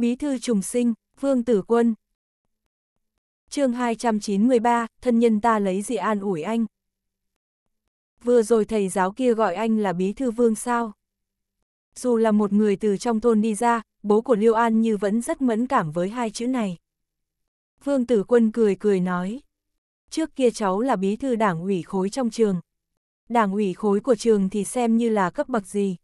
Bí thư trùng sinh, Vương Tử Quân. chương 293, thân nhân ta lấy dị an ủi anh. Vừa rồi thầy giáo kia gọi anh là bí thư vương sao. Dù là một người từ trong thôn đi ra, bố của Liêu An Như vẫn rất mẫn cảm với hai chữ này. Vương Tử Quân cười cười nói. Trước kia cháu là bí thư đảng ủy khối trong trường. Đảng ủy khối của trường thì xem như là cấp bậc gì.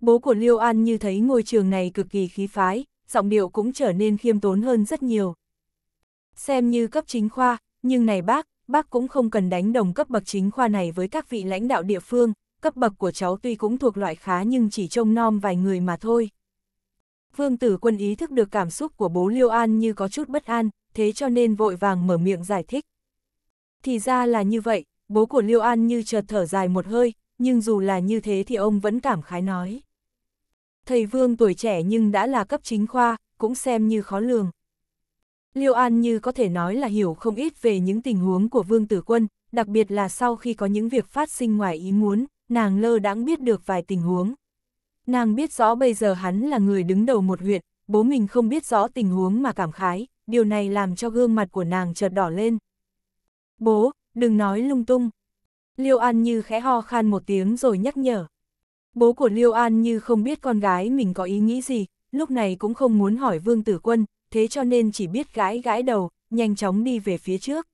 Bố của Liêu An Như thấy ngôi trường này cực kỳ khí phái, giọng điệu cũng trở nên khiêm tốn hơn rất nhiều. Xem như cấp chính khoa, nhưng này bác, bác cũng không cần đánh đồng cấp bậc chính khoa này với các vị lãnh đạo địa phương, cấp bậc của cháu tuy cũng thuộc loại khá nhưng chỉ trông nom vài người mà thôi. Vương tử quân ý thức được cảm xúc của bố Liêu An như có chút bất an, thế cho nên vội vàng mở miệng giải thích. Thì ra là như vậy, bố của Liêu An như chợt thở dài một hơi, nhưng dù là như thế thì ông vẫn cảm khái nói thầy Vương tuổi trẻ nhưng đã là cấp chính khoa, cũng xem như khó lường. Liêu An như có thể nói là hiểu không ít về những tình huống của Vương Tử Quân, đặc biệt là sau khi có những việc phát sinh ngoài ý muốn, nàng lơ đãng biết được vài tình huống. Nàng biết rõ bây giờ hắn là người đứng đầu một huyện, bố mình không biết rõ tình huống mà cảm khái, điều này làm cho gương mặt của nàng chợt đỏ lên. Bố, đừng nói lung tung. Liêu An như khẽ ho khan một tiếng rồi nhắc nhở. Bố của Liêu An như không biết con gái mình có ý nghĩ gì, lúc này cũng không muốn hỏi Vương Tử Quân, thế cho nên chỉ biết gãi gãi đầu, nhanh chóng đi về phía trước.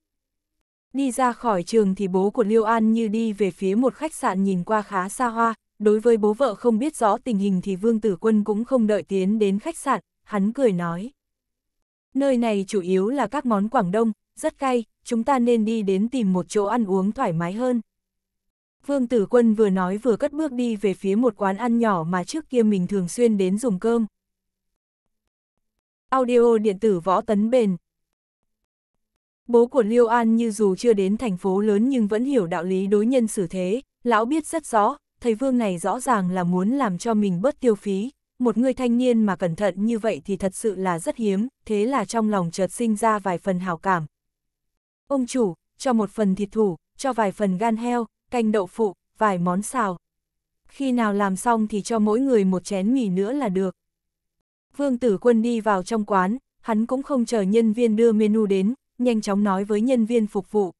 Đi ra khỏi trường thì bố của Liêu An như đi về phía một khách sạn nhìn qua khá xa hoa, đối với bố vợ không biết rõ tình hình thì Vương Tử Quân cũng không đợi tiến đến khách sạn, hắn cười nói. Nơi này chủ yếu là các món Quảng Đông, rất cay, chúng ta nên đi đến tìm một chỗ ăn uống thoải mái hơn. Vương Tử Quân vừa nói vừa cất bước đi về phía một quán ăn nhỏ mà trước kia mình thường xuyên đến dùng cơm. Audio điện tử võ tấn bền Bố của Liêu An như dù chưa đến thành phố lớn nhưng vẫn hiểu đạo lý đối nhân xử thế, lão biết rất rõ, thầy Vương này rõ ràng là muốn làm cho mình bớt tiêu phí, một người thanh niên mà cẩn thận như vậy thì thật sự là rất hiếm, thế là trong lòng chợt sinh ra vài phần hào cảm. Ông chủ, cho một phần thịt thủ, cho vài phần gan heo, canh đậu phụ, vài món xào. Khi nào làm xong thì cho mỗi người một chén mì nữa là được. Vương Tử Quân đi vào trong quán, hắn cũng không chờ nhân viên đưa menu đến, nhanh chóng nói với nhân viên phục vụ.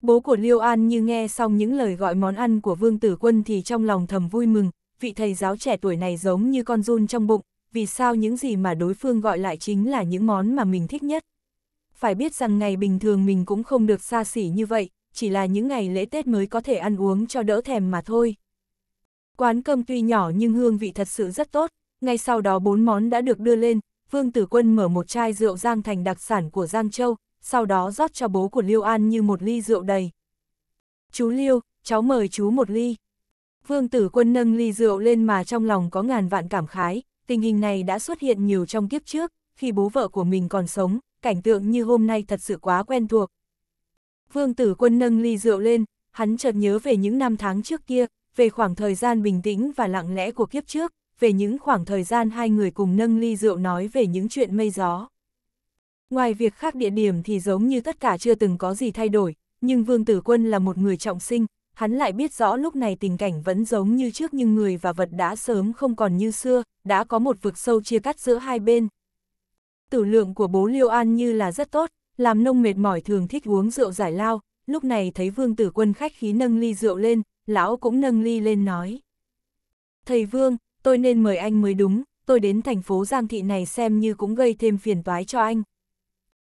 Bố của Liêu An như nghe xong những lời gọi món ăn của Vương Tử Quân thì trong lòng thầm vui mừng, vị thầy giáo trẻ tuổi này giống như con run trong bụng, vì sao những gì mà đối phương gọi lại chính là những món mà mình thích nhất. Phải biết rằng ngày bình thường mình cũng không được xa xỉ như vậy, chỉ là những ngày lễ Tết mới có thể ăn uống cho đỡ thèm mà thôi. Quán cơm tuy nhỏ nhưng hương vị thật sự rất tốt, ngay sau đó bốn món đã được đưa lên, Vương Tử Quân mở một chai rượu Giang Thành đặc sản của Giang Châu, sau đó rót cho bố của Liêu An như một ly rượu đầy. Chú Liêu, cháu mời chú một ly. Vương Tử Quân nâng ly rượu lên mà trong lòng có ngàn vạn cảm khái, tình hình này đã xuất hiện nhiều trong kiếp trước, khi bố vợ của mình còn sống, cảnh tượng như hôm nay thật sự quá quen thuộc, Vương tử quân nâng ly rượu lên, hắn chợt nhớ về những năm tháng trước kia, về khoảng thời gian bình tĩnh và lặng lẽ của kiếp trước, về những khoảng thời gian hai người cùng nâng ly rượu nói về những chuyện mây gió. Ngoài việc khác địa điểm thì giống như tất cả chưa từng có gì thay đổi, nhưng Vương Tử Quân là một người trọng sinh, hắn lại biết rõ lúc này tình cảnh vẫn giống như trước nhưng người và vật đã sớm không còn như xưa, đã có một vực sâu chia cắt giữa hai bên. Tử lượng của bố Liêu An như là rất tốt, làm nông mệt mỏi thường thích uống rượu giải lao, lúc này thấy vương tử quân khách khí nâng ly rượu lên, lão cũng nâng ly lên nói. Thầy vương, tôi nên mời anh mới đúng, tôi đến thành phố Giang Thị này xem như cũng gây thêm phiền toái cho anh.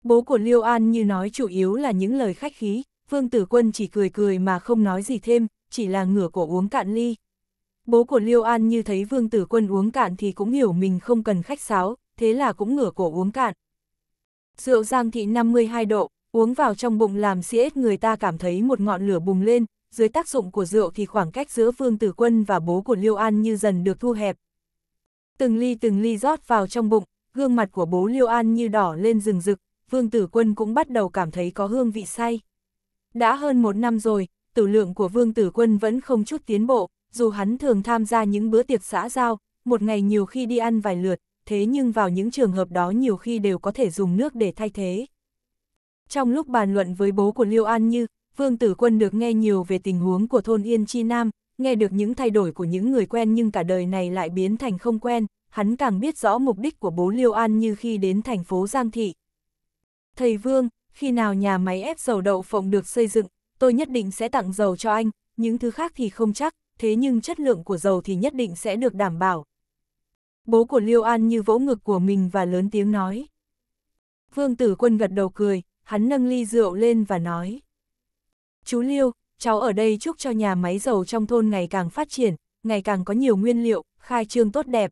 Bố của Liêu An như nói chủ yếu là những lời khách khí, vương tử quân chỉ cười cười mà không nói gì thêm, chỉ là ngửa cổ uống cạn ly. Bố của Liêu An như thấy vương tử quân uống cạn thì cũng hiểu mình không cần khách sáo, thế là cũng ngửa cổ uống cạn. Rượu Giang Thị 52 độ, uống vào trong bụng làm siết người ta cảm thấy một ngọn lửa bùng lên, dưới tác dụng của rượu thì khoảng cách giữa Vương Tử Quân và bố của Liêu An như dần được thu hẹp. Từng ly từng ly rót vào trong bụng, gương mặt của bố Liêu An như đỏ lên rừng rực, Vương Tử Quân cũng bắt đầu cảm thấy có hương vị say. Đã hơn một năm rồi, tử lượng của Vương Tử Quân vẫn không chút tiến bộ, dù hắn thường tham gia những bữa tiệc xã giao, một ngày nhiều khi đi ăn vài lượt, thế nhưng vào những trường hợp đó nhiều khi đều có thể dùng nước để thay thế. Trong lúc bàn luận với bố của Liêu An Như, Vương Tử Quân được nghe nhiều về tình huống của thôn Yên Chi Nam, nghe được những thay đổi của những người quen nhưng cả đời này lại biến thành không quen, hắn càng biết rõ mục đích của bố Liêu An Như khi đến thành phố Giang Thị. Thầy Vương, khi nào nhà máy ép dầu đậu phộng được xây dựng, tôi nhất định sẽ tặng dầu cho anh, những thứ khác thì không chắc, thế nhưng chất lượng của dầu thì nhất định sẽ được đảm bảo bố của Liêu An như vỗ ngực của mình và lớn tiếng nói. Vương tử quân gật đầu cười, hắn nâng ly rượu lên và nói. Chú Liêu, cháu ở đây chúc cho nhà máy dầu trong thôn ngày càng phát triển, ngày càng có nhiều nguyên liệu, khai trương tốt đẹp.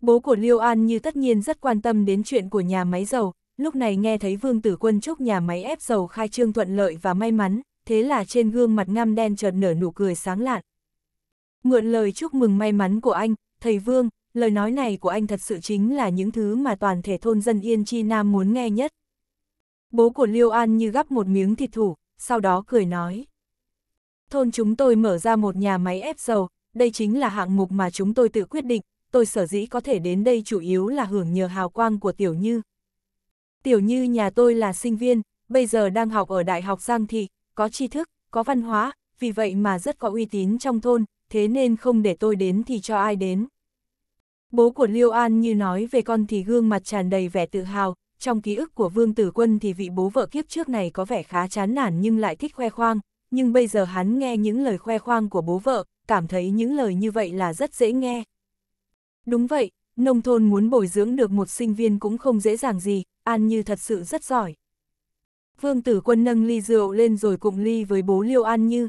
Bố của Liêu An như tất nhiên rất quan tâm đến chuyện của nhà máy dầu, lúc này nghe thấy Vương Tử Quân chúc nhà máy ép dầu khai trương thuận lợi và may mắn, thế là trên gương mặt ngăm đen chợt nở nụ cười sáng lạn. Mượn lời chúc mừng may mắn của anh, thầy Vương, lời nói này của anh thật sự chính là những thứ mà toàn thể thôn dân Yên Chi Nam muốn nghe nhất. Bố của Liêu An như gắp một miếng thịt thủ, sau đó cười nói. Thôn chúng tôi mở ra một nhà máy ép dầu, đây chính là hạng mục mà chúng tôi tự quyết định, tôi sở dĩ có thể đến đây chủ yếu là hưởng nhờ hào quang của Tiểu Như. Tiểu Như nhà tôi là sinh viên, bây giờ đang học ở Đại học Giang Thị, có tri thức, có văn hóa, vì vậy mà rất có uy tín trong thôn, thế nên không để tôi đến thì cho ai đến. Bố của Liêu An như nói về con thì gương mặt tràn đầy vẻ tự hào, trong ký ức của Vương Tử Quân thì vị bố vợ kiếp trước này có vẻ khá chán nản nhưng lại thích khoe khoang, nhưng bây giờ hắn nghe những lời khoe khoang của bố vợ, cảm thấy những lời như vậy là rất dễ nghe. Đúng vậy, nông thôn muốn bồi dưỡng được một sinh viên cũng không dễ dàng gì, An Như thật sự rất giỏi. Vương Tử Quân nâng ly rượu lên rồi cùng ly với bố Liêu An Như.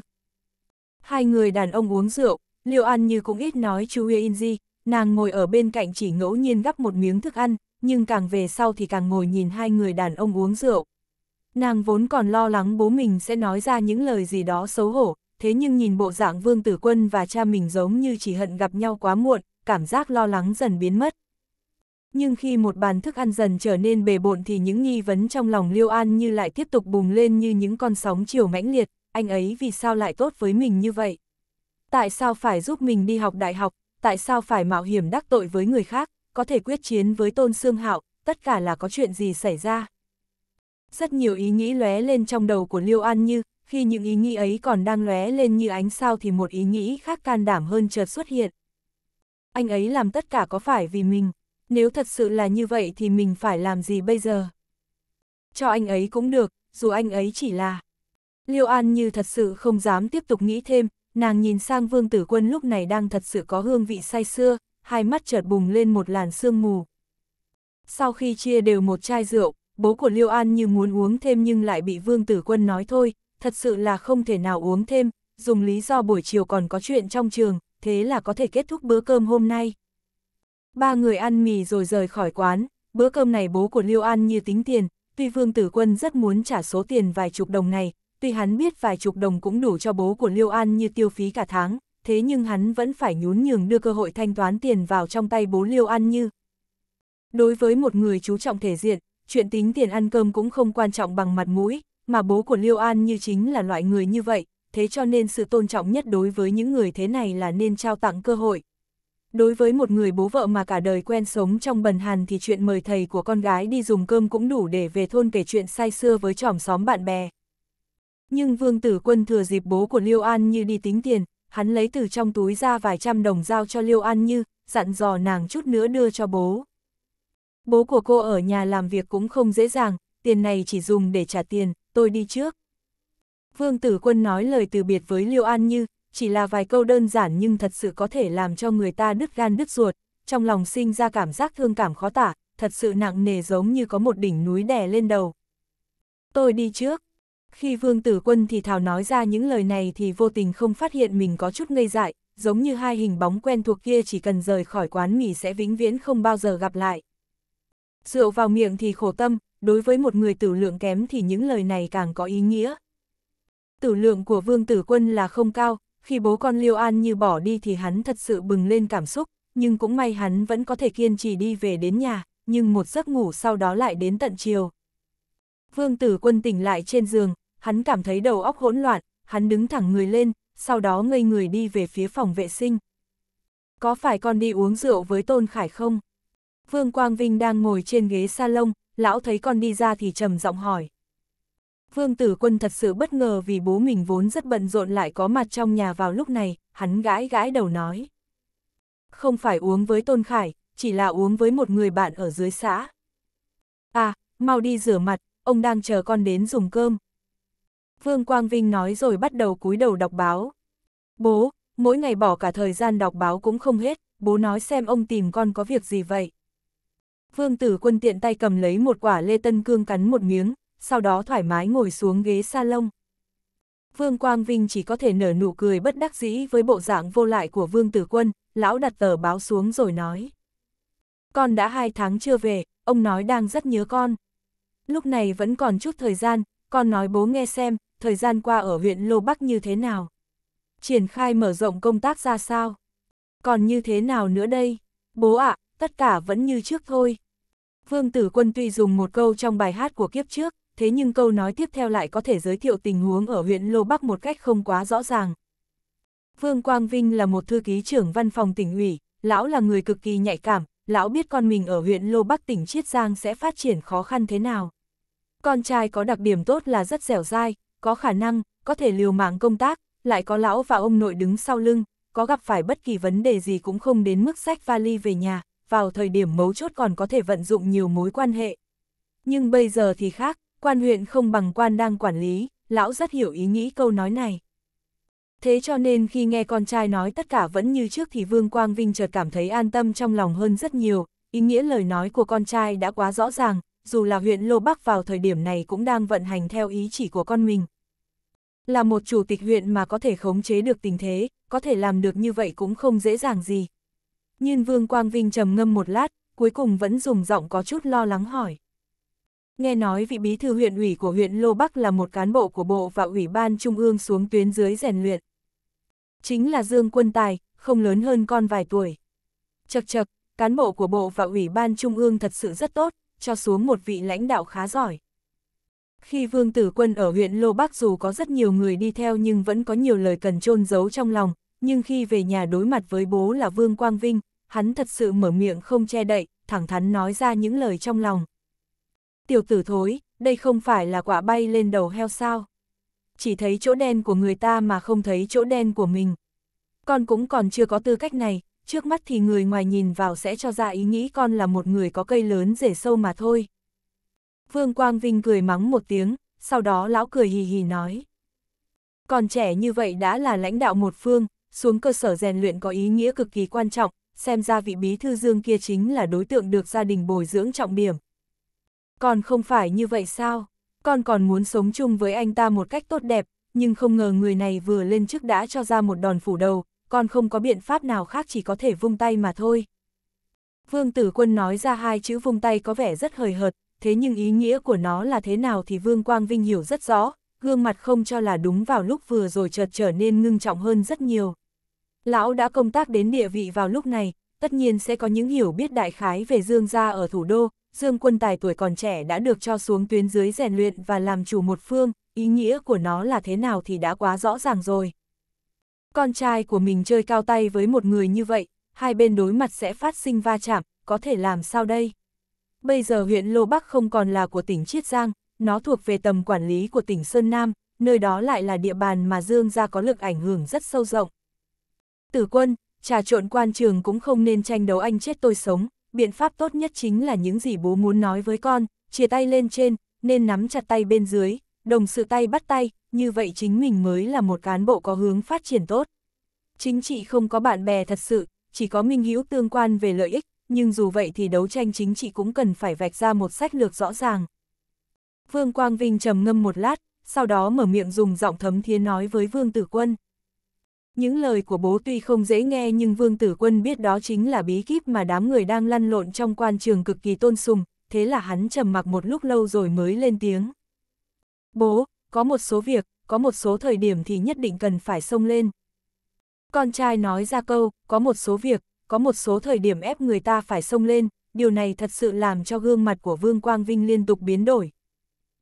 Hai người đàn ông uống rượu, Liêu An Như cũng ít nói chú Yê In Di, nàng ngồi ở bên cạnh chỉ ngẫu nhiên gắp một miếng thức ăn, nhưng càng về sau thì càng ngồi nhìn hai người đàn ông uống rượu. Nàng vốn còn lo lắng bố mình sẽ nói ra những lời gì đó xấu hổ, thế nhưng nhìn bộ dạng Vương Tử Quân và cha mình giống như chỉ hận gặp nhau quá muộn, cảm giác lo lắng dần biến mất. Nhưng khi một bàn thức ăn dần trở nên bề bộn thì những nghi vấn trong lòng Liêu An như lại tiếp tục bùng lên như những con sóng chiều mãnh liệt, anh ấy vì sao lại tốt với mình như vậy? Tại sao phải giúp mình đi học đại học, tại sao phải mạo hiểm đắc tội với người khác, có thể quyết chiến với Tôn Sương Hạo, tất cả là có chuyện gì xảy ra. Rất nhiều ý nghĩ lóe lên trong đầu của Liêu An Như, khi những ý nghĩ ấy còn đang lóe lên như ánh sao thì một ý nghĩ khác can đảm hơn chợt xuất hiện. Anh ấy làm tất cả có phải vì mình, nếu thật sự là như vậy thì mình phải làm gì bây giờ? Cho anh ấy cũng được, dù anh ấy chỉ là... Liêu An Như thật sự không dám tiếp tục nghĩ thêm, Nàng nhìn sang vương tử quân lúc này đang thật sự có hương vị say xưa, hai mắt chợt bùng lên một làn sương mù. Sau khi chia đều một chai rượu, bố của Liêu An như muốn uống thêm nhưng lại bị vương tử quân nói thôi, thật sự là không thể nào uống thêm, dùng lý do buổi chiều còn có chuyện trong trường, thế là có thể kết thúc bữa cơm hôm nay. Ba người ăn mì rồi rời khỏi quán, bữa cơm này bố của Liêu An như tính tiền, tuy Vương Tử Quân rất muốn trả số tiền vài chục đồng này, tuy hắn biết vài chục đồng cũng đủ cho bố của Liêu An như tiêu phí cả tháng, thế nhưng hắn vẫn phải nhún nhường đưa cơ hội thanh toán tiền vào trong tay bố Liêu An như. Đối với một người chú trọng thể diện, chuyện tính tiền ăn cơm cũng không quan trọng bằng mặt mũi, mà bố của Liêu An như chính là loại người như vậy, thế cho nên sự tôn trọng nhất đối với những người thế này là nên trao tặng cơ hội. Đối với một người bố vợ mà cả đời quen sống trong bần hàn thì chuyện mời thầy của con gái đi dùng cơm cũng đủ để về thôn kể chuyện say xưa với tròm xóm bạn bè. Nhưng vương tử quân thừa dịp bố của Liêu An Như đi tính tiền, hắn lấy từ trong túi ra vài trăm đồng giao cho Liêu An Như, dặn dò nàng chút nữa đưa cho bố. Bố của cô ở nhà làm việc cũng không dễ dàng, tiền này chỉ dùng để trả tiền, tôi đi trước. Vương tử quân nói lời từ biệt với Liêu An Như, chỉ là vài câu đơn giản nhưng thật sự có thể làm cho người ta đứt gan đứt ruột, trong lòng sinh ra cảm giác thương cảm khó tả, thật sự nặng nề giống như có một đỉnh núi đè lên đầu. Tôi đi trước, khi vương tử quân thì thảo nói ra những lời này thì vô tình không phát hiện mình có chút ngây dại, giống như hai hình bóng quen thuộc kia chỉ cần rời khỏi quán mì sẽ vĩnh viễn không bao giờ gặp lại. Rượu vào miệng thì khổ tâm, đối với một người tử lượng kém thì những lời này càng có ý nghĩa. Tử lượng của vương tử quân là không cao, khi bố con Liêu An như bỏ đi thì hắn thật sự bừng lên cảm xúc, nhưng cũng may hắn vẫn có thể kiên trì đi về đến nhà, nhưng một giấc ngủ sau đó lại đến tận chiều. Vương tử quân tỉnh lại trên giường, hắn cảm thấy đầu óc hỗn loạn, hắn đứng thẳng người lên, sau đó ngây người đi về phía phòng vệ sinh. Có phải con đi uống rượu với Tôn Khải không? Vương Quang Vinh đang ngồi trên ghế salon, lão thấy con đi ra thì trầm giọng hỏi. Vương Tử Quân thật sự bất ngờ vì bố mình vốn rất bận rộn lại có mặt trong nhà vào lúc này, hắn gãi gãi đầu nói. Không phải uống với Tôn Khải, chỉ là uống với một người bạn ở dưới xã. À, mau đi rửa mặt, ông đang chờ con đến dùng cơm. Vương Quang Vinh nói rồi bắt đầu cúi đầu đọc báo. Bố, mỗi ngày bỏ cả thời gian đọc báo cũng không hết, bố nói xem ông tìm con có việc gì vậy. Vương tử quân tiện tay cầm lấy một quả lê tân cương cắn một miếng, sau đó thoải mái ngồi xuống ghế salon. Vương Quang Vinh chỉ có thể nở nụ cười bất đắc dĩ với bộ dạng vô lại của Vương Tử Quân, lão đặt tờ báo xuống rồi nói. Con đã hai tháng chưa về, ông nói đang rất nhớ con. Lúc này vẫn còn chút thời gian, con nói bố nghe xem, thời gian qua ở huyện Lô Bắc như thế nào? Triển khai mở rộng công tác ra sao? Còn như thế nào nữa đây? Bố ạ, à, tất cả vẫn như trước thôi. Vương Tử Quân tuy dùng một câu trong bài hát của kiếp trước, thế nhưng câu nói tiếp theo lại có thể giới thiệu tình huống ở huyện Lô Bắc một cách không quá rõ ràng. Vương Quang Vinh là một thư ký trưởng văn phòng tỉnh ủy, lão là người cực kỳ nhạy cảm, lão biết con mình ở huyện Lô Bắc tỉnh Chiết Giang sẽ phát triển khó khăn thế nào. Con trai có đặc điểm tốt là rất dẻo dai, có khả năng, có thể liều mạng công tác, lại có lão và ông nội đứng sau lưng, có gặp phải bất kỳ vấn đề gì cũng không đến mức sách vali về nhà, vào thời điểm mấu chốt còn có thể vận dụng nhiều mối quan hệ. Nhưng bây giờ thì khác, quan huyện không bằng quan đang quản lý, lão rất hiểu ý nghĩ câu nói này. Thế cho nên khi nghe con trai nói tất cả vẫn như trước thì Vương Quang Vinh chợt cảm thấy an tâm trong lòng hơn rất nhiều, ý nghĩa lời nói của con trai đã quá rõ ràng, dù là huyện Lô Bắc vào thời điểm này cũng đang vận hành theo ý chỉ của con mình. Là một chủ tịch huyện mà có thể khống chế được tình thế, có thể làm được như vậy cũng không dễ dàng gì. Nhiên Vương Quang Vinh trầm ngâm một lát, cuối cùng vẫn dùng giọng có chút lo lắng hỏi. Nghe nói vị bí thư huyện ủy của huyện Lô Bắc là một cán bộ của bộ và ủy ban trung ương xuống tuyến dưới rèn luyện. Chính là Dương Quân Tài, không lớn hơn con vài tuổi. Chật chật, cán bộ của bộ và ủy ban trung ương thật sự rất tốt, cho xuống một vị lãnh đạo khá giỏi. Khi Vương Tử Quân ở huyện Lô Bắc dù có rất nhiều người đi theo nhưng vẫn có nhiều lời cần trôn giấu trong lòng, nhưng khi về nhà đối mặt với bố là Vương Quang Vinh, hắn thật sự mở miệng không che đậy, thẳng thắn nói ra những lời trong lòng. Tiểu tử thối, đây không phải là quả bay lên đầu heo sao? Chỉ thấy chỗ đen của người ta mà không thấy chỗ đen của mình. Con cũng còn chưa có tư cách này, trước mắt thì người ngoài nhìn vào sẽ cho ra ý nghĩ con là một người có cây lớn rể sâu mà thôi. Vương Quang Vinh cười mắng một tiếng, sau đó lão cười hì hì nói. Còn trẻ như vậy đã là lãnh đạo một phương, xuống cơ sở rèn luyện có ý nghĩa cực kỳ quan trọng, xem ra vị bí thư dương kia chính là đối tượng được gia đình bồi dưỡng trọng điểm. Còn không phải như vậy sao? Con còn muốn sống chung với anh ta một cách tốt đẹp, nhưng không ngờ người này vừa lên chức đã cho ra một đòn phủ đầu, con không có biện pháp nào khác chỉ có thể vung tay mà thôi. Vương Tử Quân nói ra hai chữ vung tay có vẻ rất hời hợt, thế nhưng ý nghĩa của nó là thế nào thì Vương Quang Vinh hiểu rất rõ, gương mặt không cho là đúng vào lúc vừa rồi chợt trở nên ngưng trọng hơn rất nhiều. Lão đã công tác đến địa vị vào lúc này, tất nhiên sẽ có những hiểu biết đại khái về Dương gia ở thủ đô, Dương quân tài tuổi còn trẻ đã được cho xuống tuyến dưới rèn luyện và làm chủ một phương, ý nghĩa của nó là thế nào thì đã quá rõ ràng rồi. Con trai của mình chơi cao tay với một người như vậy, hai bên đối mặt sẽ phát sinh va chạm, có thể làm sao đây? Bây giờ huyện Lô Bắc không còn là của tỉnh Chiết Giang, nó thuộc về tầm quản lý của tỉnh Sơn Nam, nơi đó lại là địa bàn mà Dương gia có lực ảnh hưởng rất sâu rộng. Tử quân, trà trộn quan trường cũng không nên tranh đấu anh chết tôi sống, biện pháp tốt nhất chính là những gì bố muốn nói với con, chia tay lên trên, nên nắm chặt tay bên dưới, đồng sự tay bắt tay, như vậy chính mình mới là một cán bộ có hướng phát triển tốt. Chính trị không có bạn bè thật sự, chỉ có minh hữu tương quan về lợi ích, nhưng dù vậy thì đấu tranh chính trị cũng cần phải vạch ra một sách lược rõ ràng. Vương Quang Vinh trầm ngâm một lát, sau đó mở miệng dùng giọng thấm thiế nói với Vương Tử Quân. Những lời của bố tuy không dễ nghe nhưng Vương Tử Quân biết đó chính là bí kíp mà đám người đang lăn lộn trong quan trường cực kỳ tôn sùng, thế là hắn trầm mặc một lúc lâu rồi mới lên tiếng. Bố, có một số việc, có một số thời điểm thì nhất định cần phải xông lên. Con trai nói ra câu, có một số việc, có một số thời điểm ép người ta phải xông lên, điều này thật sự làm cho gương mặt của Vương Quang Vinh liên tục biến đổi.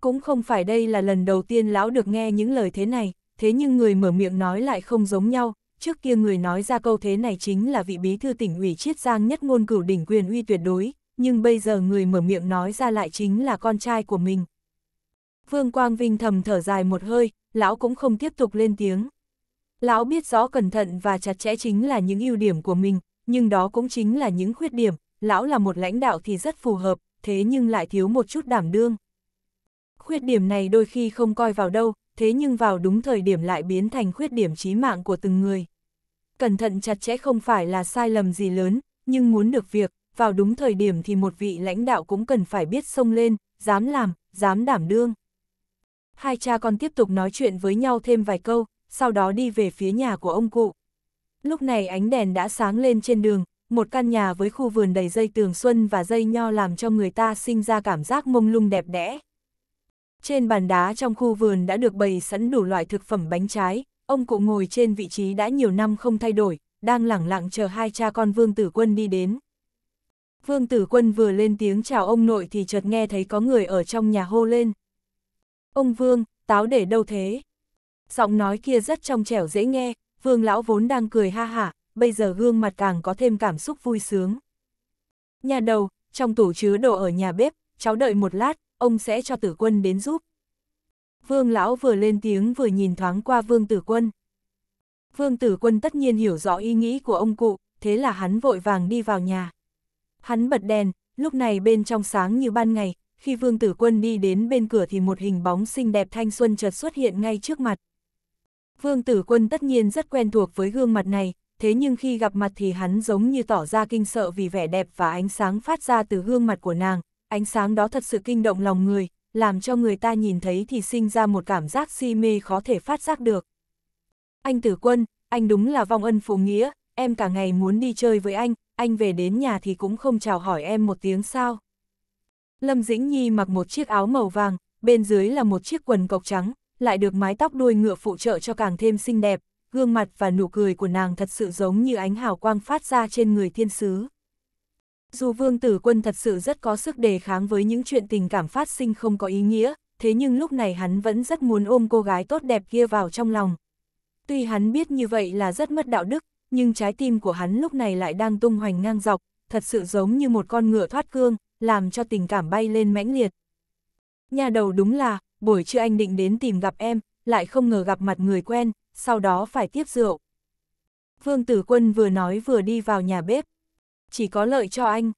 Cũng không phải đây là lần đầu tiên lão được nghe những lời thế này, thế nhưng người mở miệng nói lại không giống nhau, trước kia người nói ra câu thế này chính là vị bí thư tỉnh ủy Chiết Giang nhất ngôn cửu đỉnh quyền uy tuyệt đối, nhưng bây giờ người mở miệng nói ra lại chính là con trai của mình. Vương Quang Vinh thầm thở dài một hơi, lão cũng không tiếp tục lên tiếng. Lão biết rõ cẩn thận và chặt chẽ chính là những ưu điểm của mình, nhưng đó cũng chính là những khuyết điểm, lão là một lãnh đạo thì rất phù hợp, thế nhưng lại thiếu một chút đảm đương. Khuyết điểm này đôi khi không coi vào đâu, thế nhưng vào đúng thời điểm lại biến thành khuyết điểm chí mạng của từng người. Cẩn thận chặt chẽ không phải là sai lầm gì lớn, nhưng muốn được việc, vào đúng thời điểm thì một vị lãnh đạo cũng cần phải biết xông lên, dám làm, dám đảm đương. Hai cha con tiếp tục nói chuyện với nhau thêm vài câu, sau đó đi về phía nhà của ông cụ. Lúc này ánh đèn đã sáng lên trên đường, một căn nhà với khu vườn đầy dây tường xuân và dây nho làm cho người ta sinh ra cảm giác mông lung đẹp đẽ. Trên bàn đá trong khu vườn đã được bày sẵn đủ loại thực phẩm bánh trái, ông cụ ngồi trên vị trí đã nhiều năm không thay đổi, đang lẳng lặng chờ hai cha con Vương Tử Quân đi đến. Vương Tử Quân vừa lên tiếng chào ông nội thì chợt nghe thấy có người ở trong nhà hô lên. Ông Vương, táo để đâu thế? Giọng nói kia rất trong trẻo dễ nghe, Vương lão vốn đang cười ha hả, bây giờ gương mặt càng có thêm cảm xúc vui sướng. Nhà đầu, trong tủ chứa đồ ở nhà bếp, cháu đợi một lát, ông sẽ cho tử quân đến giúp. Vương lão vừa lên tiếng vừa nhìn thoáng qua vương tử quân. Vương tử quân tất nhiên hiểu rõ ý nghĩ của ông cụ, thế là hắn vội vàng đi vào nhà. Hắn bật đèn, lúc này bên trong sáng như ban ngày, khi vương tử quân đi đến bên cửa thì một hình bóng xinh đẹp thanh xuân chợt xuất hiện ngay trước mặt. Vương Tử Quân tất nhiên rất quen thuộc với gương mặt này, thế nhưng khi gặp mặt thì hắn giống như tỏ ra kinh sợ vì vẻ đẹp và ánh sáng phát ra từ gương mặt của nàng, ánh sáng đó thật sự kinh động lòng người, làm cho người ta nhìn thấy thì sinh ra một cảm giác si mê khó thể phát giác được. Anh Tử Quân, anh đúng là vong ân phụ nghĩa, em cả ngày muốn đi chơi với anh, anh về đến nhà thì cũng không chào hỏi em một tiếng sao. Lâm Dĩnh Nhi mặc một chiếc áo màu vàng, bên dưới là một chiếc quần cộc trắng, lại được mái tóc đuôi ngựa phụ trợ cho càng thêm xinh đẹp, gương mặt và nụ cười của nàng thật sự giống như ánh hào quang phát ra trên người thiên sứ. Dù vương tử quân thật sự rất có sức đề kháng với những chuyện tình cảm phát sinh không có ý nghĩa, thế nhưng lúc này hắn vẫn rất muốn ôm cô gái tốt đẹp kia vào trong lòng. Tuy hắn biết như vậy là rất mất đạo đức, nhưng trái tim của hắn lúc này lại đang tung hoành ngang dọc, thật sự giống như một con ngựa thoát cương, làm cho tình cảm bay lên mãnh liệt. Nhà đầu đúng là, buổi trưa anh định đến tìm gặp em, lại không ngờ gặp mặt người quen, sau đó phải tiếp rượu. Vương Tử Quân vừa nói vừa đi vào nhà bếp. Chỉ có lợi cho anh.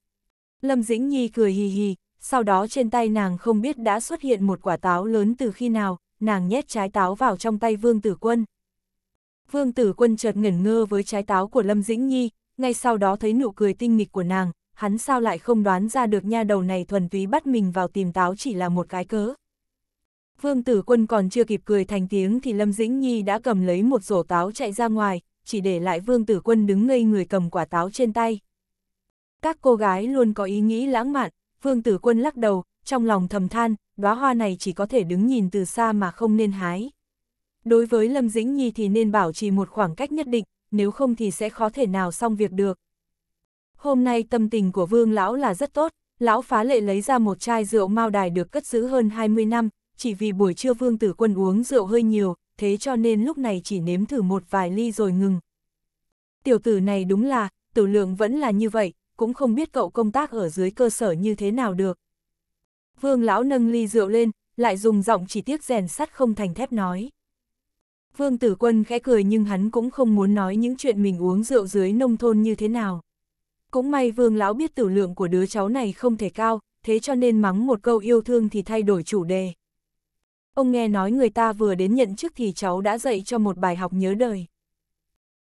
Lâm Dĩnh Nhi cười hì hì, sau đó trên tay nàng không biết đã xuất hiện một quả táo lớn từ khi nào, nàng nhét trái táo vào trong tay Vương Tử Quân. Vương Tử Quân chợt ngẩn ngơ với trái táo của Lâm Dĩnh Nhi, ngay sau đó thấy nụ cười tinh nghịch của nàng, hắn sao lại không đoán ra được nha đầu này thuần túy bắt mình vào tìm táo chỉ là một cái cớ. Vương Tử Quân còn chưa kịp cười thành tiếng thì Lâm Dĩnh Nhi đã cầm lấy một rổ táo chạy ra ngoài, chỉ để lại Vương Tử Quân đứng ngây người cầm quả táo trên tay. Các cô gái luôn có ý nghĩ lãng mạn, Vương Tử Quân lắc đầu, trong lòng thầm than, đóa hoa này chỉ có thể đứng nhìn từ xa mà không nên hái. Đối với Lâm Dĩnh Nhi thì nên bảo trì một khoảng cách nhất định, nếu không thì sẽ khó thể nào xong việc được. Hôm nay tâm tình của Vương Lão là rất tốt, Lão phá lệ lấy ra một chai rượu mao đài được cất giữ hơn 20 năm, chỉ vì buổi trưa vương tử quân uống rượu hơi nhiều, thế cho nên lúc này chỉ nếm thử một vài ly rồi ngừng. Tiểu tử này đúng là, tử lượng vẫn là như vậy, cũng không biết cậu công tác ở dưới cơ sở như thế nào được. Vương lão nâng ly rượu lên, lại dùng giọng chỉ tiếc rèn sắt không thành thép nói. Vương tử quân khẽ cười nhưng hắn cũng không muốn nói những chuyện mình uống rượu dưới nông thôn như thế nào. Cũng may vương lão biết tử lượng của đứa cháu này không thể cao, thế cho nên mắng một câu yêu thương thì thay đổi chủ đề. Ông nghe nói người ta vừa đến nhận chức thì cháu đã dạy cho một bài học nhớ đời.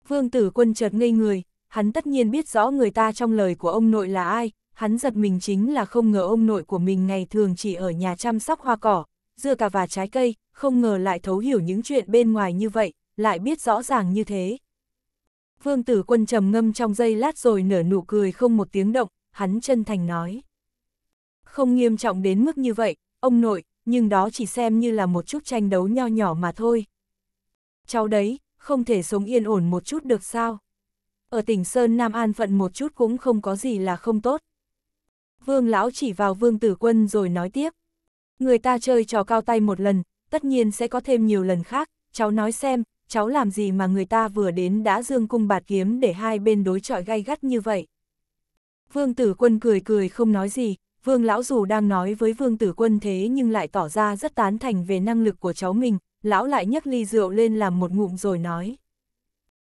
Vương tử quân chợt ngây người, hắn tất nhiên biết rõ người ta trong lời của ông nội là ai, hắn giật mình chính là không ngờ ông nội của mình ngày thường chỉ ở nhà chăm sóc hoa cỏ, dưa cà và trái cây, không ngờ lại thấu hiểu những chuyện bên ngoài như vậy, lại biết rõ ràng như thế. Vương tử quân trầm ngâm trong giây lát rồi nở nụ cười không một tiếng động, hắn chân thành nói. Không nghiêm trọng đến mức như vậy, ông nội, nhưng đó chỉ xem như là một chút tranh đấu nho nhỏ mà thôi. Cháu đấy, không thể sống yên ổn một chút được sao? Ở tỉnh Sơn Nam An phận một chút cũng không có gì là không tốt. Vương lão chỉ vào vương tử quân rồi nói tiếp. Người ta chơi trò cao tay một lần, tất nhiên sẽ có thêm nhiều lần khác, cháu nói xem, cháu làm gì mà người ta vừa đến đã dương cung bạt kiếm để hai bên đối trọi gay gắt như vậy. Vương tử quân cười cười không nói gì, Vương Lão dù đang nói với Vương Tử Quân thế nhưng lại tỏ ra rất tán thành về năng lực của cháu mình, Lão lại nhấc ly rượu lên làm một ngụm rồi nói.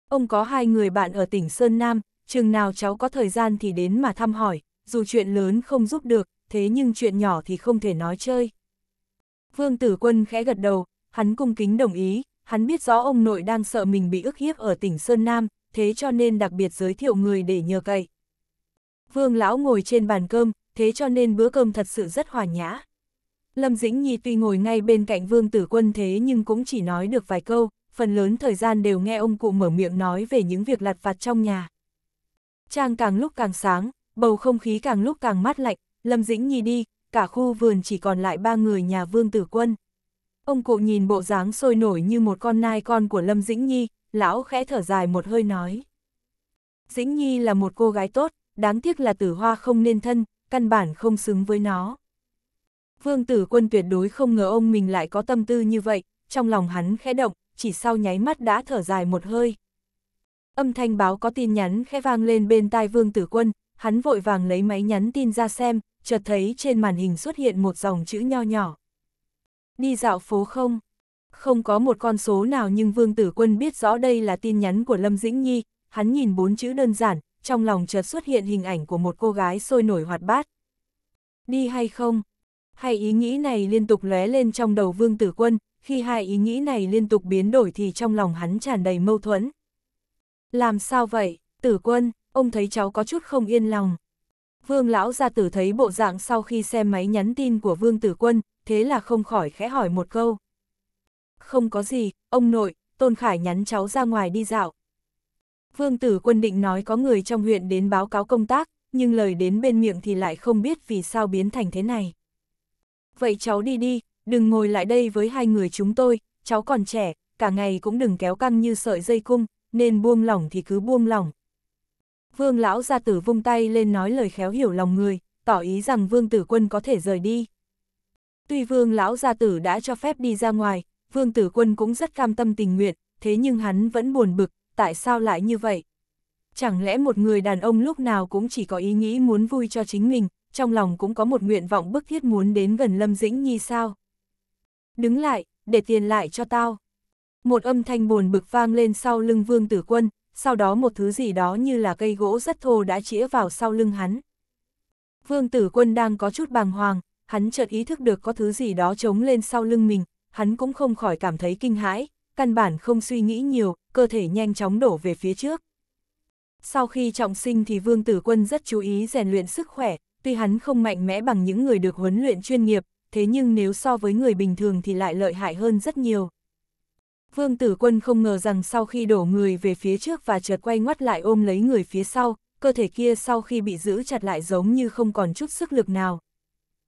Ông có hai người bạn ở tỉnh Sơn Nam, chừng nào cháu có thời gian thì đến mà thăm hỏi, dù chuyện lớn không giúp được, thế nhưng chuyện nhỏ thì không thể nói chơi. Vương Tử Quân khẽ gật đầu, hắn cung kính đồng ý, hắn biết rõ ông nội đang sợ mình bị ức hiếp ở tỉnh Sơn Nam, thế cho nên đặc biệt giới thiệu người để nhờ cậy. Vương Lão ngồi trên bàn cơm, thế cho nên bữa cơm thật sự rất hòa nhã. Lâm Dĩnh Nhi tuy ngồi ngay bên cạnh Vương Tử Quân thế nhưng cũng chỉ nói được vài câu, phần lớn thời gian đều nghe ông cụ mở miệng nói về những việc lặt vặt trong nhà. Trang càng lúc càng sáng, bầu không khí càng lúc càng mát lạnh, Lâm Dĩnh Nhi đi, cả khu vườn chỉ còn lại ba người nhà Vương Tử Quân. Ông cụ nhìn bộ dáng sôi nổi như một con nai con của Lâm Dĩnh Nhi, lão khẽ thở dài một hơi nói. Dĩnh Nhi là một cô gái tốt, đáng tiếc là tử hoa không nên thân, căn bản không xứng với nó. Vương tử quân tuyệt đối không ngờ ông mình lại có tâm tư như vậy, trong lòng hắn khẽ động, chỉ sau nháy mắt đã thở dài một hơi. Âm thanh báo có tin nhắn khẽ vang lên bên tai vương tử quân, hắn vội vàng lấy máy nhắn tin ra xem, chợt thấy trên màn hình xuất hiện một dòng chữ nho nhỏ. Đi dạo phố không? Không có một con số nào nhưng Vương Tử Quân biết rõ đây là tin nhắn của Lâm Dĩnh Nhi, hắn nhìn bốn chữ đơn giản, trong lòng chợt xuất hiện hình ảnh của một cô gái sôi nổi hoạt bát. Đi hay không? Hai ý nghĩ này liên tục lóe lên trong đầu Vương Tử Quân, khi hai ý nghĩ này liên tục biến đổi thì trong lòng hắn tràn đầy mâu thuẫn. Làm sao vậy, Tử Quân, ông thấy cháu có chút không yên lòng. Vương lão gia tử thấy bộ dạng sau khi xem máy nhắn tin của Vương Tử Quân, thế là không khỏi khẽ hỏi một câu. Không có gì, ông nội, Tôn Khải nhắn cháu ra ngoài đi dạo, Vương Tử Quân định nói có người trong huyện đến báo cáo công tác, nhưng lời đến bên miệng thì lại không biết vì sao biến thành thế này. Vậy cháu đi đi, đừng ngồi lại đây với hai người chúng tôi, cháu còn trẻ, cả ngày cũng đừng kéo căng như sợi dây cung, nên buông lỏng thì cứ buông lỏng. Vương lão gia tử vung tay lên nói lời khéo hiểu lòng người, tỏ ý rằng vương tử quân có thể rời đi. Tuy vương lão gia tử đã cho phép đi ra ngoài, vương tử quân cũng rất cam tâm tình nguyện, thế nhưng hắn vẫn buồn bực, tại sao lại như vậy? Chẳng lẽ một người đàn ông lúc nào cũng chỉ có ý nghĩ muốn vui cho chính mình, trong lòng cũng có một nguyện vọng bức thiết muốn đến gần Lâm Dĩnh Nhi sao? Đứng lại, để tiền lại cho tao. Một âm thanh buồn bực vang lên sau lưng vương tử quân, sau đó một thứ gì đó như là cây gỗ rất thô đã chĩa vào sau lưng hắn. Vương tử quân đang có chút bàng hoàng, hắn chợt ý thức được có thứ gì đó trống lên sau lưng mình, hắn cũng không khỏi cảm thấy kinh hãi, căn bản không suy nghĩ nhiều, cơ thể nhanh chóng đổ về phía trước. Sau khi trọng sinh thì Vương Tử Quân rất chú ý rèn luyện sức khỏe, tuy hắn không mạnh mẽ bằng những người được huấn luyện chuyên nghiệp, thế nhưng nếu so với người bình thường thì lại lợi hại hơn rất nhiều. Vương Tử Quân không ngờ rằng sau khi đổ người về phía trước và chợt quay ngoắt lại ôm lấy người phía sau, cơ thể kia sau khi bị giữ chặt lại giống như không còn chút sức lực nào.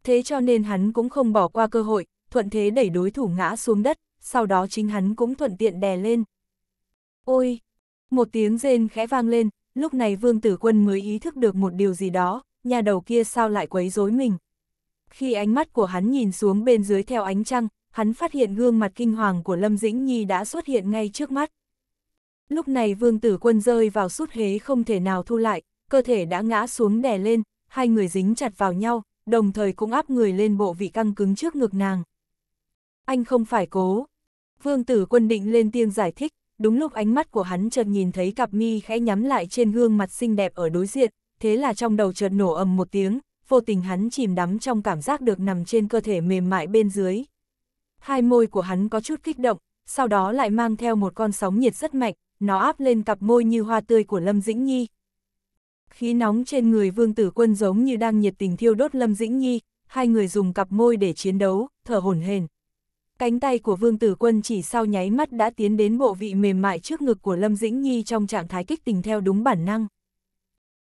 Thế cho nên hắn cũng không bỏ qua cơ hội, thuận thế đẩy đối thủ ngã xuống đất, sau đó chính hắn cũng thuận tiện đè lên, Ôi! Một tiếng rên khẽ vang lên, lúc này vương tử quân mới ý thức được một điều gì đó, nhà đầu kia sao lại quấy rối mình. Khi ánh mắt của hắn nhìn xuống bên dưới theo ánh trăng, hắn phát hiện gương mặt kinh hoàng của Lâm Dĩnh Nhi đã xuất hiện ngay trước mắt. Lúc này vương tử quân rơi vào sút hế không thể nào thu lại, cơ thể đã ngã xuống đè lên, hai người dính chặt vào nhau, đồng thời cũng áp người lên bộ vị căng cứng trước ngực nàng. Anh không phải cố. Vương tử quân định lên tiếng giải thích, đúng lúc ánh mắt của hắn chợt nhìn thấy cặp mi khẽ nhắm lại trên gương mặt xinh đẹp ở đối diện, thế là trong đầu chợt nổ ầm một tiếng, vô tình hắn chìm đắm trong cảm giác được nằm trên cơ thể mềm mại bên dưới. Hai môi của hắn có chút kích động, sau đó lại mang theo một con sóng nhiệt rất mạnh, nó áp lên cặp môi như hoa tươi của Lâm Dĩnh Nhi. Khí nóng trên người Vương Tử Quân giống như đang nhiệt tình thiêu đốt Lâm Dĩnh Nhi, hai người dùng cặp môi để chiến đấu, thở hổn hển, cánh tay của Vương Tử Quân chỉ sau nháy mắt đã tiến đến bộ vị mềm mại trước ngực của Lâm Dĩnh Nhi trong trạng thái kích tình theo đúng bản năng.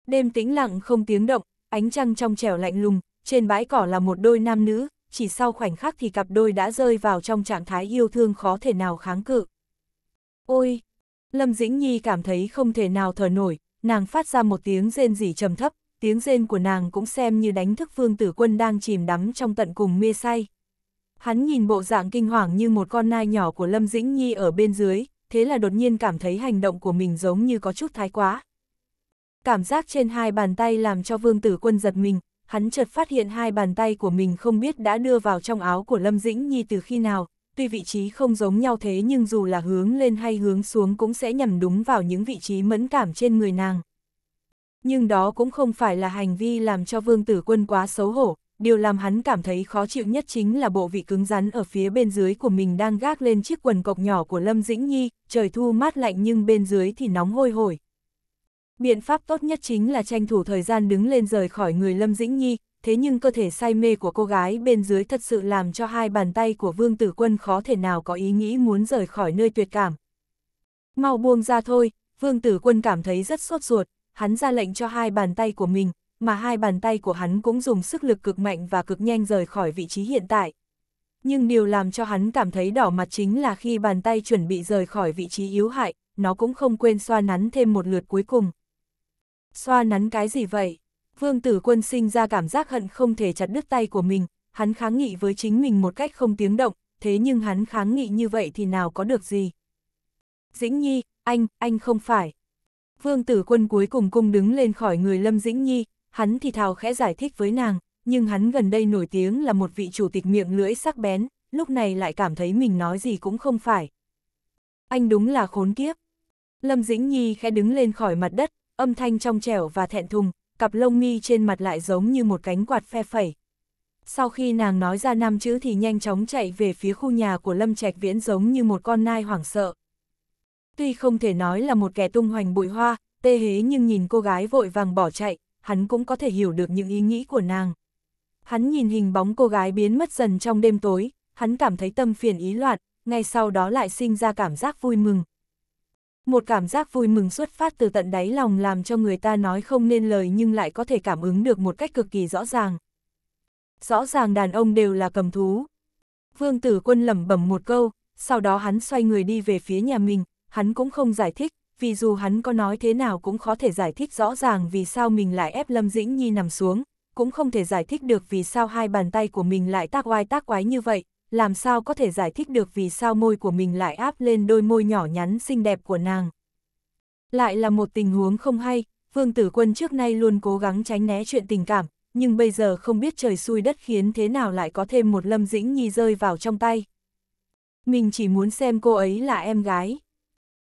Đêm tĩnh lặng không tiếng động, ánh trăng trong trẻo lạnh lùng, trên bãi cỏ là một đôi nam nữ, chỉ sau khoảnh khắc thì cặp đôi đã rơi vào trong trạng thái yêu thương khó thể nào kháng cự. Ôi! Lâm Dĩnh Nhi cảm thấy không thể nào thở nổi, nàng phát ra một tiếng rên rỉ trầm thấp, tiếng rên của nàng cũng xem như đánh thức Vương Tử Quân đang chìm đắm trong tận cùng mê say. Hắn nhìn bộ dạng kinh hoàng như một con nai nhỏ của Lâm Dĩnh Nhi ở bên dưới, thế là đột nhiên cảm thấy hành động của mình giống như có chút thái quá. Cảm giác trên hai bàn tay làm cho vương tử quân giật mình, hắn chợt phát hiện hai bàn tay của mình không biết đã đưa vào trong áo của Lâm Dĩnh Nhi từ khi nào, tuy vị trí không giống nhau thế nhưng dù là hướng lên hay hướng xuống cũng sẽ nhằm đúng vào những vị trí mẫn cảm trên người nàng. Nhưng đó cũng không phải là hành vi làm cho vương tử quân quá xấu hổ, điều làm hắn cảm thấy khó chịu nhất chính là bộ vị cứng rắn ở phía bên dưới của mình đang gác lên chiếc quần cộc nhỏ của Lâm Dĩnh Nhi, trời thu mát lạnh nhưng bên dưới thì nóng hôi hổi. Biện pháp tốt nhất chính là tranh thủ thời gian đứng lên rời khỏi người Lâm Dĩnh Nhi, thế nhưng cơ thể say mê của cô gái bên dưới thật sự làm cho hai bàn tay của Vương Tử Quân khó thể nào có ý nghĩ muốn rời khỏi nơi tuyệt cảm. Mau buông ra thôi, Vương Tử Quân cảm thấy rất sốt ruột, hắn ra lệnh cho hai bàn tay của mình, mà hai bàn tay của hắn cũng dùng sức lực cực mạnh và cực nhanh rời khỏi vị trí hiện tại. Nhưng điều làm cho hắn cảm thấy đỏ mặt chính là khi bàn tay chuẩn bị rời khỏi vị trí yếu hại, nó cũng không quên xoa nắn thêm một lượt cuối cùng. Xoa nắn cái gì vậy? Vương tử quân sinh ra cảm giác hận không thể chặt đứt tay của mình, hắn kháng nghị với chính mình một cách không tiếng động, thế nhưng hắn kháng nghị như vậy thì nào có được gì. Dĩnh Nhi, anh, anh không phải. Vương tử quân cuối cùng cung đứng lên khỏi người Lâm Dĩnh Nhi, hắn thì thào khẽ giải thích với nàng, nhưng hắn gần đây nổi tiếng là một vị chủ tịch miệng lưỡi sắc bén, lúc này lại cảm thấy mình nói gì cũng không phải. Anh đúng là khốn kiếp. Lâm Dĩnh Nhi khẽ đứng lên khỏi mặt đất, âm thanh trong trẻo và thẹn thùng, cặp lông mi trên mặt lại giống như một cánh quạt phe phẩy. Sau khi nàng nói ra năm chữ thì nhanh chóng chạy về phía khu nhà của Lâm Trạch Viễn giống như một con nai hoảng sợ. Tuy không thể nói là một kẻ tung hoành bụi hoa, tê hế nhưng nhìn cô gái vội vàng bỏ chạy, hắn cũng có thể hiểu được những ý nghĩ của nàng. Hắn nhìn hình bóng cô gái biến mất dần trong đêm tối, hắn cảm thấy tâm phiền ý loạn, ngay sau đó lại sinh ra cảm giác vui mừng. Một cảm giác vui mừng xuất phát từ tận đáy lòng làm cho người ta nói không nên lời nhưng lại có thể cảm ứng được một cách cực kỳ rõ ràng. Rõ ràng đàn ông đều là cầm thú. Vương tử quân lẩm bẩm một câu, sau đó hắn xoay người đi về phía nhà mình, hắn cũng không giải thích, vì dù hắn có nói thế nào cũng khó thể giải thích rõ ràng vì sao mình lại ép Lâm Dĩnh Nhi nằm xuống, cũng không thể giải thích được vì sao hai bàn tay của mình lại tác oai tác quái như vậy, làm sao có thể giải thích được vì sao môi của mình lại áp lên đôi môi nhỏ nhắn xinh đẹp của nàng. Lại là một tình huống không hay, Vương Tử Quân trước nay luôn cố gắng tránh né chuyện tình cảm, nhưng bây giờ không biết trời xui đất khiến thế nào lại có thêm một Lâm Dĩnh Nhi rơi vào trong tay. Mình chỉ muốn xem cô ấy là em gái.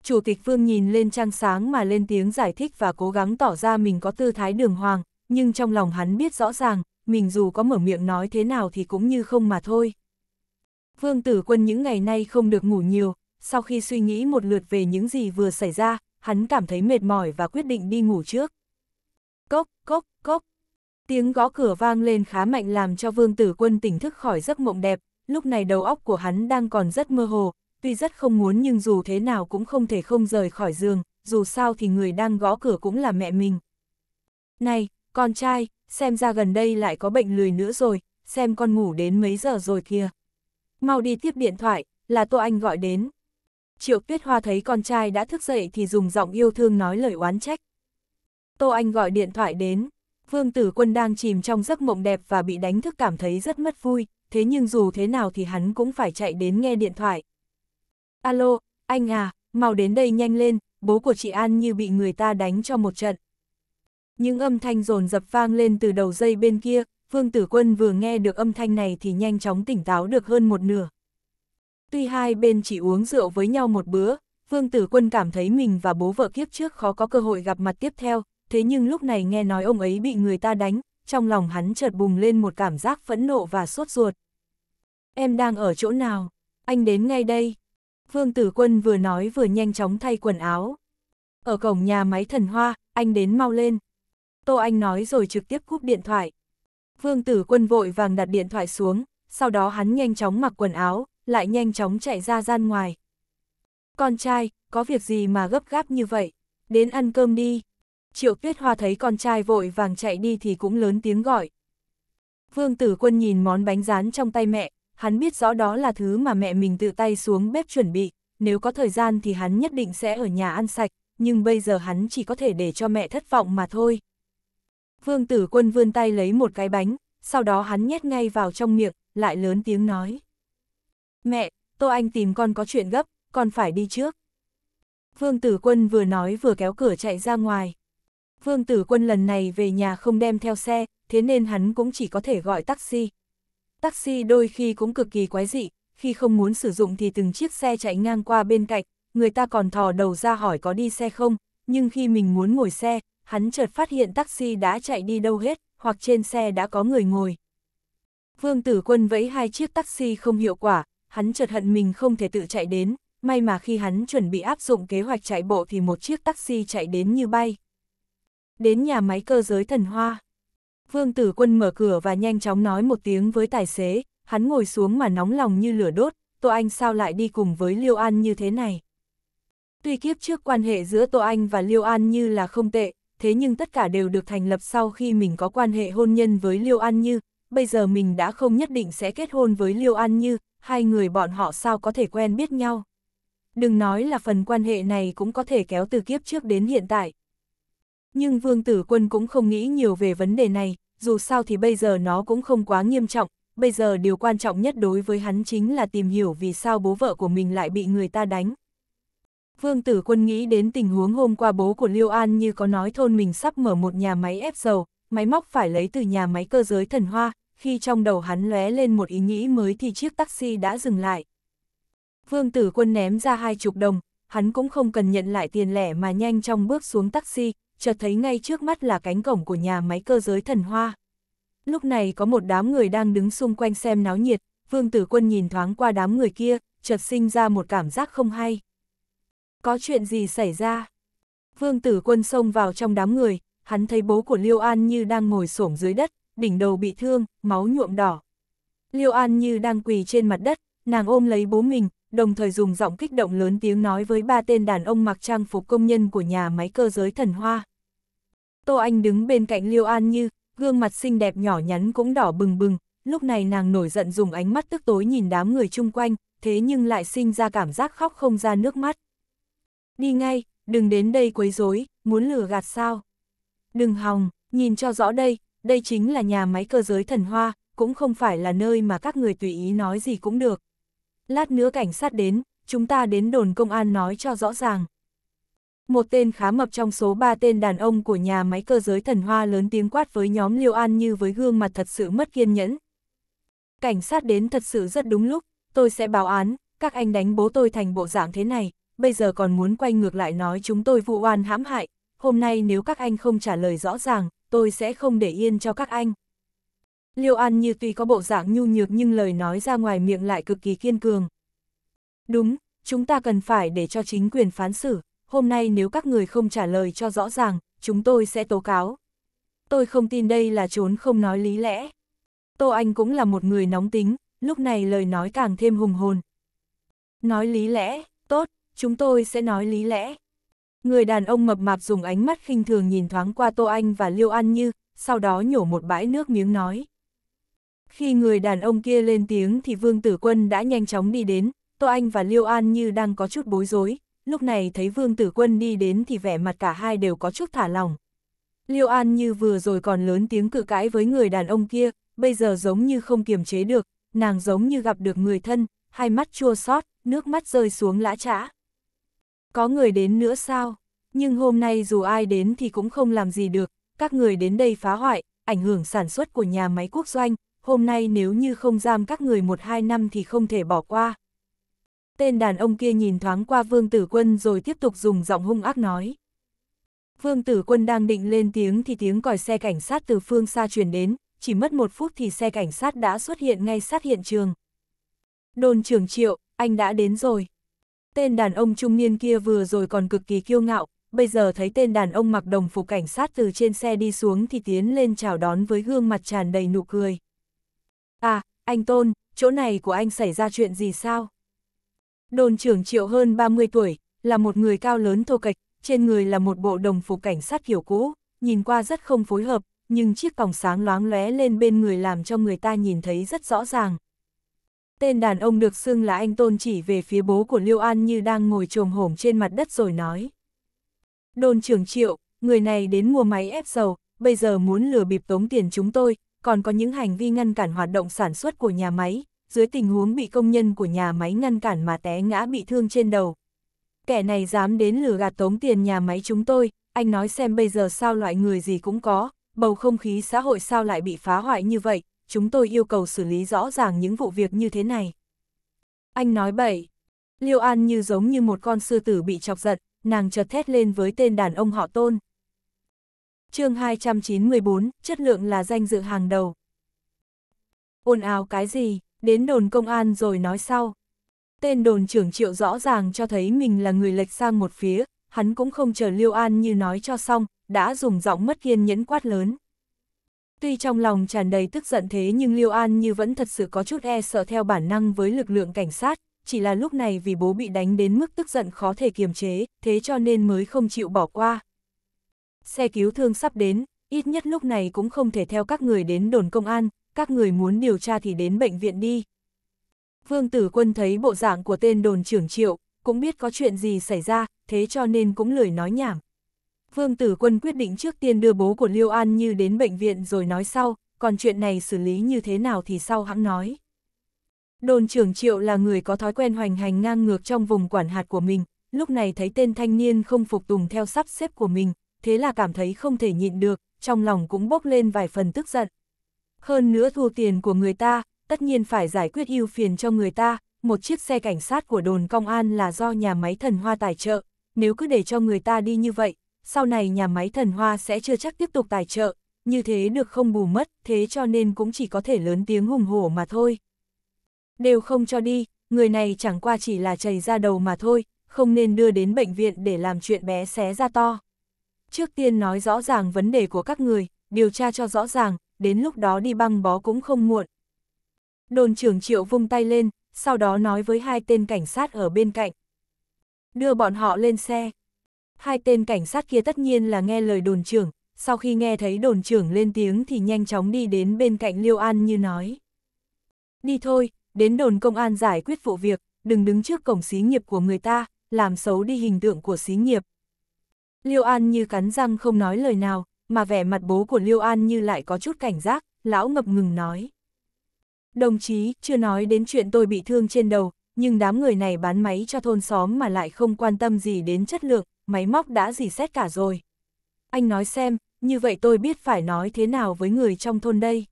Chủ tịch Phương nhìn lên trang sáng mà lên tiếng giải thích và cố gắng tỏ ra mình có tư thái đường hoàng, nhưng trong lòng hắn biết rõ ràng, mình dù có mở miệng nói thế nào thì cũng như không mà thôi. Vương tử quân những ngày nay không được ngủ nhiều, sau khi suy nghĩ một lượt về những gì vừa xảy ra, hắn cảm thấy mệt mỏi và quyết định đi ngủ trước. Cốc, cốc, cốc. Tiếng gõ cửa vang lên khá mạnh làm cho vương tử quân tỉnh thức khỏi giấc mộng đẹp, lúc này đầu óc của hắn đang còn rất mơ hồ, tuy rất không muốn nhưng dù thế nào cũng không thể không rời khỏi giường, dù sao thì người đang gõ cửa cũng là mẹ mình. Này, con trai, xem ra gần đây lại có bệnh lười nữa rồi, xem con ngủ đến mấy giờ rồi kia Mau đi tiếp điện thoại, là Tô Anh gọi đến. Triệu Tuyết Hoa thấy con trai đã thức dậy thì dùng giọng yêu thương nói lời oán trách. Tô Anh gọi điện thoại đến. Vương Tử Quân đang chìm trong giấc mộng đẹp và bị đánh thức cảm thấy rất mất vui, thế nhưng dù thế nào thì hắn cũng phải chạy đến nghe điện thoại. Alo, anh à, mau đến đây nhanh lên, bố của chị An như bị người ta đánh cho một trận. Những âm thanh rồn dập vang lên từ đầu dây bên kia, Phương Tử Quân vừa nghe được âm thanh này thì nhanh chóng tỉnh táo được hơn một nửa. Tuy hai bên chỉ uống rượu với nhau một bữa, Phương Tử Quân cảm thấy mình và bố vợ kiếp trước khó có cơ hội gặp mặt tiếp theo, thế nhưng lúc này nghe nói ông ấy bị người ta đánh, trong lòng hắn chợt bùng lên một cảm giác phẫn nộ và sốt ruột. Em đang ở chỗ nào? Anh đến ngay đây, Vương Tử Quân vừa nói vừa nhanh chóng thay quần áo. Ở cổng nhà máy thần hoa, anh đến mau lên. Tô Anh nói rồi trực tiếp cúp điện thoại. Vương Tử Quân vội vàng đặt điện thoại xuống, sau đó hắn nhanh chóng mặc quần áo, lại nhanh chóng chạy ra gian ngoài. Con trai, có việc gì mà gấp gáp như vậy? Đến ăn cơm đi. Triệu Tuyết Hoa thấy con trai vội vàng chạy đi thì cũng lớn tiếng gọi. Vương Tử Quân nhìn món bánh rán trong tay mẹ, hắn biết rõ đó là thứ mà mẹ mình tự tay xuống bếp chuẩn bị, nếu có thời gian thì hắn nhất định sẽ ở nhà ăn sạch, nhưng bây giờ hắn chỉ có thể để cho mẹ thất vọng mà thôi. Vương tử quân vươn tay lấy một cái bánh, sau đó hắn nhét ngay vào trong miệng, lại lớn tiếng nói. Mẹ, Tô Anh tìm con có chuyện gấp, con phải đi trước. Vương tử quân vừa nói vừa kéo cửa chạy ra ngoài. Vương tử quân lần này về nhà không đem theo xe, thế nên hắn cũng chỉ có thể gọi taxi, Taxi đôi khi cũng cực kỳ quái dị, khi không muốn sử dụng thì từng chiếc xe chạy ngang qua bên cạnh, người ta còn thò đầu ra hỏi có đi xe không, nhưng khi mình muốn ngồi xe, hắn chợt phát hiện taxi đã chạy đi đâu hết, hoặc trên xe đã có người ngồi. Vương Tử Quân vẫy hai chiếc taxi không hiệu quả, hắn chợt hận mình không thể tự chạy đến, may mà khi hắn chuẩn bị áp dụng kế hoạch chạy bộ thì một chiếc taxi chạy đến như bay. Đến nhà máy cơ giới thần hoa. Vương Tử Quân mở cửa và nhanh chóng nói một tiếng với tài xế, hắn ngồi xuống mà nóng lòng như lửa đốt, Tô Anh sao lại đi cùng với Liêu An như thế này. Tuy kiếp trước quan hệ giữa Tô Anh và Liêu An như là không tệ, thế nhưng tất cả đều được thành lập sau khi mình có quan hệ hôn nhân với Liêu An như, bây giờ mình đã không nhất định sẽ kết hôn với Liêu An như, hai người bọn họ sao có thể quen biết nhau. Đừng nói là phần quan hệ này cũng có thể kéo từ kiếp trước đến hiện tại, nhưng Vương Tử Quân cũng không nghĩ nhiều về vấn đề này, dù sao thì bây giờ nó cũng không quá nghiêm trọng, bây giờ điều quan trọng nhất đối với hắn chính là tìm hiểu vì sao bố vợ của mình lại bị người ta đánh. Vương Tử Quân nghĩ đến tình huống hôm qua bố của Liêu An như có nói thôn mình sắp mở một nhà máy ép dầu, máy móc phải lấy từ nhà máy cơ giới thần hoa, khi trong đầu hắn lóe lên một ý nghĩ mới thì chiếc taxi đã dừng lại. Vương Tử Quân ném ra hai chục đồng, hắn cũng không cần nhận lại tiền lẻ mà nhanh trong bước xuống taxi, chợt thấy ngay trước mắt là cánh cổng của nhà máy cơ giới thần hoa. Lúc này có một đám người đang đứng xung quanh xem náo nhiệt, Vương Tử Quân nhìn thoáng qua đám người kia, chợt sinh ra một cảm giác không hay. Có chuyện gì xảy ra? Vương Tử Quân xông vào trong đám người, hắn thấy bố của Liêu An Như đang ngồi xổm dưới đất, đỉnh đầu bị thương, máu nhuộm đỏ. Liêu An Như đang quỳ trên mặt đất, nàng ôm lấy bố mình, đồng thời dùng giọng kích động lớn tiếng nói với ba tên đàn ông mặc trang phục công nhân của nhà máy cơ giới thần hoa. Tô Anh đứng bên cạnh Liêu An Như, gương mặt xinh đẹp nhỏ nhắn cũng đỏ bừng bừng, lúc này nàng nổi giận dùng ánh mắt tức tối nhìn đám người chung quanh, thế nhưng lại sinh ra cảm giác khóc không ra nước mắt. Đi ngay, đừng đến đây quấy rối, muốn lừa gạt sao. Đừng hòng, nhìn cho rõ đây, đây chính là nhà máy cơ giới thần hoa, cũng không phải là nơi mà các người tùy ý nói gì cũng được. Lát nữa cảnh sát đến, chúng ta đến đồn công an nói cho rõ ràng một tên khá mập trong số ba tên đàn ông của nhà máy cơ giới thần hoa lớn tiếng quát với nhóm Liêu An như với gương mặt thật sự mất kiên nhẫn. Cảnh sát đến thật sự rất đúng lúc, tôi sẽ báo án, các anh đánh bố tôi thành bộ dạng thế này, bây giờ còn muốn quay ngược lại nói chúng tôi vụ oan hãm hại, hôm nay nếu các anh không trả lời rõ ràng, tôi sẽ không để yên cho các anh. Liêu An như tuy có bộ dạng nhu nhược nhưng lời nói ra ngoài miệng lại cực kỳ kiên cường. Đúng, chúng ta cần phải để cho chính quyền phán xử, hôm nay nếu các người không trả lời cho rõ ràng, chúng tôi sẽ tố cáo. Tôi không tin đây là trốn không nói lý lẽ. Tô Anh cũng là một người nóng tính, lúc này lời nói càng thêm hùng hồn. Nói lý lẽ, tốt, chúng tôi sẽ nói lý lẽ. Người đàn ông mập mạp dùng ánh mắt khinh thường nhìn thoáng qua Tô Anh và Liêu An Như, sau đó nhổ một bãi nước miếng nói. Khi người đàn ông kia lên tiếng thì Vương Tử Quân đã nhanh chóng đi đến, Tô Anh và Liêu An Như đang có chút bối rối, lúc này thấy Vương Tử Quân đi đến thì vẻ mặt cả hai đều có chút thả lòng. Liêu An như vừa rồi còn lớn tiếng cự cãi với người đàn ông kia, bây giờ giống như không kiềm chế được, nàng giống như gặp được người thân, hai mắt chua xót, nước mắt rơi xuống lã trã. Có người đến nữa sao? Nhưng hôm nay dù ai đến thì cũng không làm gì được, các người đến đây phá hoại, ảnh hưởng sản xuất của nhà máy quốc doanh, hôm nay nếu như không giam các người một hai năm thì không thể bỏ qua tên đàn ông kia nhìn thoáng qua vương tử quân rồi tiếp tục dùng giọng hung ác nói. Vương tử quân đang định lên tiếng thì tiếng còi xe cảnh sát từ phương xa truyền đến, chỉ mất một phút thì xe cảnh sát đã xuất hiện ngay sát hiện trường. Đồn trưởng triệu, anh đã đến rồi. Tên đàn ông trung niên kia vừa rồi còn cực kỳ kiêu ngạo, bây giờ thấy tên đàn ông mặc đồng phục cảnh sát từ trên xe đi xuống thì tiến lên chào đón với gương mặt tràn đầy nụ cười. À, anh Tôn, chỗ này của anh xảy ra chuyện gì sao? Đồn trưởng triệu hơn 30 tuổi, là một người cao lớn thô kịch, trên người là một bộ đồng phục cảnh sát kiểu cũ, nhìn qua rất không phối hợp, nhưng chiếc còng sáng loáng lóe lên bên người làm cho người ta nhìn thấy rất rõ ràng. Tên đàn ông được xưng là anh Tôn chỉ về phía bố của Liêu An như đang ngồi trồm hổm trên mặt đất rồi nói. Đồn trưởng triệu, người này đến mua máy ép dầu, bây giờ muốn lừa bịp tống tiền chúng tôi, còn có những hành vi ngăn cản hoạt động sản xuất của nhà máy, dưới tình huống bị công nhân của nhà máy ngăn cản mà té ngã bị thương trên đầu. Kẻ này dám đến lừa gạt tống tiền nhà máy chúng tôi, anh nói xem bây giờ sao loại người gì cũng có, bầu không khí xã hội sao lại bị phá hoại như vậy, chúng tôi yêu cầu xử lý rõ ràng những vụ việc như thế này. Anh nói bậy, Liêu An như giống như một con sư tử bị chọc giận, nàng chợt thét lên với tên đàn ông họ tôn. chương 294, chất lượng là danh dự hàng đầu. Ôn ào cái gì? đến đồn công an rồi nói sau. Tên đồn trưởng triệu rõ ràng cho thấy mình là người lệch sang một phía, hắn cũng không chờ Liêu An như nói cho xong, đã dùng giọng mất kiên nhẫn quát lớn. Tuy trong lòng tràn đầy tức giận thế nhưng Liêu An như vẫn thật sự có chút e sợ theo bản năng với lực lượng cảnh sát, chỉ là lúc này vì bố bị đánh đến mức tức giận khó thể kiềm chế, thế cho nên mới không chịu bỏ qua. Xe cứu thương sắp đến, ít nhất lúc này cũng không thể theo các người đến đồn công an, các người muốn điều tra thì đến bệnh viện đi. Vương tử quân thấy bộ dạng của tên đồn trưởng triệu, cũng biết có chuyện gì xảy ra, thế cho nên cũng lười nói nhảm. Vương tử quân quyết định trước tiên đưa bố của Liêu An Như đến bệnh viện rồi nói sau, còn chuyện này xử lý như thế nào thì sau hãng nói. Đồn trưởng Triệu là người có thói quen hoành hành ngang ngược trong vùng quản hạt của mình, lúc này thấy tên thanh niên không phục tùng theo sắp xếp của mình, thế là cảm thấy không thể nhịn được, trong lòng cũng bốc lên vài phần tức giận. Hơn nữa thu tiền của người ta, tất nhiên phải giải quyết ưu phiền cho người ta, một chiếc xe cảnh sát của đồn công an là do nhà máy thần hoa tài trợ, nếu cứ để cho người ta đi như vậy, sau này nhà máy thần hoa sẽ chưa chắc tiếp tục tài trợ, như thế được không bù mất, thế cho nên cũng chỉ có thể lớn tiếng hùng hổ mà thôi. Đều không cho đi, người này chẳng qua chỉ là chảy ra đầu mà thôi, không nên đưa đến bệnh viện để làm chuyện bé xé ra to. Trước tiên nói rõ ràng vấn đề của các người, điều tra cho rõ ràng, đến lúc đó đi băng bó cũng không muộn. Đồn trưởng triệu vung tay lên, sau đó nói với hai tên cảnh sát ở bên cạnh. Đưa bọn họ lên xe. Hai tên cảnh sát kia tất nhiên là nghe lời đồn trưởng, sau khi nghe thấy đồn trưởng lên tiếng thì nhanh chóng đi đến bên cạnh Liêu An như nói. Đi thôi, đến đồn công an giải quyết vụ việc, đừng đứng trước cổng xí nghiệp của người ta, làm xấu đi hình tượng của xí nghiệp. Liêu An như cắn răng không nói lời nào, mà vẻ mặt bố của Liêu An như lại có chút cảnh giác, lão ngập ngừng nói. Đồng chí, chưa nói đến chuyện tôi bị thương trên đầu, nhưng đám người này bán máy cho thôn xóm mà lại không quan tâm gì đến chất lượng, máy móc đã dì xét cả rồi. Anh nói xem, như vậy tôi biết phải nói thế nào với người trong thôn đây.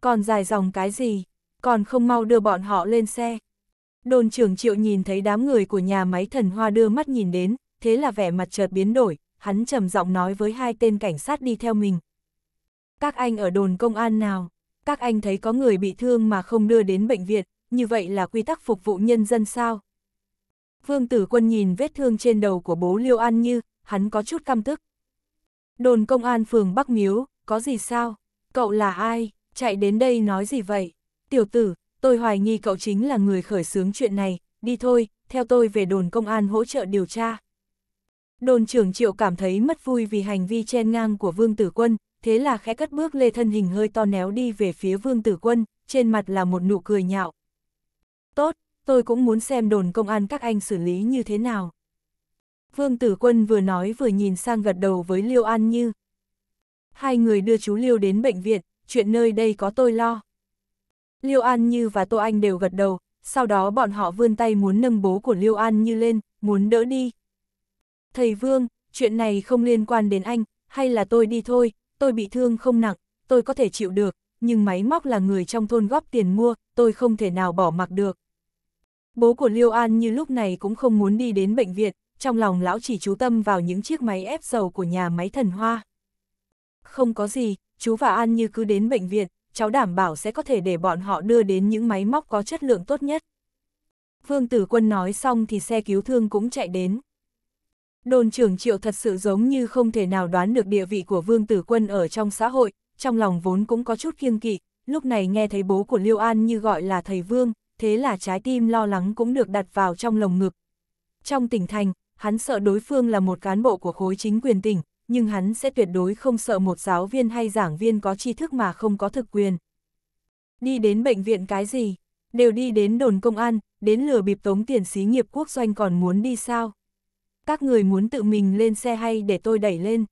Còn dài dòng cái gì, còn không mau đưa bọn họ lên xe. Đồn trưởng triệu nhìn thấy đám người của nhà máy thần hoa đưa mắt nhìn đến, thế là vẻ mặt chợt biến đổi, hắn trầm giọng nói với hai tên cảnh sát đi theo mình. Các anh ở đồn công an nào, các anh thấy có người bị thương mà không đưa đến bệnh viện, như vậy là quy tắc phục vụ nhân dân sao? Vương Tử Quân nhìn vết thương trên đầu của bố Liêu An Như, hắn có chút căm tức. Đồn công an phường Bắc Miếu, có gì sao? Cậu là ai? Chạy đến đây nói gì vậy? Tiểu tử, tôi hoài nghi cậu chính là người khởi xướng chuyện này, đi thôi, theo tôi về đồn công an hỗ trợ điều tra. Đồn trưởng triệu cảm thấy mất vui vì hành vi chen ngang của Vương Tử Quân, thế là khẽ cất bước lê thân hình hơi to néo đi về phía Vương Tử Quân, trên mặt là một nụ cười nhạo. Tốt, tôi cũng muốn xem đồn công an các anh xử lý như thế nào. Vương Tử Quân vừa nói vừa nhìn sang gật đầu với Liêu An Như. Hai người đưa chú Liêu đến bệnh viện, chuyện nơi đây có tôi lo. Liêu An Như và Tô Anh đều gật đầu, sau đó bọn họ vươn tay muốn nâng bố của Liêu An Như lên, muốn đỡ đi, Thầy Vương, chuyện này không liên quan đến anh, hay là tôi đi thôi, tôi bị thương không nặng, tôi có thể chịu được, nhưng máy móc là người trong thôn góp tiền mua, tôi không thể nào bỏ mặc được. Bố của Liêu An như lúc này cũng không muốn đi đến bệnh viện, trong lòng lão chỉ chú tâm vào những chiếc máy ép dầu của nhà máy thần hoa. Không có gì, chú và An như cứ đến bệnh viện, cháu đảm bảo sẽ có thể để bọn họ đưa đến những máy móc có chất lượng tốt nhất. Vương Tử Quân nói xong thì xe cứu thương cũng chạy đến. Đồn trưởng triệu thật sự giống như không thể nào đoán được địa vị của Vương Tử Quân ở trong xã hội, trong lòng vốn cũng có chút kiêng kỵ, lúc này nghe thấy bố của Liêu An như gọi là thầy Vương, thế là trái tim lo lắng cũng được đặt vào trong lồng ngực. Trong tỉnh thành, hắn sợ đối phương là một cán bộ của khối chính quyền tỉnh, nhưng hắn sẽ tuyệt đối không sợ một giáo viên hay giảng viên có tri thức mà không có thực quyền. Đi đến bệnh viện cái gì? Đều đi đến đồn công an, đến lừa bịp tống tiền xí nghiệp quốc doanh còn muốn đi sao? các người muốn tự mình lên xe hay để tôi đẩy lên.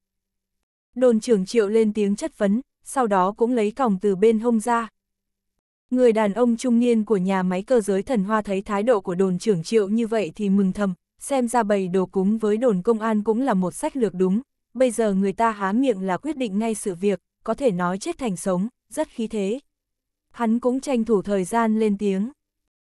Đồn trưởng triệu lên tiếng chất vấn, sau đó cũng lấy còng từ bên hông ra. Người đàn ông trung niên của nhà máy cơ giới thần hoa thấy thái độ của đồn trưởng triệu như vậy thì mừng thầm, xem ra bày đồ cúng với đồn công an cũng là một sách lược đúng, bây giờ người ta há miệng là quyết định ngay sự việc, có thể nói chết thành sống, rất khí thế. Hắn cũng tranh thủ thời gian lên tiếng.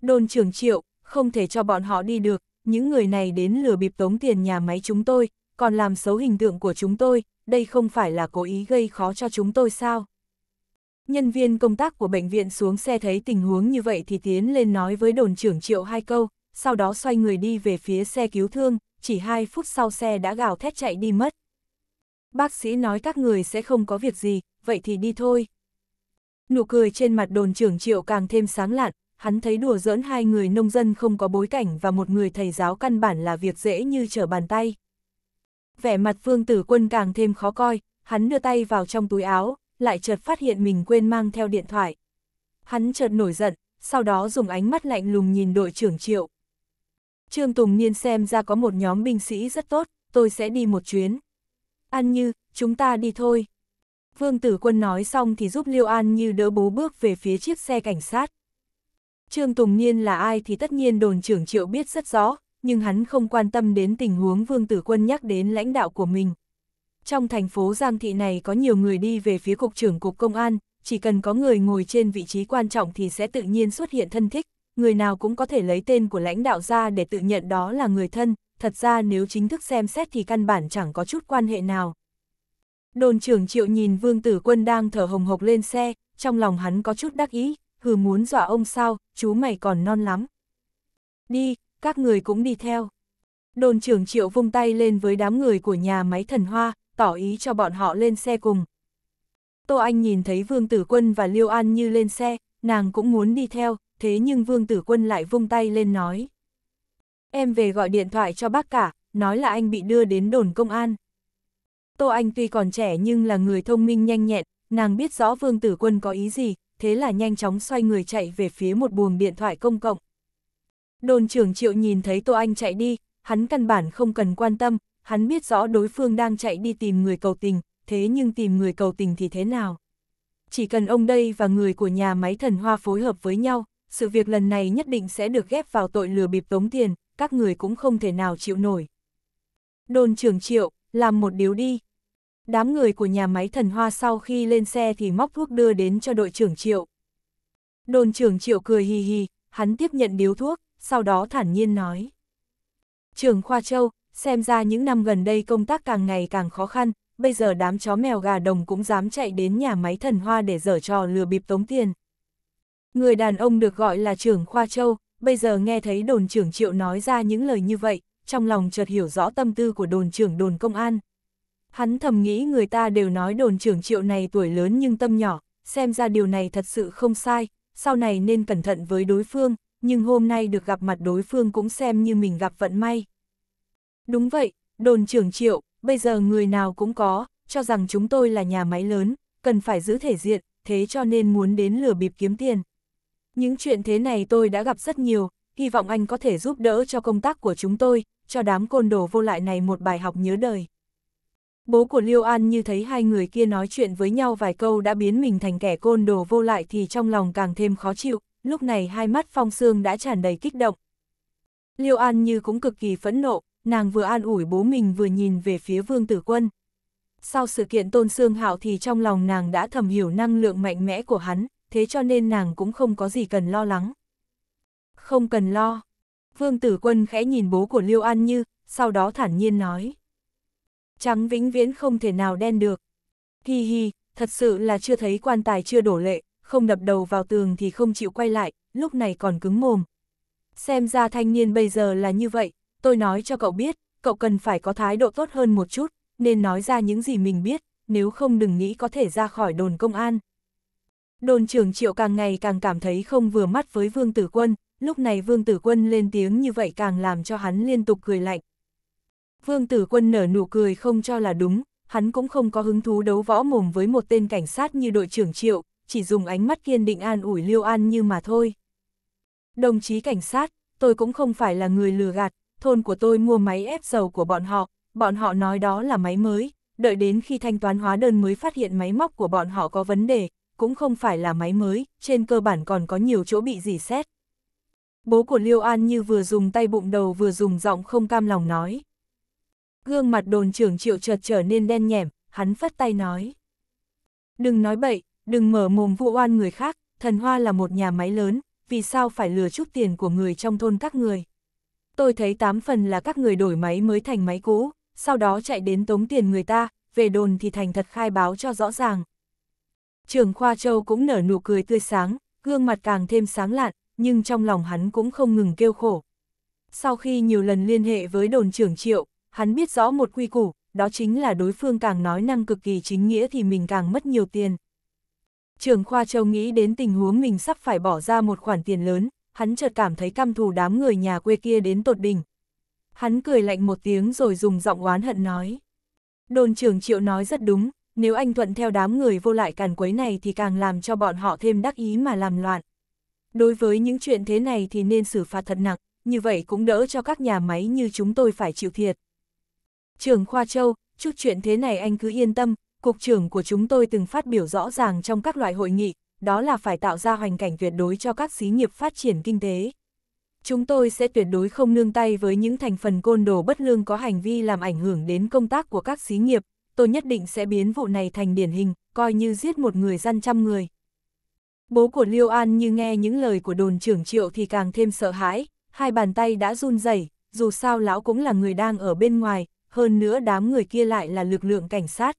Đồn trưởng triệu, không thể cho bọn họ đi được, những người này đến lừa bịp tống tiền nhà máy chúng tôi, còn làm xấu hình tượng của chúng tôi, đây không phải là cố ý gây khó cho chúng tôi sao? Nhân viên công tác của bệnh viện xuống xe thấy tình huống như vậy thì tiến lên nói với đồn trưởng triệu hai câu, sau đó xoay người đi về phía xe cứu thương, chỉ hai phút sau xe đã gào thét chạy đi mất. Bác sĩ nói các người sẽ không có việc gì, vậy thì đi thôi. Nụ cười trên mặt đồn trưởng triệu càng thêm sáng lạn, hắn thấy đùa giỡn hai người nông dân không có bối cảnh và một người thầy giáo căn bản là việc dễ như trở bàn tay. Vẻ mặt Phương Tử Quân càng thêm khó coi, hắn đưa tay vào trong túi áo, lại chợt phát hiện mình quên mang theo điện thoại. Hắn chợt nổi giận, sau đó dùng ánh mắt lạnh lùng nhìn đội trưởng Triệu. Trương Tùng Niên xem ra có một nhóm binh sĩ rất tốt, tôi sẽ đi một chuyến. An Như, chúng ta đi thôi. Vương Tử Quân nói xong thì giúp Liêu An Như đỡ bố bước về phía chiếc xe cảnh sát. Trương Tùng Niên là ai thì tất nhiên đồn trưởng triệu biết rất rõ, nhưng hắn không quan tâm đến tình huống Vương Tử Quân nhắc đến lãnh đạo của mình. Trong thành phố Giang Thị này có nhiều người đi về phía cục trưởng cục công an, chỉ cần có người ngồi trên vị trí quan trọng thì sẽ tự nhiên xuất hiện thân thích, người nào cũng có thể lấy tên của lãnh đạo ra để tự nhận đó là người thân, thật ra nếu chính thức xem xét thì căn bản chẳng có chút quan hệ nào. Đồn trưởng triệu nhìn Vương Tử Quân đang thở hồng hộc lên xe, trong lòng hắn có chút đắc ý, hừ muốn dọa ông sao, chú mày còn non lắm. Đi, các người cũng đi theo. Đồn trưởng triệu vung tay lên với đám người của nhà máy thần hoa, tỏ ý cho bọn họ lên xe cùng. Tô Anh nhìn thấy Vương Tử Quân và Liêu An như lên xe, nàng cũng muốn đi theo, thế nhưng Vương Tử Quân lại vung tay lên nói. Em về gọi điện thoại cho bác cả, nói là anh bị đưa đến đồn công an. Tô Anh tuy còn trẻ nhưng là người thông minh nhanh nhẹn, nàng biết rõ Vương Tử Quân có ý gì, thế là nhanh chóng xoay người chạy về phía một buồng điện thoại công cộng. Đồn trưởng triệu nhìn thấy Tô Anh chạy đi, hắn căn bản không cần quan tâm, hắn biết rõ đối phương đang chạy đi tìm người cầu tình, thế nhưng tìm người cầu tình thì thế nào? Chỉ cần ông đây và người của nhà máy thần hoa phối hợp với nhau, sự việc lần này nhất định sẽ được ghép vào tội lừa bịp tống tiền, các người cũng không thể nào chịu nổi. Đồn trưởng triệu, làm một điều đi, Đám người của nhà máy thần hoa sau khi lên xe thì móc thuốc đưa đến cho đội trưởng Triệu. Đồn trưởng Triệu cười hì hì, hắn tiếp nhận điếu thuốc, sau đó thản nhiên nói. Trưởng Khoa Châu, xem ra những năm gần đây công tác càng ngày càng khó khăn, bây giờ đám chó mèo gà đồng cũng dám chạy đến nhà máy thần hoa để dở trò lừa bịp tống tiền. Người đàn ông được gọi là trưởng Khoa Châu, bây giờ nghe thấy đồn trưởng Triệu nói ra những lời như vậy, trong lòng chợt hiểu rõ tâm tư của đồn trưởng đồn công an. Hắn thầm nghĩ người ta đều nói đồn trưởng triệu này tuổi lớn nhưng tâm nhỏ, xem ra điều này thật sự không sai, sau này nên cẩn thận với đối phương, nhưng hôm nay được gặp mặt đối phương cũng xem như mình gặp vận may. Đúng vậy, đồn trưởng triệu, bây giờ người nào cũng có, cho rằng chúng tôi là nhà máy lớn, cần phải giữ thể diện, thế cho nên muốn đến lừa bịp kiếm tiền. Những chuyện thế này tôi đã gặp rất nhiều, hy vọng anh có thể giúp đỡ cho công tác của chúng tôi, cho đám côn đồ vô lại này một bài học nhớ đời. Bố của Liêu An như thấy hai người kia nói chuyện với nhau vài câu đã biến mình thành kẻ côn đồ vô lại thì trong lòng càng thêm khó chịu, lúc này hai mắt Phong Sương đã tràn đầy kích động. Liêu An như cũng cực kỳ phẫn nộ, nàng vừa an ủi bố mình vừa nhìn về phía Vương Tử Quân. Sau sự kiện Tôn Sương Hạo thì trong lòng nàng đã thầm hiểu năng lượng mạnh mẽ của hắn, thế cho nên nàng cũng không có gì cần lo lắng. Không cần lo. Vương Tử Quân khẽ nhìn bố của Liêu An Như, sau đó thản nhiên nói trắng vĩnh viễn không thể nào đen được. Hi hi, thật sự là chưa thấy quan tài chưa đổ lệ, không đập đầu vào tường thì không chịu quay lại, lúc này còn cứng mồm. Xem ra thanh niên bây giờ là như vậy, tôi nói cho cậu biết, cậu cần phải có thái độ tốt hơn một chút, nên nói ra những gì mình biết, nếu không đừng nghĩ có thể ra khỏi đồn công an. Đồn trưởng triệu càng ngày càng cảm thấy không vừa mắt với Vương Tử Quân, lúc này Vương Tử Quân lên tiếng như vậy càng làm cho hắn liên tục cười lạnh, Vương Tử Quân nở nụ cười không cho là đúng, hắn cũng không có hứng thú đấu võ mồm với một tên cảnh sát như đội trưởng Triệu, chỉ dùng ánh mắt kiên định an ủi Liêu An như mà thôi. Đồng chí cảnh sát, tôi cũng không phải là người lừa gạt, thôn của tôi mua máy ép dầu của bọn họ, bọn họ nói đó là máy mới, đợi đến khi thanh toán hóa đơn mới phát hiện máy móc của bọn họ có vấn đề, cũng không phải là máy mới, trên cơ bản còn có nhiều chỗ bị dỉ xét. Bố của Liêu An như vừa dùng tay bụng đầu vừa dùng giọng không cam lòng nói. Gương mặt đồn trưởng triệu chợt trở nên đen nhẻm, hắn phất tay nói. Đừng nói bậy, đừng mở mồm vụ oan người khác, thần hoa là một nhà máy lớn, vì sao phải lừa chút tiền của người trong thôn các người. Tôi thấy tám phần là các người đổi máy mới thành máy cũ, sau đó chạy đến tống tiền người ta, về đồn thì thành thật khai báo cho rõ ràng. Trường Khoa Châu cũng nở nụ cười tươi sáng, gương mặt càng thêm sáng lạn, nhưng trong lòng hắn cũng không ngừng kêu khổ. Sau khi nhiều lần liên hệ với đồn trưởng Triệu, hắn biết rõ một quy củ, đó chính là đối phương càng nói năng cực kỳ chính nghĩa thì mình càng mất nhiều tiền. Trường Khoa Châu nghĩ đến tình huống mình sắp phải bỏ ra một khoản tiền lớn, hắn chợt cảm thấy căm thù đám người nhà quê kia đến tột đỉnh. Hắn cười lạnh một tiếng rồi dùng giọng oán hận nói. Đồn trưởng Triệu nói rất đúng, nếu anh thuận theo đám người vô lại càn quấy này thì càng làm cho bọn họ thêm đắc ý mà làm loạn. Đối với những chuyện thế này thì nên xử phạt thật nặng, như vậy cũng đỡ cho các nhà máy như chúng tôi phải chịu thiệt. Trưởng Khoa Châu, chút chuyện thế này anh cứ yên tâm, cục trưởng của chúng tôi từng phát biểu rõ ràng trong các loại hội nghị, đó là phải tạo ra hoàn cảnh tuyệt đối cho các xí nghiệp phát triển kinh tế. Chúng tôi sẽ tuyệt đối không nương tay với những thành phần côn đồ bất lương có hành vi làm ảnh hưởng đến công tác của các xí nghiệp, tôi nhất định sẽ biến vụ này thành điển hình, coi như giết một người dân trăm người. Bố của Liêu An như nghe những lời của đồn trưởng triệu thì càng thêm sợ hãi, hai bàn tay đã run rẩy. dù sao lão cũng là người đang ở bên ngoài, hơn nữa đám người kia lại là lực lượng cảnh sát.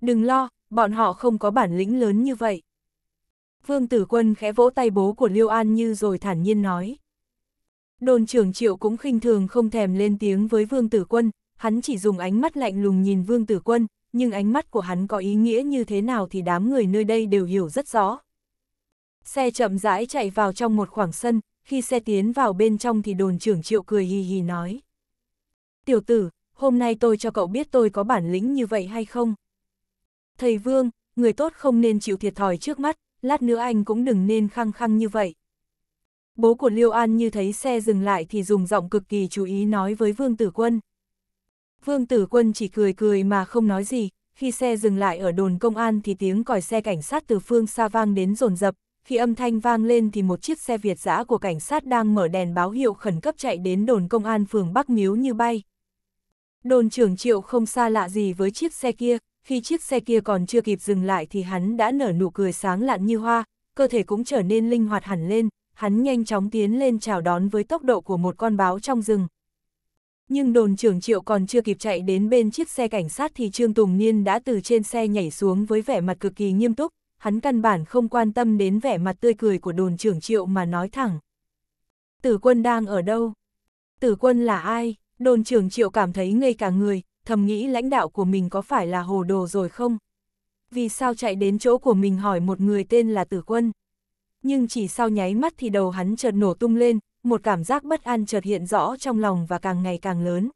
Đừng lo, bọn họ không có bản lĩnh lớn như vậy. Vương Tử Quân khẽ vỗ tay bố của Liêu An Như rồi thản nhiên nói. Đồn trưởng Triệu cũng khinh thường không thèm lên tiếng với Vương Tử Quân, hắn chỉ dùng ánh mắt lạnh lùng nhìn Vương Tử Quân, nhưng ánh mắt của hắn có ý nghĩa như thế nào thì đám người nơi đây đều hiểu rất rõ. Xe chậm rãi chạy vào trong một khoảng sân, khi xe tiến vào bên trong thì đồn trưởng Triệu cười hì hì nói. Tiểu tử, hôm nay tôi cho cậu biết tôi có bản lĩnh như vậy hay không. Thầy Vương, người tốt không nên chịu thiệt thòi trước mắt, lát nữa anh cũng đừng nên khăng khăng như vậy. Bố của Liêu An như thấy xe dừng lại thì dùng giọng cực kỳ chú ý nói với Vương Tử Quân. Vương Tử Quân chỉ cười cười mà không nói gì, khi xe dừng lại ở đồn công an thì tiếng còi xe cảnh sát từ phương xa vang đến rồn rập, khi âm thanh vang lên thì một chiếc xe Việt giã của cảnh sát đang mở đèn báo hiệu khẩn cấp chạy đến đồn công an phường Bắc Miếu như bay, Đồn trưởng triệu không xa lạ gì với chiếc xe kia, khi chiếc xe kia còn chưa kịp dừng lại thì hắn đã nở nụ cười sáng lạn như hoa, cơ thể cũng trở nên linh hoạt hẳn lên, hắn nhanh chóng tiến lên chào đón với tốc độ của một con báo trong rừng. Nhưng đồn trưởng triệu còn chưa kịp chạy đến bên chiếc xe cảnh sát thì Trương Tùng Niên đã từ trên xe nhảy xuống với vẻ mặt cực kỳ nghiêm túc, hắn căn bản không quan tâm đến vẻ mặt tươi cười của đồn trưởng triệu mà nói thẳng. Tử quân đang ở đâu? Tử quân là ai? Đồn trưởng triệu cảm thấy ngây cả người, thầm nghĩ lãnh đạo của mình có phải là hồ đồ rồi không? Vì sao chạy đến chỗ của mình hỏi một người tên là tử quân? Nhưng chỉ sau nháy mắt thì đầu hắn chợt nổ tung lên, một cảm giác bất an chợt hiện rõ trong lòng và càng ngày càng lớn.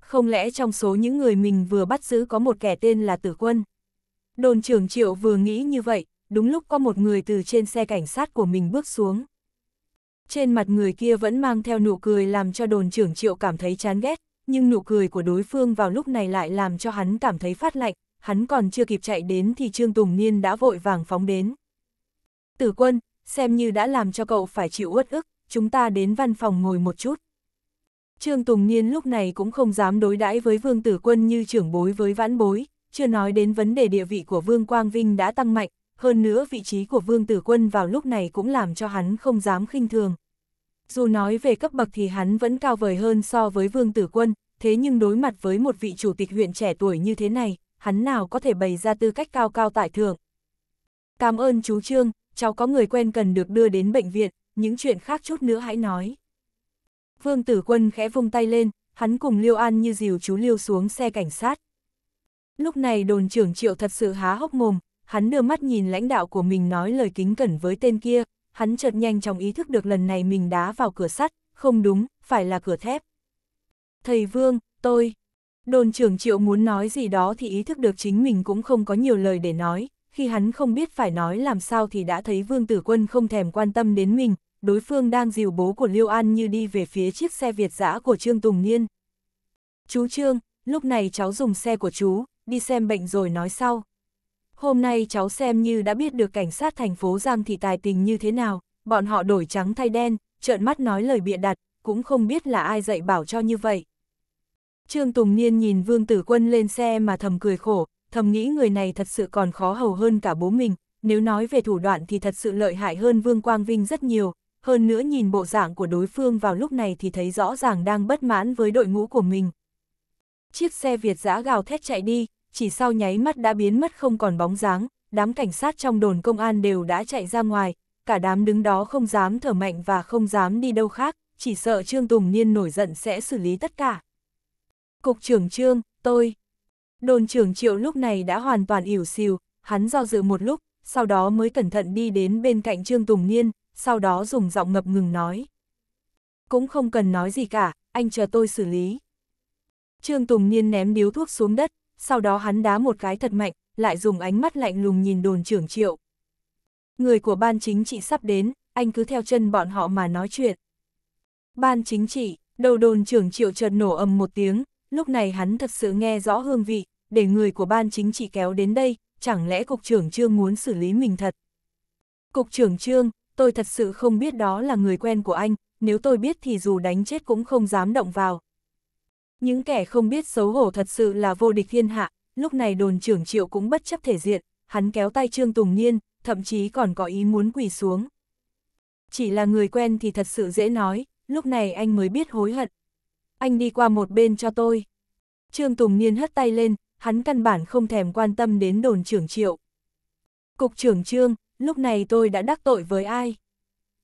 Không lẽ trong số những người mình vừa bắt giữ có một kẻ tên là tử quân? Đồn trưởng triệu vừa nghĩ như vậy, đúng lúc có một người từ trên xe cảnh sát của mình bước xuống. Trên mặt người kia vẫn mang theo nụ cười làm cho đồn trưởng triệu cảm thấy chán ghét, nhưng nụ cười của đối phương vào lúc này lại làm cho hắn cảm thấy phát lạnh, hắn còn chưa kịp chạy đến thì Trương Tùng Niên đã vội vàng phóng đến. Tử quân, xem như đã làm cho cậu phải chịu uất ức, chúng ta đến văn phòng ngồi một chút. Trương Tùng Niên lúc này cũng không dám đối đãi với Vương Tử Quân như trưởng bối với vãn bối, chưa nói đến vấn đề địa vị của Vương Quang Vinh đã tăng mạnh, hơn nữa vị trí của Vương Tử Quân vào lúc này cũng làm cho hắn không dám khinh thường. Dù nói về cấp bậc thì hắn vẫn cao vời hơn so với Vương Tử Quân, thế nhưng đối mặt với một vị chủ tịch huyện trẻ tuổi như thế này, hắn nào có thể bày ra tư cách cao cao tại thượng. Cảm ơn chú Trương, cháu có người quen cần được đưa đến bệnh viện, những chuyện khác chút nữa hãy nói. Vương Tử Quân khẽ vung tay lên, hắn cùng Liêu An như dìu chú Liêu xuống xe cảnh sát. Lúc này đồn trưởng triệu thật sự há hốc mồm, hắn đưa mắt nhìn lãnh đạo của mình nói lời kính cẩn với tên kia, hắn chợt nhanh trong ý thức được lần này mình đá vào cửa sắt, không đúng, phải là cửa thép. Thầy Vương, tôi... Đồn trưởng triệu muốn nói gì đó thì ý thức được chính mình cũng không có nhiều lời để nói, khi hắn không biết phải nói làm sao thì đã thấy Vương Tử Quân không thèm quan tâm đến mình, đối phương đang dìu bố của Liêu An như đi về phía chiếc xe Việt dã của Trương Tùng Niên. Chú Trương, lúc này cháu dùng xe của chú, đi xem bệnh rồi nói sau hôm nay cháu xem như đã biết được cảnh sát thành phố Giang Thị tài tình như thế nào, bọn họ đổi trắng thay đen, trợn mắt nói lời bịa đặt, cũng không biết là ai dạy bảo cho như vậy. Trương Tùng Niên nhìn Vương Tử Quân lên xe mà thầm cười khổ, thầm nghĩ người này thật sự còn khó hầu hơn cả bố mình, nếu nói về thủ đoạn thì thật sự lợi hại hơn Vương Quang Vinh rất nhiều, hơn nữa nhìn bộ dạng của đối phương vào lúc này thì thấy rõ ràng đang bất mãn với đội ngũ của mình. Chiếc xe Việt giã gào thét chạy đi, chỉ sau nháy mắt đã biến mất không còn bóng dáng, đám cảnh sát trong đồn công an đều đã chạy ra ngoài, cả đám đứng đó không dám thở mạnh và không dám đi đâu khác, chỉ sợ Trương Tùng Niên nổi giận sẽ xử lý tất cả. Cục trưởng Trương, tôi. Đồn trưởng Triệu lúc này đã hoàn toàn ỉu xìu, hắn do dự một lúc, sau đó mới cẩn thận đi đến bên cạnh Trương Tùng Niên, sau đó dùng giọng ngập ngừng nói. Cũng không cần nói gì cả, anh chờ tôi xử lý. Trương Tùng Niên ném điếu thuốc xuống đất, sau đó hắn đá một cái thật mạnh, lại dùng ánh mắt lạnh lùng nhìn đồn trưởng triệu. Người của ban chính trị sắp đến, anh cứ theo chân bọn họ mà nói chuyện. Ban chính trị, đầu đồn trưởng triệu chợt nổ ầm một tiếng, lúc này hắn thật sự nghe rõ hương vị, để người của ban chính trị kéo đến đây, chẳng lẽ cục trưởng trương muốn xử lý mình thật. Cục trưởng trương, tôi thật sự không biết đó là người quen của anh, nếu tôi biết thì dù đánh chết cũng không dám động vào, những kẻ không biết xấu hổ thật sự là vô địch thiên hạ, lúc này đồn trưởng triệu cũng bất chấp thể diện, hắn kéo tay Trương Tùng Niên, thậm chí còn có ý muốn quỳ xuống. Chỉ là người quen thì thật sự dễ nói, lúc này anh mới biết hối hận. Anh đi qua một bên cho tôi. Trương Tùng Niên hất tay lên, hắn căn bản không thèm quan tâm đến đồn trưởng triệu. Cục trưởng Trương, lúc này tôi đã đắc tội với ai?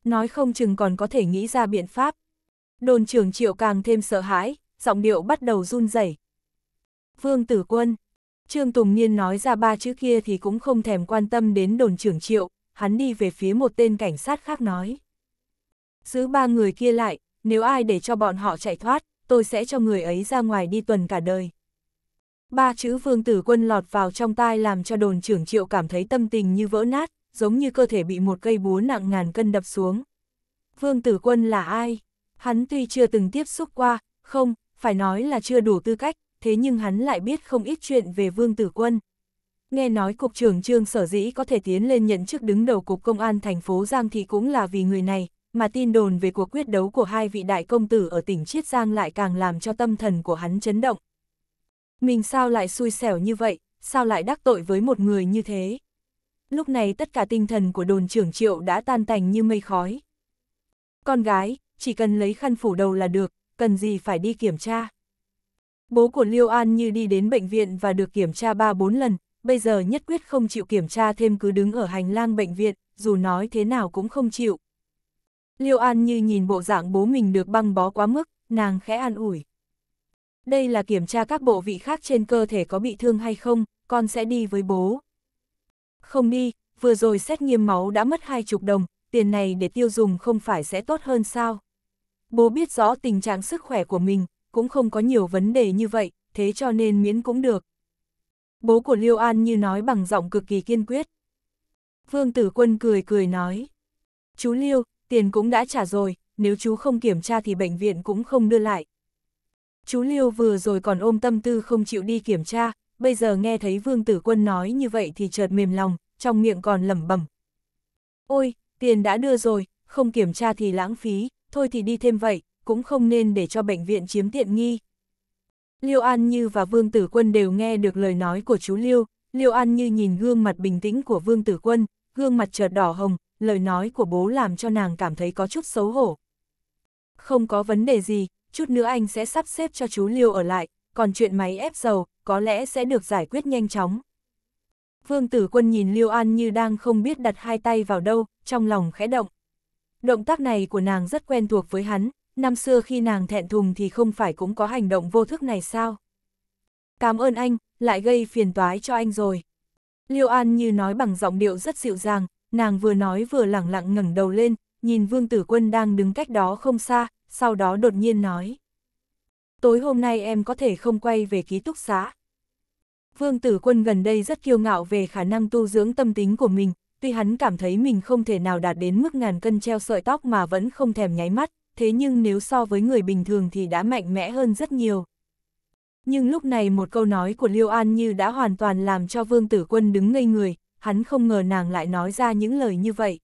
Nói không chừng còn có thể nghĩ ra biện pháp. Đồn trưởng triệu càng thêm sợ hãi, giọng điệu bắt đầu run rẩy. Vương Tử Quân Trương Tùng Niên nói ra ba chữ kia thì cũng không thèm quan tâm đến đồn trưởng triệu, hắn đi về phía một tên cảnh sát khác nói. Giữ ba người kia lại, nếu ai để cho bọn họ chạy thoát, tôi sẽ cho người ấy ra ngoài đi tuần cả đời. Ba chữ vương tử quân lọt vào trong tai làm cho đồn trưởng triệu cảm thấy tâm tình như vỡ nát, giống như cơ thể bị một cây búa nặng ngàn cân đập xuống. Vương tử quân là ai? Hắn tuy chưa từng tiếp xúc qua, không, phải nói là chưa đủ tư cách, thế nhưng hắn lại biết không ít chuyện về Vương Tử Quân. Nghe nói Cục trưởng Trương sở dĩ có thể tiến lên nhận chức đứng đầu Cục Công an thành phố Giang thì cũng là vì người này, mà tin đồn về cuộc quyết đấu của hai vị đại công tử ở tỉnh Chiết Giang lại càng làm cho tâm thần của hắn chấn động. Mình sao lại xui xẻo như vậy, sao lại đắc tội với một người như thế? Lúc này tất cả tinh thần của đồn trưởng triệu đã tan tành như mây khói. Con gái, chỉ cần lấy khăn phủ đầu là được, cần gì phải đi kiểm tra. Bố của Liêu An như đi đến bệnh viện và được kiểm tra 3-4 lần, bây giờ nhất quyết không chịu kiểm tra thêm cứ đứng ở hành lang bệnh viện, dù nói thế nào cũng không chịu. Liêu An như nhìn bộ dạng bố mình được băng bó quá mức, nàng khẽ an ủi. Đây là kiểm tra các bộ vị khác trên cơ thể có bị thương hay không, con sẽ đi với bố. Không đi, vừa rồi xét nghiệm máu đã mất hai chục đồng, tiền này để tiêu dùng không phải sẽ tốt hơn sao? Bố biết rõ tình trạng sức khỏe của mình, cũng không có nhiều vấn đề như vậy, thế cho nên miễn cũng được. Bố của Liêu An như nói bằng giọng cực kỳ kiên quyết. Vương Tử Quân cười cười nói. Chú Liêu, tiền cũng đã trả rồi, nếu chú không kiểm tra thì bệnh viện cũng không đưa lại. Chú Liêu vừa rồi còn ôm tâm tư không chịu đi kiểm tra, bây giờ nghe thấy Vương Tử Quân nói như vậy thì chợt mềm lòng, trong miệng còn lẩm bẩm. Ôi, tiền đã đưa rồi, không kiểm tra thì lãng phí, thôi thì đi thêm vậy, cũng không nên để cho bệnh viện chiếm tiện nghi. Liêu An Như và Vương Tử Quân đều nghe được lời nói của chú Liêu, Liêu An Như nhìn gương mặt bình tĩnh của Vương Tử Quân, gương mặt chợt đỏ hồng, lời nói của bố làm cho nàng cảm thấy có chút xấu hổ. Không có vấn đề gì, chút nữa anh sẽ sắp xếp cho chú Liêu ở lại, còn chuyện máy ép dầu, có lẽ sẽ được giải quyết nhanh chóng. Vương Tử Quân nhìn Liêu An Như đang không biết đặt hai tay vào đâu, trong lòng khẽ động. Động tác này của nàng rất quen thuộc với hắn, năm xưa khi nàng thẹn thùng thì không phải cũng có hành động vô thức này sao? Cảm ơn anh, lại gây phiền toái cho anh rồi. Liêu An như nói bằng giọng điệu rất dịu dàng, nàng vừa nói vừa lẳng lặng ngẩng đầu lên, nhìn Vương Tử Quân đang đứng cách đó không xa, sau đó đột nhiên nói. Tối hôm nay em có thể không quay về ký túc xá. Vương Tử Quân gần đây rất kiêu ngạo về khả năng tu dưỡng tâm tính của mình, tuy hắn cảm thấy mình không thể nào đạt đến mức ngàn cân treo sợi tóc mà vẫn không thèm nháy mắt, thế nhưng nếu so với người bình thường thì đã mạnh mẽ hơn rất nhiều. Nhưng lúc này một câu nói của Liêu An Như đã hoàn toàn làm cho Vương Tử Quân đứng ngây người, hắn không ngờ nàng lại nói ra những lời như vậy.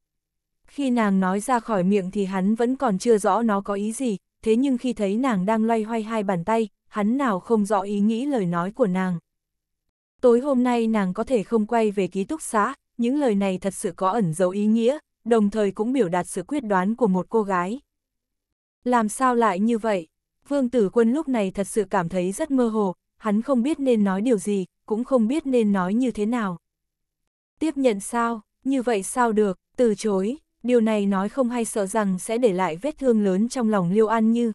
Khi nàng nói ra khỏi miệng thì hắn vẫn còn chưa rõ nó có ý gì, thế nhưng khi thấy nàng đang loay hoay hai bàn tay, hắn nào không rõ ý nghĩ lời nói của nàng. Tối hôm nay nàng có thể không quay về ký túc xá, những lời này thật sự có ẩn dấu ý nghĩa, đồng thời cũng biểu đạt sự quyết đoán của một cô gái. Làm sao lại như vậy? Vương Tử Quân lúc này thật sự cảm thấy rất mơ hồ, hắn không biết nên nói điều gì, cũng không biết nên nói như thế nào. Tiếp nhận sao, như vậy sao được, từ chối, điều này nói không hay sợ rằng sẽ để lại vết thương lớn trong lòng Liêu An Như.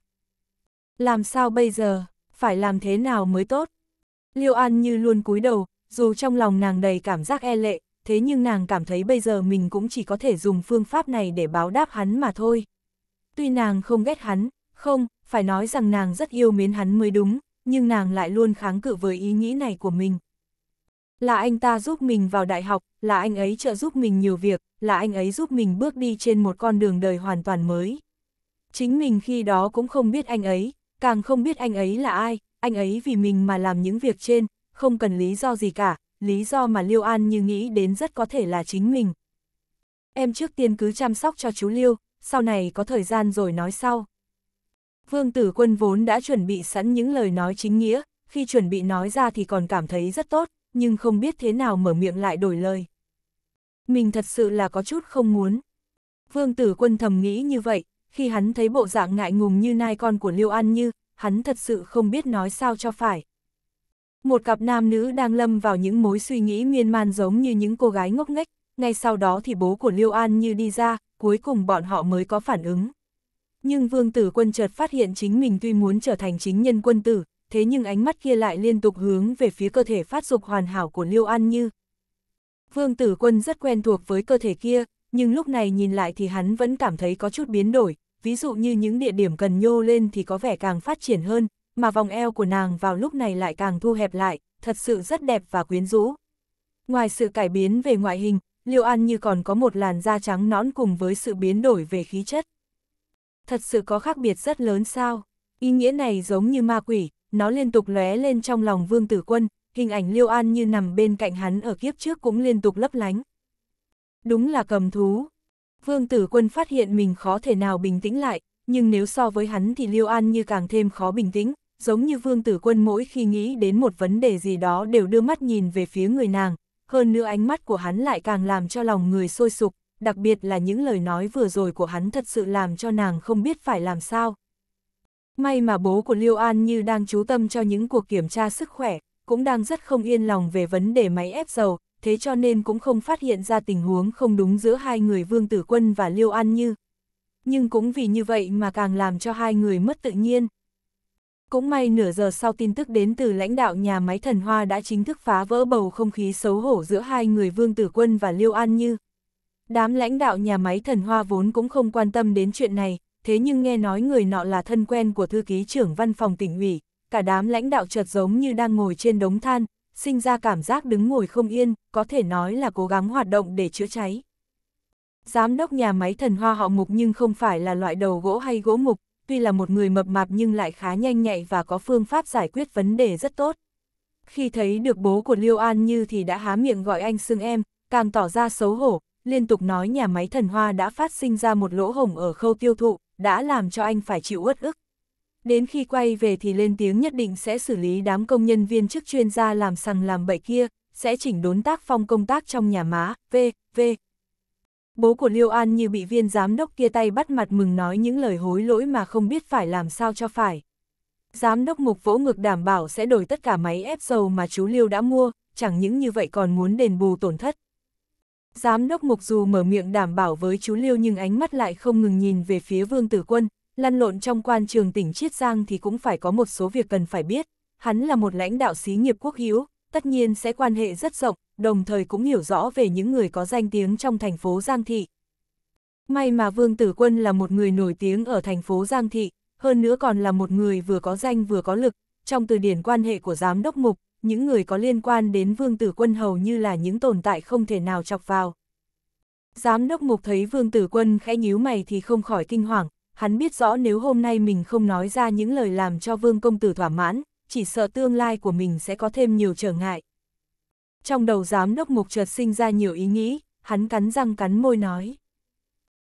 Làm sao bây giờ, phải làm thế nào mới tốt? Liêu An Như luôn cúi đầu, dù trong lòng nàng đầy cảm giác e lệ, thế nhưng nàng cảm thấy bây giờ mình cũng chỉ có thể dùng phương pháp này để báo đáp hắn mà thôi. Tuy nàng không ghét hắn, không, phải nói rằng nàng rất yêu mến hắn mới đúng, nhưng nàng lại luôn kháng cự với ý nghĩ này của mình. Là anh ta giúp mình vào đại học, là anh ấy trợ giúp mình nhiều việc, là anh ấy giúp mình bước đi trên một con đường đời hoàn toàn mới. Chính mình khi đó cũng không biết anh ấy, càng không biết anh ấy là ai, anh ấy vì mình mà làm những việc trên, không cần lý do gì cả, lý do mà Liêu An như nghĩ đến rất có thể là chính mình. Em trước tiên cứ chăm sóc cho chú Liêu, sau này có thời gian rồi nói sau. Vương tử quân vốn đã chuẩn bị sẵn những lời nói chính nghĩa, khi chuẩn bị nói ra thì còn cảm thấy rất tốt, nhưng không biết thế nào mở miệng lại đổi lời. Mình thật sự là có chút không muốn. Vương tử quân thầm nghĩ như vậy, khi hắn thấy bộ dạng ngại ngùng như nai con của Liêu An Như, hắn thật sự không biết nói sao cho phải. Một cặp nam nữ đang lâm vào những mối suy nghĩ miên man giống như những cô gái ngốc nghếch, ngay sau đó thì bố của Liêu An như đi ra, cuối cùng bọn họ mới có phản ứng. Nhưng vương tử quân chợt phát hiện chính mình tuy muốn trở thành chính nhân quân tử, thế nhưng ánh mắt kia lại liên tục hướng về phía cơ thể phát dục hoàn hảo của Liêu An Như. Vương tử quân rất quen thuộc với cơ thể kia, nhưng lúc này nhìn lại thì hắn vẫn cảm thấy có chút biến đổi, ví dụ như những địa điểm cần nhô lên thì có vẻ càng phát triển hơn, mà vòng eo của nàng vào lúc này lại càng thu hẹp lại, thật sự rất đẹp và quyến rũ. Ngoài sự cải biến về ngoại hình, Liêu An như còn có một làn da trắng nõn cùng với sự biến đổi về khí chất. Thật sự có khác biệt rất lớn sao? Ý nghĩa này giống như ma quỷ, nó liên tục lóe lên trong lòng Vương Tử Quân, hình ảnh Liêu An như nằm bên cạnh hắn ở kiếp trước cũng liên tục lấp lánh. Đúng là cầm thú. Vương Tử Quân phát hiện mình khó thể nào bình tĩnh lại, nhưng nếu so với hắn thì Liêu An như càng thêm khó bình tĩnh, giống như vương tử quân mỗi khi nghĩ đến một vấn đề gì đó đều đưa mắt nhìn về phía người nàng, hơn nữa ánh mắt của hắn lại càng làm cho lòng người sôi sục, đặc biệt là những lời nói vừa rồi của hắn thật sự làm cho nàng không biết phải làm sao. May mà bố của Liêu An như đang chú tâm cho những cuộc kiểm tra sức khỏe, cũng đang rất không yên lòng về vấn đề máy ép dầu, thế cho nên cũng không phát hiện ra tình huống không đúng giữa hai người Vương Tử Quân và Liêu An Như. Nhưng cũng vì như vậy mà càng làm cho hai người mất tự nhiên. Cũng may nửa giờ sau tin tức đến từ lãnh đạo nhà máy thần hoa đã chính thức phá vỡ bầu không khí xấu hổ giữa hai người Vương Tử Quân và Liêu An Như. Đám lãnh đạo nhà máy thần hoa vốn cũng không quan tâm đến chuyện này, thế nhưng nghe nói người nọ là thân quen của thư ký trưởng văn phòng tỉnh ủy, cả đám lãnh đạo chợt giống như đang ngồi trên đống than, sinh ra cảm giác đứng ngồi không yên, có thể nói là cố gắng hoạt động để chữa cháy. Giám đốc nhà máy thần hoa họ mục nhưng không phải là loại đầu gỗ hay gỗ mục, tuy là một người mập mạp nhưng lại khá nhanh nhạy và có phương pháp giải quyết vấn đề rất tốt. Khi thấy được bố của Liêu An Như thì đã há miệng gọi anh xưng em, càng tỏ ra xấu hổ, liên tục nói nhà máy thần hoa đã phát sinh ra một lỗ hổng ở khâu tiêu thụ, đã làm cho anh phải chịu uất ức. Đến khi quay về thì lên tiếng nhất định sẽ xử lý đám công nhân viên chức chuyên gia làm sằng làm bậy kia, sẽ chỉnh đốn tác phong công tác trong nhà má, v, v, Bố của Liêu An như bị viên giám đốc kia tay bắt mặt mừng nói những lời hối lỗi mà không biết phải làm sao cho phải. Giám đốc mục vỗ ngực đảm bảo sẽ đổi tất cả máy ép dầu mà chú Liêu đã mua, chẳng những như vậy còn muốn đền bù tổn thất. Giám đốc mục dù mở miệng đảm bảo với chú Liêu nhưng ánh mắt lại không ngừng nhìn về phía vương tử quân, lăn lộn trong quan trường tỉnh Chiết Giang thì cũng phải có một số việc cần phải biết. Hắn là một lãnh đạo xí nghiệp quốc hữu, tất nhiên sẽ quan hệ rất rộng, đồng thời cũng hiểu rõ về những người có danh tiếng trong thành phố Giang Thị. May mà Vương Tử Quân là một người nổi tiếng ở thành phố Giang Thị, hơn nữa còn là một người vừa có danh vừa có lực, trong từ điển quan hệ của giám đốc mục, những người có liên quan đến Vương Tử Quân hầu như là những tồn tại không thể nào chọc vào. Giám đốc mục thấy Vương Tử Quân khẽ nhíu mày thì không khỏi kinh hoàng, hắn biết rõ nếu hôm nay mình không nói ra những lời làm cho Vương Công Tử thỏa mãn, chỉ sợ tương lai của mình sẽ có thêm nhiều trở ngại trong đầu giám đốc mục trượt sinh ra nhiều ý nghĩ, hắn cắn răng cắn môi nói.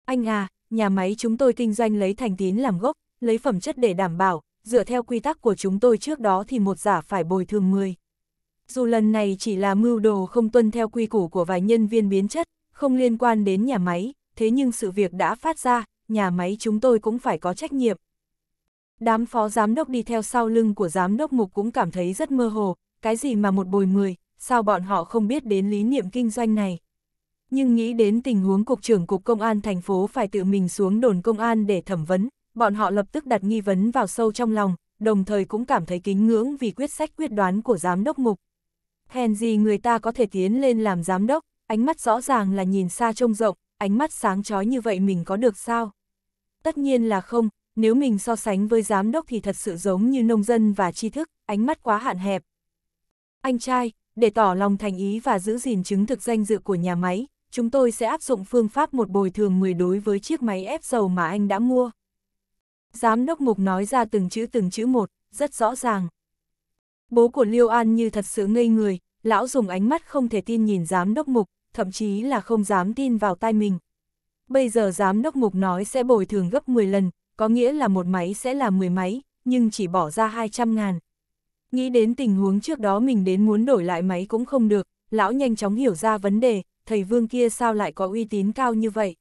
Anh à, nhà máy chúng tôi kinh doanh lấy thành tín làm gốc, lấy phẩm chất để đảm bảo, dựa theo quy tắc của chúng tôi trước đó thì một giả phải bồi thường 10. Dù lần này chỉ là mưu đồ không tuân theo quy củ của vài nhân viên biến chất, không liên quan đến nhà máy, thế nhưng sự việc đã phát ra, nhà máy chúng tôi cũng phải có trách nhiệm. Đám phó giám đốc đi theo sau lưng của giám đốc mục cũng cảm thấy rất mơ hồ, cái gì mà một bồi 10, sao bọn họ không biết đến lý niệm kinh doanh này. Nhưng nghĩ đến tình huống Cục trưởng Cục Công an thành phố phải tự mình xuống đồn công an để thẩm vấn, bọn họ lập tức đặt nghi vấn vào sâu trong lòng, đồng thời cũng cảm thấy kính ngưỡng vì quyết sách quyết đoán của giám đốc Mục. Hèn gì người ta có thể tiến lên làm giám đốc, ánh mắt rõ ràng là nhìn xa trông rộng, ánh mắt sáng chói như vậy mình có được sao? Tất nhiên là không, nếu mình so sánh với giám đốc thì thật sự giống như nông dân và tri thức, ánh mắt quá hạn hẹp. Anh trai, để tỏ lòng thành ý và giữ gìn chứng thực danh dự của nhà máy, chúng tôi sẽ áp dụng phương pháp một bồi thường 10 đối với chiếc máy ép dầu mà anh đã mua. Giám đốc Mục nói ra từng chữ từng chữ một, rất rõ ràng. Bố của Liêu An như thật sự ngây người, lão dùng ánh mắt không thể tin nhìn giám đốc Mục, thậm chí là không dám tin vào tai mình. Bây giờ giám đốc Mục nói sẽ bồi thường gấp 10 lần, có nghĩa là một máy sẽ là 10 máy, nhưng chỉ bỏ ra 200 ngàn. Nghĩ đến tình huống trước đó mình đến muốn đổi lại máy cũng không được, lão nhanh chóng hiểu ra vấn đề, thầy vương kia sao lại có uy tín cao như vậy.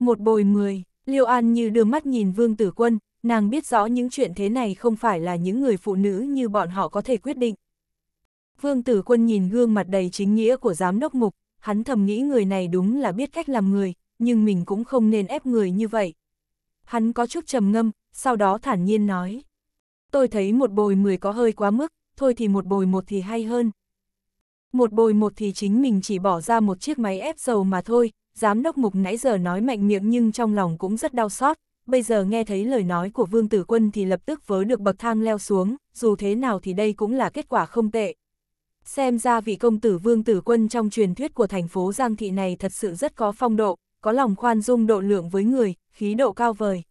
Một bồi mười, Liêu An như đưa mắt nhìn vương tử quân, nàng biết rõ những chuyện thế này không phải là những người phụ nữ như bọn họ có thể quyết định. Vương tử quân nhìn gương mặt đầy chính nghĩa của giám đốc mục, hắn thầm nghĩ người này đúng là biết cách làm người, nhưng mình cũng không nên ép người như vậy. Hắn có chút trầm ngâm, sau đó thản nhiên nói tôi thấy một bồi 10 có hơi quá mức, thôi thì một bồi một thì hay hơn. Một bồi một thì chính mình chỉ bỏ ra một chiếc máy ép dầu mà thôi, giám đốc mục nãy giờ nói mạnh miệng nhưng trong lòng cũng rất đau xót, bây giờ nghe thấy lời nói của Vương Tử Quân thì lập tức vớ được bậc thang leo xuống, dù thế nào thì đây cũng là kết quả không tệ. Xem ra vị công tử Vương Tử Quân trong truyền thuyết của thành phố Giang Thị này thật sự rất có phong độ, có lòng khoan dung độ lượng với người, khí độ cao vời.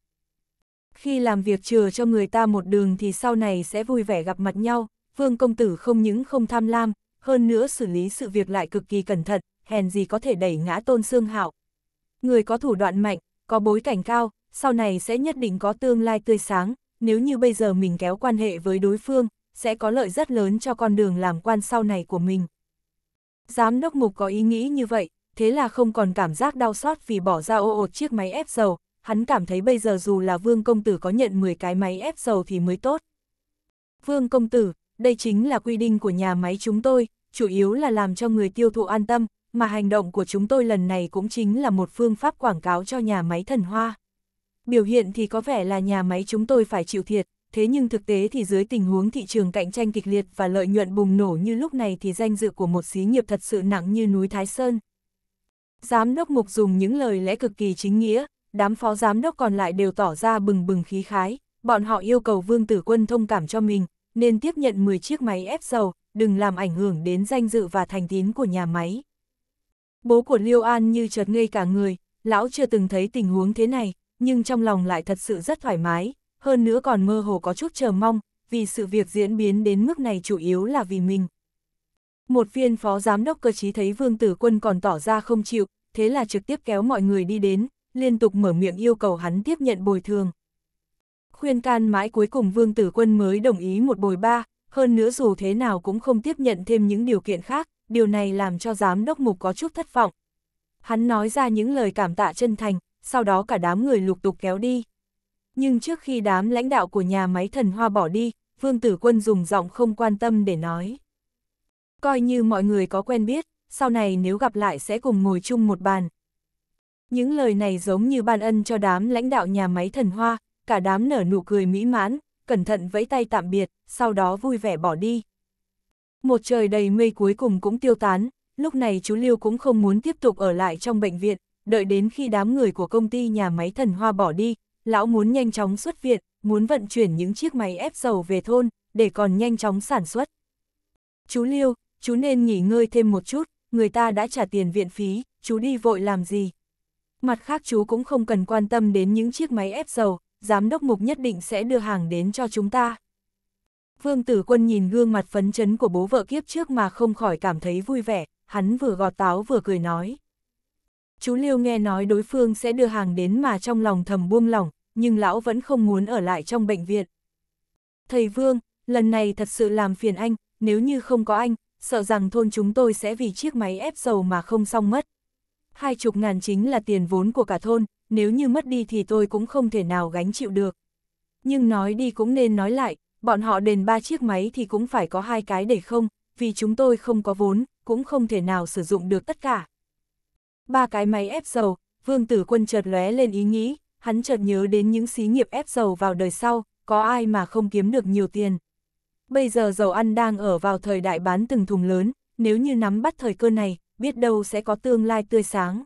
Khi làm việc chừa cho người ta một đường thì sau này sẽ vui vẻ gặp mặt nhau, vương công tử không những không tham lam, hơn nữa xử lý sự việc lại cực kỳ cẩn thận, hèn gì có thể đẩy ngã tôn xương hạo. Người có thủ đoạn mạnh, có bối cảnh cao, sau này sẽ nhất định có tương lai tươi sáng, nếu như bây giờ mình kéo quan hệ với đối phương, sẽ có lợi rất lớn cho con đường làm quan sau này của mình. Giám đốc mục có ý nghĩ như vậy, thế là không còn cảm giác đau xót vì bỏ ra ô ột chiếc máy ép dầu, hắn cảm thấy bây giờ dù là vương công tử có nhận 10 cái máy ép dầu thì mới tốt. Vương công tử, đây chính là quy định của nhà máy chúng tôi, chủ yếu là làm cho người tiêu thụ an tâm, mà hành động của chúng tôi lần này cũng chính là một phương pháp quảng cáo cho nhà máy thần hoa. Biểu hiện thì có vẻ là nhà máy chúng tôi phải chịu thiệt, thế nhưng thực tế thì dưới tình huống thị trường cạnh tranh kịch liệt và lợi nhuận bùng nổ như lúc này thì danh dự của một xí nghiệp thật sự nặng như núi Thái Sơn. Giám đốc Mục dùng những lời lẽ cực kỳ chính nghĩa, đám phó giám đốc còn lại đều tỏ ra bừng bừng khí khái, bọn họ yêu cầu Vương Tử Quân thông cảm cho mình, nên tiếp nhận 10 chiếc máy ép dầu, đừng làm ảnh hưởng đến danh dự và thành tín của nhà máy. Bố của Liêu An như chợt ngây cả người, lão chưa từng thấy tình huống thế này, nhưng trong lòng lại thật sự rất thoải mái, hơn nữa còn mơ hồ có chút chờ mong, vì sự việc diễn biến đến mức này chủ yếu là vì mình. Một viên phó giám đốc cơ chí thấy Vương Tử Quân còn tỏ ra không chịu, thế là trực tiếp kéo mọi người đi đến, liên tục mở miệng yêu cầu hắn tiếp nhận bồi thường. Khuyên can mãi cuối cùng Vương Tử Quân mới đồng ý một bồi ba, hơn nữa dù thế nào cũng không tiếp nhận thêm những điều kiện khác, điều này làm cho giám đốc mục có chút thất vọng. Hắn nói ra những lời cảm tạ chân thành, sau đó cả đám người lục tục kéo đi. Nhưng trước khi đám lãnh đạo của nhà máy thần hoa bỏ đi, Vương Tử Quân dùng giọng không quan tâm để nói. Coi như mọi người có quen biết, sau này nếu gặp lại sẽ cùng ngồi chung một bàn, những lời này giống như ban ân cho đám lãnh đạo nhà máy thần hoa, cả đám nở nụ cười mỹ mãn, cẩn thận vẫy tay tạm biệt, sau đó vui vẻ bỏ đi. Một trời đầy mây cuối cùng cũng tiêu tán, lúc này chú lưu cũng không muốn tiếp tục ở lại trong bệnh viện, đợi đến khi đám người của công ty nhà máy thần hoa bỏ đi, lão muốn nhanh chóng xuất viện, muốn vận chuyển những chiếc máy ép dầu về thôn, để còn nhanh chóng sản xuất. Chú lưu chú nên nghỉ ngơi thêm một chút, người ta đã trả tiền viện phí, chú đi vội làm gì? mặt khác chú cũng không cần quan tâm đến những chiếc máy ép dầu, giám đốc mục nhất định sẽ đưa hàng đến cho chúng ta. Vương tử quân nhìn gương mặt phấn chấn của bố vợ kiếp trước mà không khỏi cảm thấy vui vẻ, hắn vừa gọt táo vừa cười nói. Chú Liêu nghe nói đối phương sẽ đưa hàng đến mà trong lòng thầm buông lỏng, nhưng lão vẫn không muốn ở lại trong bệnh viện. Thầy Vương, lần này thật sự làm phiền anh, nếu như không có anh, sợ rằng thôn chúng tôi sẽ vì chiếc máy ép dầu mà không xong mất hai chục ngàn chính là tiền vốn của cả thôn, nếu như mất đi thì tôi cũng không thể nào gánh chịu được. Nhưng nói đi cũng nên nói lại, bọn họ đền ba chiếc máy thì cũng phải có hai cái để không, vì chúng tôi không có vốn, cũng không thể nào sử dụng được tất cả. Ba cái máy ép dầu, vương tử quân chợt lóe lên ý nghĩ, hắn chợt nhớ đến những xí nghiệp ép dầu vào đời sau, có ai mà không kiếm được nhiều tiền. Bây giờ dầu ăn đang ở vào thời đại bán từng thùng lớn, nếu như nắm bắt thời cơ này, biết đâu sẽ có tương lai tươi sáng.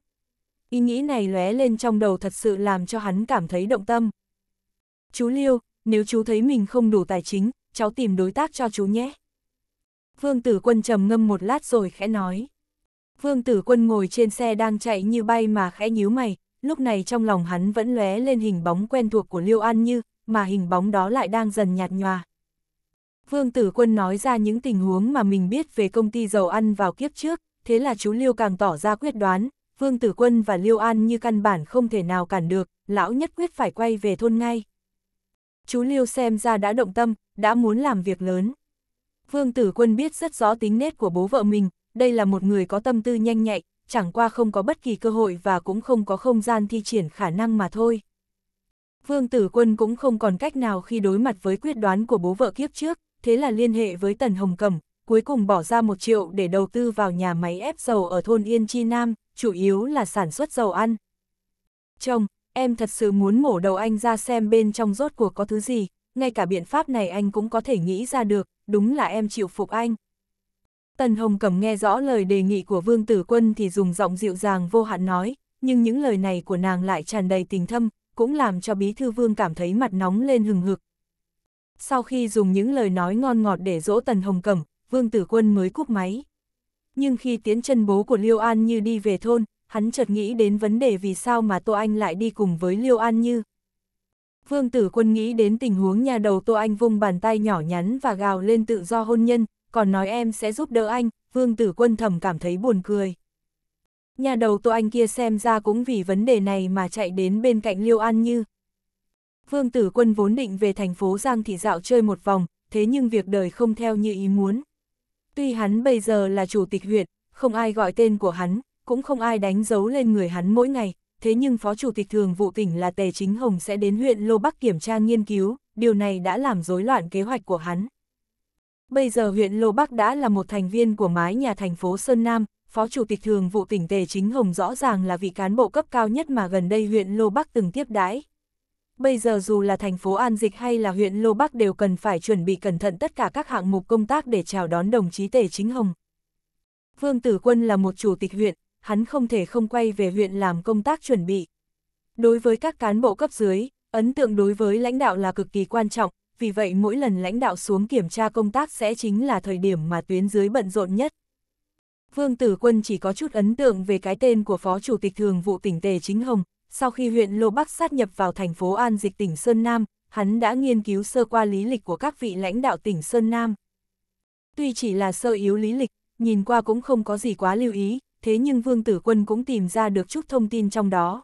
Ý nghĩ này lóe lên trong đầu thật sự làm cho hắn cảm thấy động tâm. Chú Liêu, nếu chú thấy mình không đủ tài chính, cháu tìm đối tác cho chú nhé. Vương Tử Quân trầm ngâm một lát rồi khẽ nói. Vương Tử Quân ngồi trên xe đang chạy như bay mà khẽ nhíu mày, lúc này trong lòng hắn vẫn lóe lên hình bóng quen thuộc của Liêu An Như, mà hình bóng đó lại đang dần nhạt nhòa. Vương Tử Quân nói ra những tình huống mà mình biết về công ty dầu ăn vào kiếp trước, thế là chú Liêu càng tỏ ra quyết đoán, Vương Tử Quân và Liêu An như căn bản không thể nào cản được, lão nhất quyết phải quay về thôn ngay. Chú Liêu xem ra đã động tâm, đã muốn làm việc lớn. Vương Tử Quân biết rất rõ tính nết của bố vợ mình, đây là một người có tâm tư nhanh nhạy, chẳng qua không có bất kỳ cơ hội và cũng không có không gian thi triển khả năng mà thôi. Vương Tử Quân cũng không còn cách nào khi đối mặt với quyết đoán của bố vợ kiếp trước, thế là liên hệ với Tần Hồng Cẩm, cuối cùng bỏ ra 1 triệu để đầu tư vào nhà máy ép dầu ở thôn Yên Chi Nam, chủ yếu là sản xuất dầu ăn. Chồng, em thật sự muốn mổ đầu anh ra xem bên trong rốt cuộc có thứ gì, ngay cả biện pháp này anh cũng có thể nghĩ ra được, đúng là em chịu phục anh. Tần Hồng Cẩm nghe rõ lời đề nghị của Vương Tử Quân thì dùng giọng dịu dàng vô hạn nói, nhưng những lời này của nàng lại tràn đầy tình thâm, cũng làm cho Bí Thư Vương cảm thấy mặt nóng lên hừng hực. Sau khi dùng những lời nói ngon ngọt để dỗ Tần Hồng Cẩm, Vương Tử Quân mới cúp máy. Nhưng khi tiến chân bố của Liêu An Như đi về thôn, hắn chợt nghĩ đến vấn đề vì sao mà Tô Anh lại đi cùng với Liêu An Như. Vương Tử Quân nghĩ đến tình huống nhà đầu Tô Anh vung bàn tay nhỏ nhắn và gào lên tự do hôn nhân, còn nói em sẽ giúp đỡ anh, Vương Tử Quân thầm cảm thấy buồn cười. Nhà đầu Tô Anh kia xem ra cũng vì vấn đề này mà chạy đến bên cạnh Liêu An Như. Vương Tử Quân vốn định về thành phố Giang Thị dạo chơi một vòng, thế nhưng việc đời không theo như ý muốn. Tuy hắn bây giờ là chủ tịch huyện, không ai gọi tên của hắn, cũng không ai đánh dấu lên người hắn mỗi ngày, thế nhưng phó chủ tịch thường vụ tỉnh là Tề Chính Hồng sẽ đến huyện Lô Bắc kiểm tra nghiên cứu, điều này đã làm rối loạn kế hoạch của hắn. Bây giờ huyện Lô Bắc đã là một thành viên của mái nhà thành phố Sơn Nam, phó chủ tịch thường vụ tỉnh Tề Chính Hồng rõ ràng là vị cán bộ cấp cao nhất mà gần đây huyện Lô Bắc từng tiếp đãi bây giờ dù là thành phố An Dịch hay là huyện Lô Bắc đều cần phải chuẩn bị cẩn thận tất cả các hạng mục công tác để chào đón đồng chí Tề Chính Hồng. Vương Tử Quân là một chủ tịch huyện, hắn không thể không quay về huyện làm công tác chuẩn bị. Đối với các cán bộ cấp dưới, ấn tượng đối với lãnh đạo là cực kỳ quan trọng, vì vậy mỗi lần lãnh đạo xuống kiểm tra công tác sẽ chính là thời điểm mà tuyến dưới bận rộn nhất. Vương Tử Quân chỉ có chút ấn tượng về cái tên của Phó Chủ tịch Thường vụ tỉnh Tề Chính Hồng, sau khi huyện Lô Bắc sát nhập vào thành phố An Dịch tỉnh Sơn Nam, hắn đã nghiên cứu sơ qua lý lịch của các vị lãnh đạo tỉnh Sơn Nam. Tuy chỉ là sơ yếu lý lịch, nhìn qua cũng không có gì quá lưu ý, thế nhưng Vương Tử Quân cũng tìm ra được chút thông tin trong đó.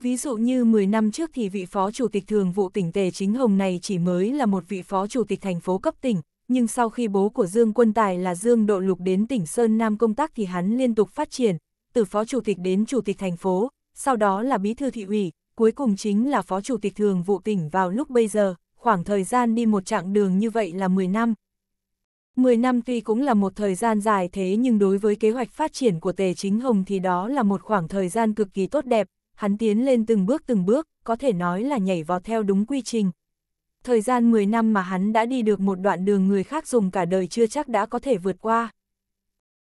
Ví dụ như 10 năm trước thì vị phó chủ tịch thường vụ tỉnh Tề Chính Hồng này chỉ mới là một vị phó chủ tịch thành phố cấp tỉnh, nhưng sau khi bố của Dương Quân Tài là Dương Độ Lục đến tỉnh Sơn Nam công tác thì hắn liên tục phát triển, từ phó chủ tịch đến chủ tịch thành phố, sau đó là bí thư thị ủy, cuối cùng chính là phó chủ tịch thường vụ tỉnh vào lúc bây giờ, khoảng thời gian đi một chặng đường như vậy là 10 năm. 10 năm tuy cũng là một thời gian dài thế nhưng đối với kế hoạch phát triển của Tề Chính Hồng thì đó là một khoảng thời gian cực kỳ tốt đẹp, hắn tiến lên từng bước từng bước, có thể nói là nhảy vào theo đúng quy trình. Thời gian 10 năm mà hắn đã đi được một đoạn đường người khác dùng cả đời chưa chắc đã có thể vượt qua.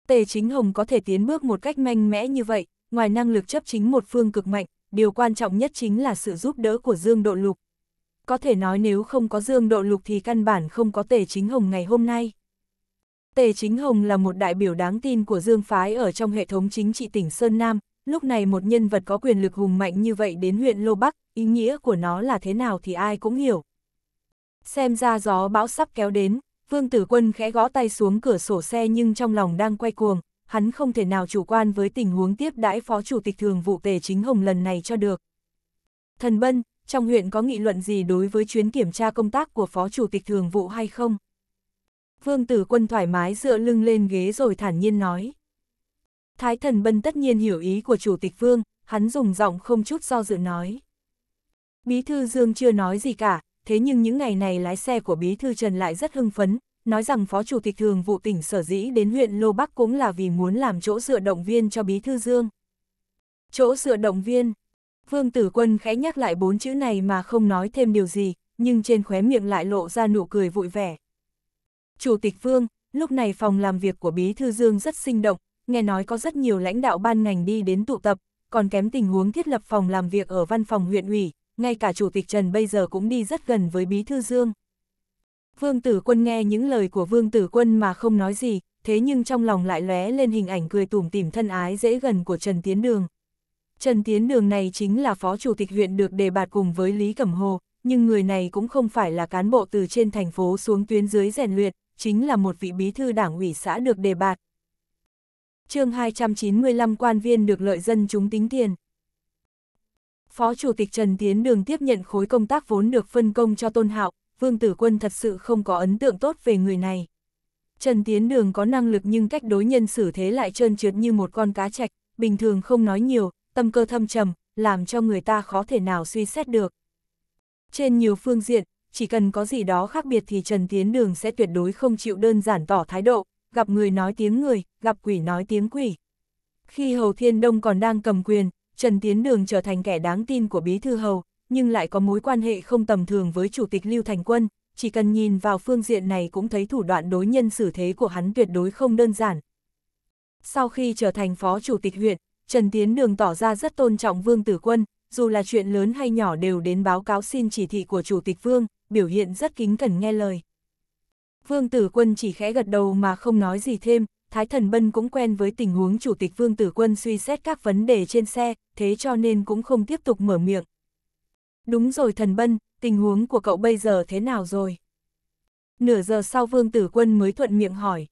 Tề Chính Hồng có thể tiến bước một cách mạnh mẽ như vậy, ngoài năng lực chấp chính một phương cực mạnh, điều quan trọng nhất chính là sự giúp đỡ của Dương Độ Lục. Có thể nói nếu không có Dương Độ Lục thì căn bản không có Tề Chính Hồng ngày hôm nay. Tề Chính Hồng là một đại biểu đáng tin của Dương Phái ở trong hệ thống chính trị tỉnh Sơn Nam, lúc này một nhân vật có quyền lực hùng mạnh như vậy đến huyện Lô Bắc, ý nghĩa của nó là thế nào thì ai cũng hiểu. Xem ra gió bão sắp kéo đến, Vương Tử Quân khẽ gõ tay xuống cửa sổ xe nhưng trong lòng đang quay cuồng, hắn không thể nào chủ quan với tình huống tiếp đãi Phó Chủ tịch Thường vụ Tề Chính Hồng lần này cho được. Thần Bân, trong huyện có nghị luận gì đối với chuyến kiểm tra công tác của Phó Chủ tịch Thường vụ hay không? Vương Tử Quân thoải mái dựa lưng lên ghế rồi thản nhiên nói. Thái Thần Bân tất nhiên hiểu ý của Chủ tịch Vương, hắn dùng giọng không chút do dự nói. Bí thư Dương chưa nói gì cả, thế nhưng những ngày này lái xe của Bí thư Trần lại rất hưng phấn, nói rằng Phó Chủ tịch Thường vụ tỉnh sở dĩ đến huyện Lô Bắc cũng là vì muốn làm chỗ dựa động viên cho Bí Thư Dương. Chỗ dựa động viên, Vương Tử Quân khẽ nhắc lại bốn chữ này mà không nói thêm điều gì, nhưng trên khóe miệng lại lộ ra nụ cười vui vẻ. Chủ tịch Vương, lúc này phòng làm việc của Bí Thư Dương rất sinh động, nghe nói có rất nhiều lãnh đạo ban ngành đi đến tụ tập, còn kém tình huống thiết lập phòng làm việc ở văn phòng huyện ủy, ngay cả Chủ tịch Trần bây giờ cũng đi rất gần với Bí Thư Dương. Vương Tử Quân nghe những lời của Vương Tử Quân mà không nói gì, thế nhưng trong lòng lại lóe lên hình ảnh cười tủm tỉm thân ái dễ gần của Trần Tiến Đường. Trần Tiến Đường này chính là phó chủ tịch huyện được đề bạt cùng với Lý Cẩm Hồ, nhưng người này cũng không phải là cán bộ từ trên thành phố xuống tuyến dưới rèn luyện, chính là một vị bí thư đảng ủy xã được đề bạt. chương 295 quan viên được lợi dân chúng tính tiền. Phó Chủ tịch Trần Tiến Đường tiếp nhận khối công tác vốn được phân công cho Tôn Hạo, Vương Tử Quân thật sự không có ấn tượng tốt về người này. Trần Tiến Đường có năng lực nhưng cách đối nhân xử thế lại trơn trượt như một con cá chạch, bình thường không nói nhiều, tâm cơ thâm trầm, làm cho người ta khó thể nào suy xét được. Trên nhiều phương diện, chỉ cần có gì đó khác biệt thì Trần Tiến Đường sẽ tuyệt đối không chịu đơn giản tỏ thái độ, gặp người nói tiếng người, gặp quỷ nói tiếng quỷ. Khi Hầu Thiên Đông còn đang cầm quyền, Trần Tiến Đường trở thành kẻ đáng tin của Bí Thư Hầu, nhưng lại có mối quan hệ không tầm thường với Chủ tịch Lưu Thành Quân, chỉ cần nhìn vào phương diện này cũng thấy thủ đoạn đối nhân xử thế của hắn tuyệt đối không đơn giản. Sau khi trở thành Phó Chủ tịch huyện, Trần Tiến Đường tỏ ra rất tôn trọng Vương Tử Quân, dù là chuyện lớn hay nhỏ đều đến báo cáo xin chỉ thị của Chủ tịch Vương, biểu hiện rất kính cẩn nghe lời. Vương Tử Quân chỉ khẽ gật đầu mà không nói gì thêm, Thái Thần Bân cũng quen với tình huống Chủ tịch Vương Tử Quân suy xét các vấn đề trên xe, thế cho nên cũng không tiếp tục mở miệng đúng rồi thần bân, tình huống của cậu bây giờ thế nào rồi? Nửa giờ sau Vương Tử Quân mới thuận miệng hỏi.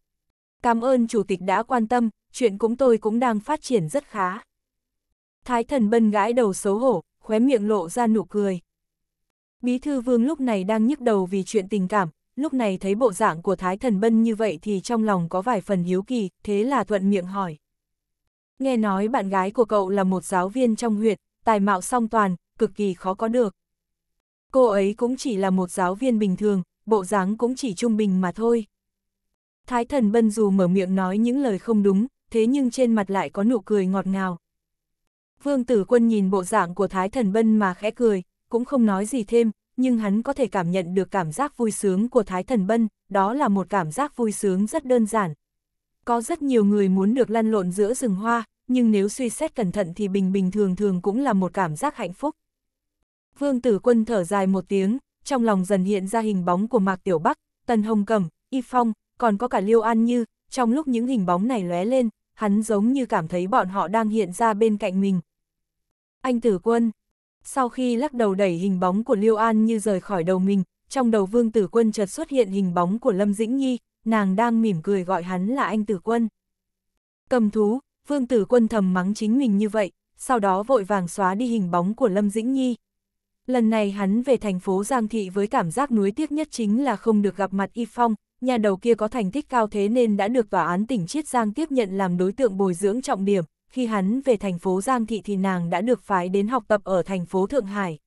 Cảm ơn Chủ tịch đã quan tâm, chuyện cũng tôi cũng đang phát triển rất khá. Thái thần bân gãi đầu xấu hổ, khóe miệng lộ ra nụ cười. Bí thư vương lúc này đang nhức đầu vì chuyện tình cảm, lúc này thấy bộ dạng của Thái thần bân như vậy thì trong lòng có vài phần hiếu kỳ, thế là thuận miệng hỏi. Nghe nói bạn gái của cậu là một giáo viên trong huyện, tài mạo song toàn, cực kỳ khó có được. Cô ấy cũng chỉ là một giáo viên bình thường, bộ dáng cũng chỉ trung bình mà thôi. Thái thần bân dù mở miệng nói những lời không đúng, thế nhưng trên mặt lại có nụ cười ngọt ngào. Vương tử quân nhìn bộ dạng của thái thần bân mà khẽ cười, cũng không nói gì thêm, nhưng hắn có thể cảm nhận được cảm giác vui sướng của thái thần bân, đó là một cảm giác vui sướng rất đơn giản. Có rất nhiều người muốn được lăn lộn giữa rừng hoa, nhưng nếu suy xét cẩn thận thì bình bình thường thường cũng là một cảm giác hạnh phúc. Vương Tử Quân thở dài một tiếng, trong lòng dần hiện ra hình bóng của Mạc Tiểu Bắc, Tần Hồng Cẩm, Y Phong, còn có cả Liêu An Như, trong lúc những hình bóng này lóe lên, hắn giống như cảm thấy bọn họ đang hiện ra bên cạnh mình. Anh Tử Quân, sau khi lắc đầu đẩy hình bóng của Liêu An Như rời khỏi đầu mình, trong đầu Vương Tử Quân chợt xuất hiện hình bóng của Lâm Dĩnh Nhi, nàng đang mỉm cười gọi hắn là anh Tử Quân. Cầm thú, Vương Tử Quân thầm mắng chính mình như vậy, sau đó vội vàng xóa đi hình bóng của Lâm Dĩnh Nhi, Lần này hắn về thành phố Giang Thị với cảm giác nuối tiếc nhất chính là không được gặp mặt Y Phong, nhà đầu kia có thành tích cao thế nên đã được tòa án tỉnh Chiết Giang tiếp nhận làm đối tượng bồi dưỡng trọng điểm, khi hắn về thành phố Giang Thị thì nàng đã được phái đến học tập ở thành phố Thượng Hải.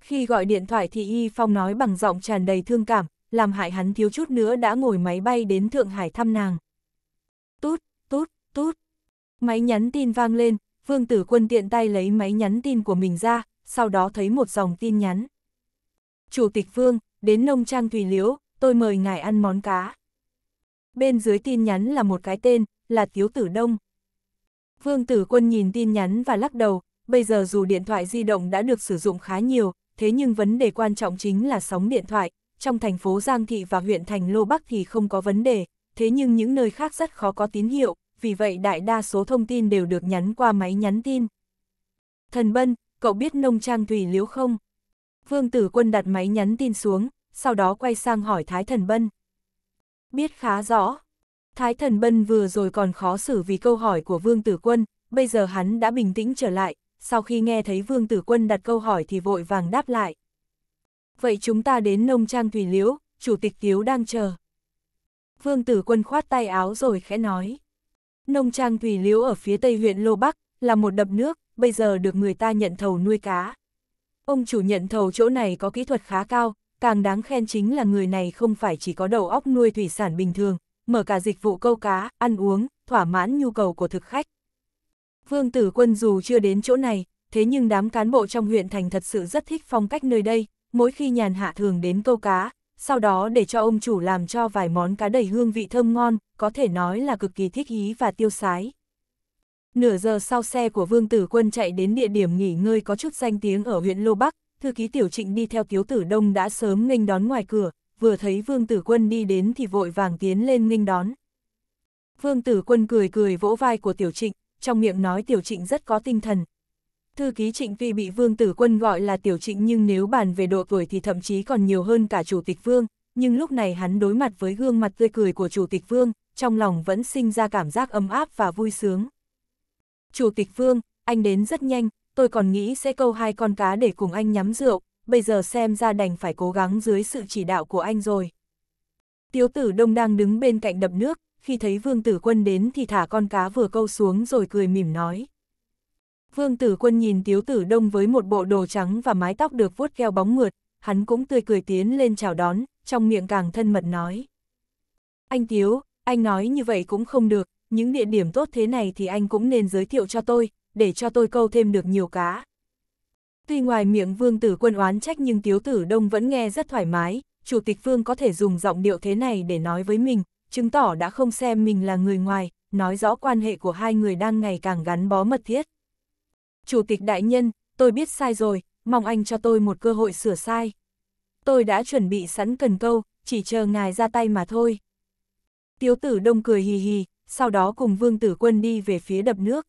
Khi gọi điện thoại thì Y Phong nói bằng giọng tràn đầy thương cảm, làm hại hắn thiếu chút nữa đã ngồi máy bay đến Thượng Hải thăm nàng. Tút, tút, tút. Máy nhắn tin vang lên, Vương Tử Quân tiện tay lấy máy nhắn tin của mình ra, sau đó thấy một dòng tin nhắn. Chủ tịch Vương, đến nông trang Thùy Liễu, tôi mời ngài ăn món cá. Bên dưới tin nhắn là một cái tên, là Tiếu Tử Đông. Vương Tử Quân nhìn tin nhắn và lắc đầu, bây giờ dù điện thoại di động đã được sử dụng khá nhiều, thế nhưng vấn đề quan trọng chính là sóng điện thoại, trong thành phố Giang Thị và huyện thành Lô Bắc thì không có vấn đề, thế nhưng những nơi khác rất khó có tín hiệu, vì vậy đại đa số thông tin đều được nhắn qua máy nhắn tin. Thần Bân, cậu biết nông trang thủy liếu không? Vương tử quân đặt máy nhắn tin xuống, sau đó quay sang hỏi Thái Thần Bân. Biết khá rõ. Thái Thần Bân vừa rồi còn khó xử vì câu hỏi của Vương tử quân, bây giờ hắn đã bình tĩnh trở lại, sau khi nghe thấy Vương tử quân đặt câu hỏi thì vội vàng đáp lại. Vậy chúng ta đến nông trang thủy liếu, chủ tịch Tiếu đang chờ. Vương tử quân khoát tay áo rồi khẽ nói. Nông trang thủy liếu ở phía tây huyện Lô Bắc, là một đập nước, bây giờ được người ta nhận thầu nuôi cá. Ông chủ nhận thầu chỗ này có kỹ thuật khá cao, càng đáng khen chính là người này không phải chỉ có đầu óc nuôi thủy sản bình thường, mở cả dịch vụ câu cá, ăn uống, thỏa mãn nhu cầu của thực khách. Vương Tử Quân dù chưa đến chỗ này, thế nhưng đám cán bộ trong huyện thành thật sự rất thích phong cách nơi đây, mỗi khi nhàn hạ thường đến câu cá, sau đó để cho ông chủ làm cho vài món cá đầy hương vị thơm ngon, có thể nói là cực kỳ thích ý và tiêu sái. Nửa giờ sau xe của Vương Tử Quân chạy đến địa điểm nghỉ ngơi có chút danh tiếng ở huyện Lô Bắc, thư ký Tiểu Trịnh đi theo Tiếu Tử Đông đã sớm nghênh đón ngoài cửa, vừa thấy Vương Tử Quân đi đến thì vội vàng tiến lên nghênh đón. Vương Tử Quân cười cười vỗ vai của Tiểu Trịnh, trong miệng nói Tiểu Trịnh rất có tinh thần. Thư ký Trịnh vì bị Vương Tử Quân gọi là Tiểu Trịnh nhưng nếu bàn về độ tuổi thì thậm chí còn nhiều hơn cả Chủ tịch Vương, nhưng lúc này hắn đối mặt với gương mặt tươi cười của Chủ tịch Vương, trong lòng vẫn sinh ra cảm giác ấm áp và vui sướng. Chủ tịch Vương, anh đến rất nhanh, tôi còn nghĩ sẽ câu hai con cá để cùng anh nhắm rượu, bây giờ xem ra đành phải cố gắng dưới sự chỉ đạo của anh rồi. Tiếu tử đông đang đứng bên cạnh đập nước, khi thấy Vương tử quân đến thì thả con cá vừa câu xuống rồi cười mỉm nói. Vương tử quân nhìn tiếu tử đông với một bộ đồ trắng và mái tóc được vuốt keo bóng mượt, hắn cũng tươi cười tiến lên chào đón, trong miệng càng thân mật nói. Anh tiếu, anh nói như vậy cũng không được, những địa điểm tốt thế này thì anh cũng nên giới thiệu cho tôi, để cho tôi câu thêm được nhiều cá. Tuy ngoài miệng vương tử quân oán trách nhưng tiếu tử đông vẫn nghe rất thoải mái, chủ tịch vương có thể dùng giọng điệu thế này để nói với mình, chứng tỏ đã không xem mình là người ngoài, nói rõ quan hệ của hai người đang ngày càng gắn bó mật thiết. Chủ tịch đại nhân, tôi biết sai rồi, mong anh cho tôi một cơ hội sửa sai. Tôi đã chuẩn bị sẵn cần câu, chỉ chờ ngài ra tay mà thôi. Tiếu tử đông cười hì hì, sau đó cùng Vương Tử Quân đi về phía đập nước.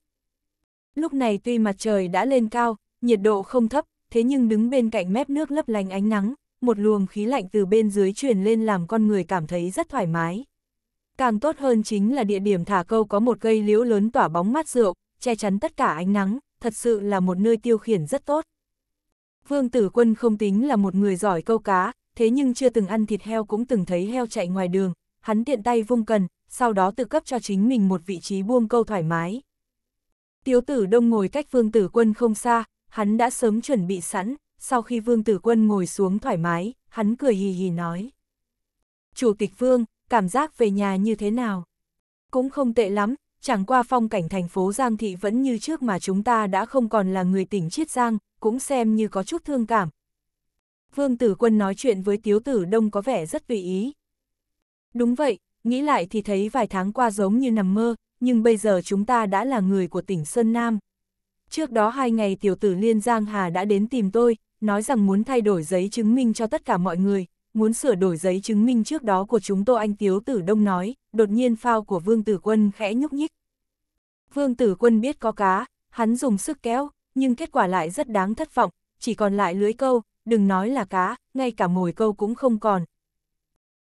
Lúc này tuy mặt trời đã lên cao, nhiệt độ không thấp, thế nhưng đứng bên cạnh mép nước lấp lánh ánh nắng, một luồng khí lạnh từ bên dưới truyền lên làm con người cảm thấy rất thoải mái. Càng tốt hơn chính là địa điểm thả câu có một cây liễu lớn tỏa bóng mát rượu, che chắn tất cả ánh nắng, thật sự là một nơi tiêu khiển rất tốt. Vương Tử Quân không tính là một người giỏi câu cá, thế nhưng chưa từng ăn thịt heo cũng từng thấy heo chạy ngoài đường, hắn tiện tay vung cần, sau đó tự cấp cho chính mình một vị trí buông câu thoải mái. Tiếu tử đông ngồi cách vương tử quân không xa, hắn đã sớm chuẩn bị sẵn, sau khi vương tử quân ngồi xuống thoải mái, hắn cười hì hì nói. Chủ tịch vương, cảm giác về nhà như thế nào? Cũng không tệ lắm, chẳng qua phong cảnh thành phố Giang Thị vẫn như trước mà chúng ta đã không còn là người tỉnh Chiết Giang, cũng xem như có chút thương cảm. Vương tử quân nói chuyện với tiếu tử đông có vẻ rất tùy ý. Đúng vậy, Nghĩ lại thì thấy vài tháng qua giống như nằm mơ, nhưng bây giờ chúng ta đã là người của tỉnh Sơn Nam. Trước đó hai ngày tiểu tử Liên Giang Hà đã đến tìm tôi, nói rằng muốn thay đổi giấy chứng minh cho tất cả mọi người, muốn sửa đổi giấy chứng minh trước đó của chúng tôi anh Tiếu Tử Đông nói, đột nhiên phao của Vương Tử Quân khẽ nhúc nhích. Vương Tử Quân biết có cá, hắn dùng sức kéo, nhưng kết quả lại rất đáng thất vọng, chỉ còn lại lưới câu, đừng nói là cá, ngay cả mồi câu cũng không còn.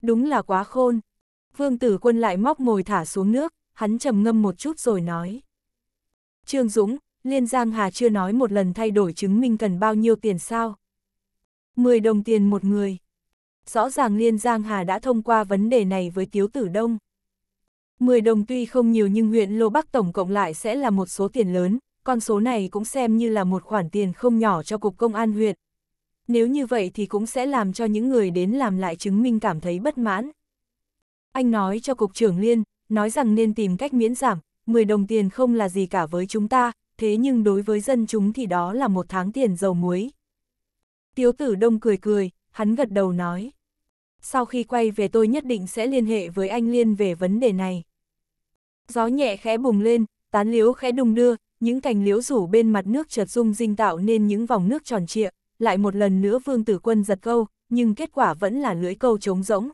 Đúng là quá khôn. Vương tử quân lại móc mồi thả xuống nước, hắn trầm ngâm một chút rồi nói. Trương Dũng, Liên Giang Hà chưa nói một lần thay đổi chứng minh cần bao nhiêu tiền sao. 10 đồng tiền một người. Rõ ràng Liên Giang Hà đã thông qua vấn đề này với Tiếu Tử Đông. 10 đồng tuy không nhiều nhưng huyện Lô Bắc tổng cộng lại sẽ là một số tiền lớn, con số này cũng xem như là một khoản tiền không nhỏ cho Cục Công an huyện. Nếu như vậy thì cũng sẽ làm cho những người đến làm lại chứng minh cảm thấy bất mãn. Anh nói cho Cục trưởng Liên, nói rằng nên tìm cách miễn giảm, 10 đồng tiền không là gì cả với chúng ta, thế nhưng đối với dân chúng thì đó là một tháng tiền dầu muối. Tiếu tử đông cười cười, hắn gật đầu nói. Sau khi quay về tôi nhất định sẽ liên hệ với anh Liên về vấn đề này. Gió nhẹ khẽ bùng lên, tán liếu khẽ đung đưa, những cành liễu rủ bên mặt nước chợt rung dinh tạo nên những vòng nước tròn trịa, lại một lần nữa vương tử quân giật câu, nhưng kết quả vẫn là lưỡi câu trống rỗng,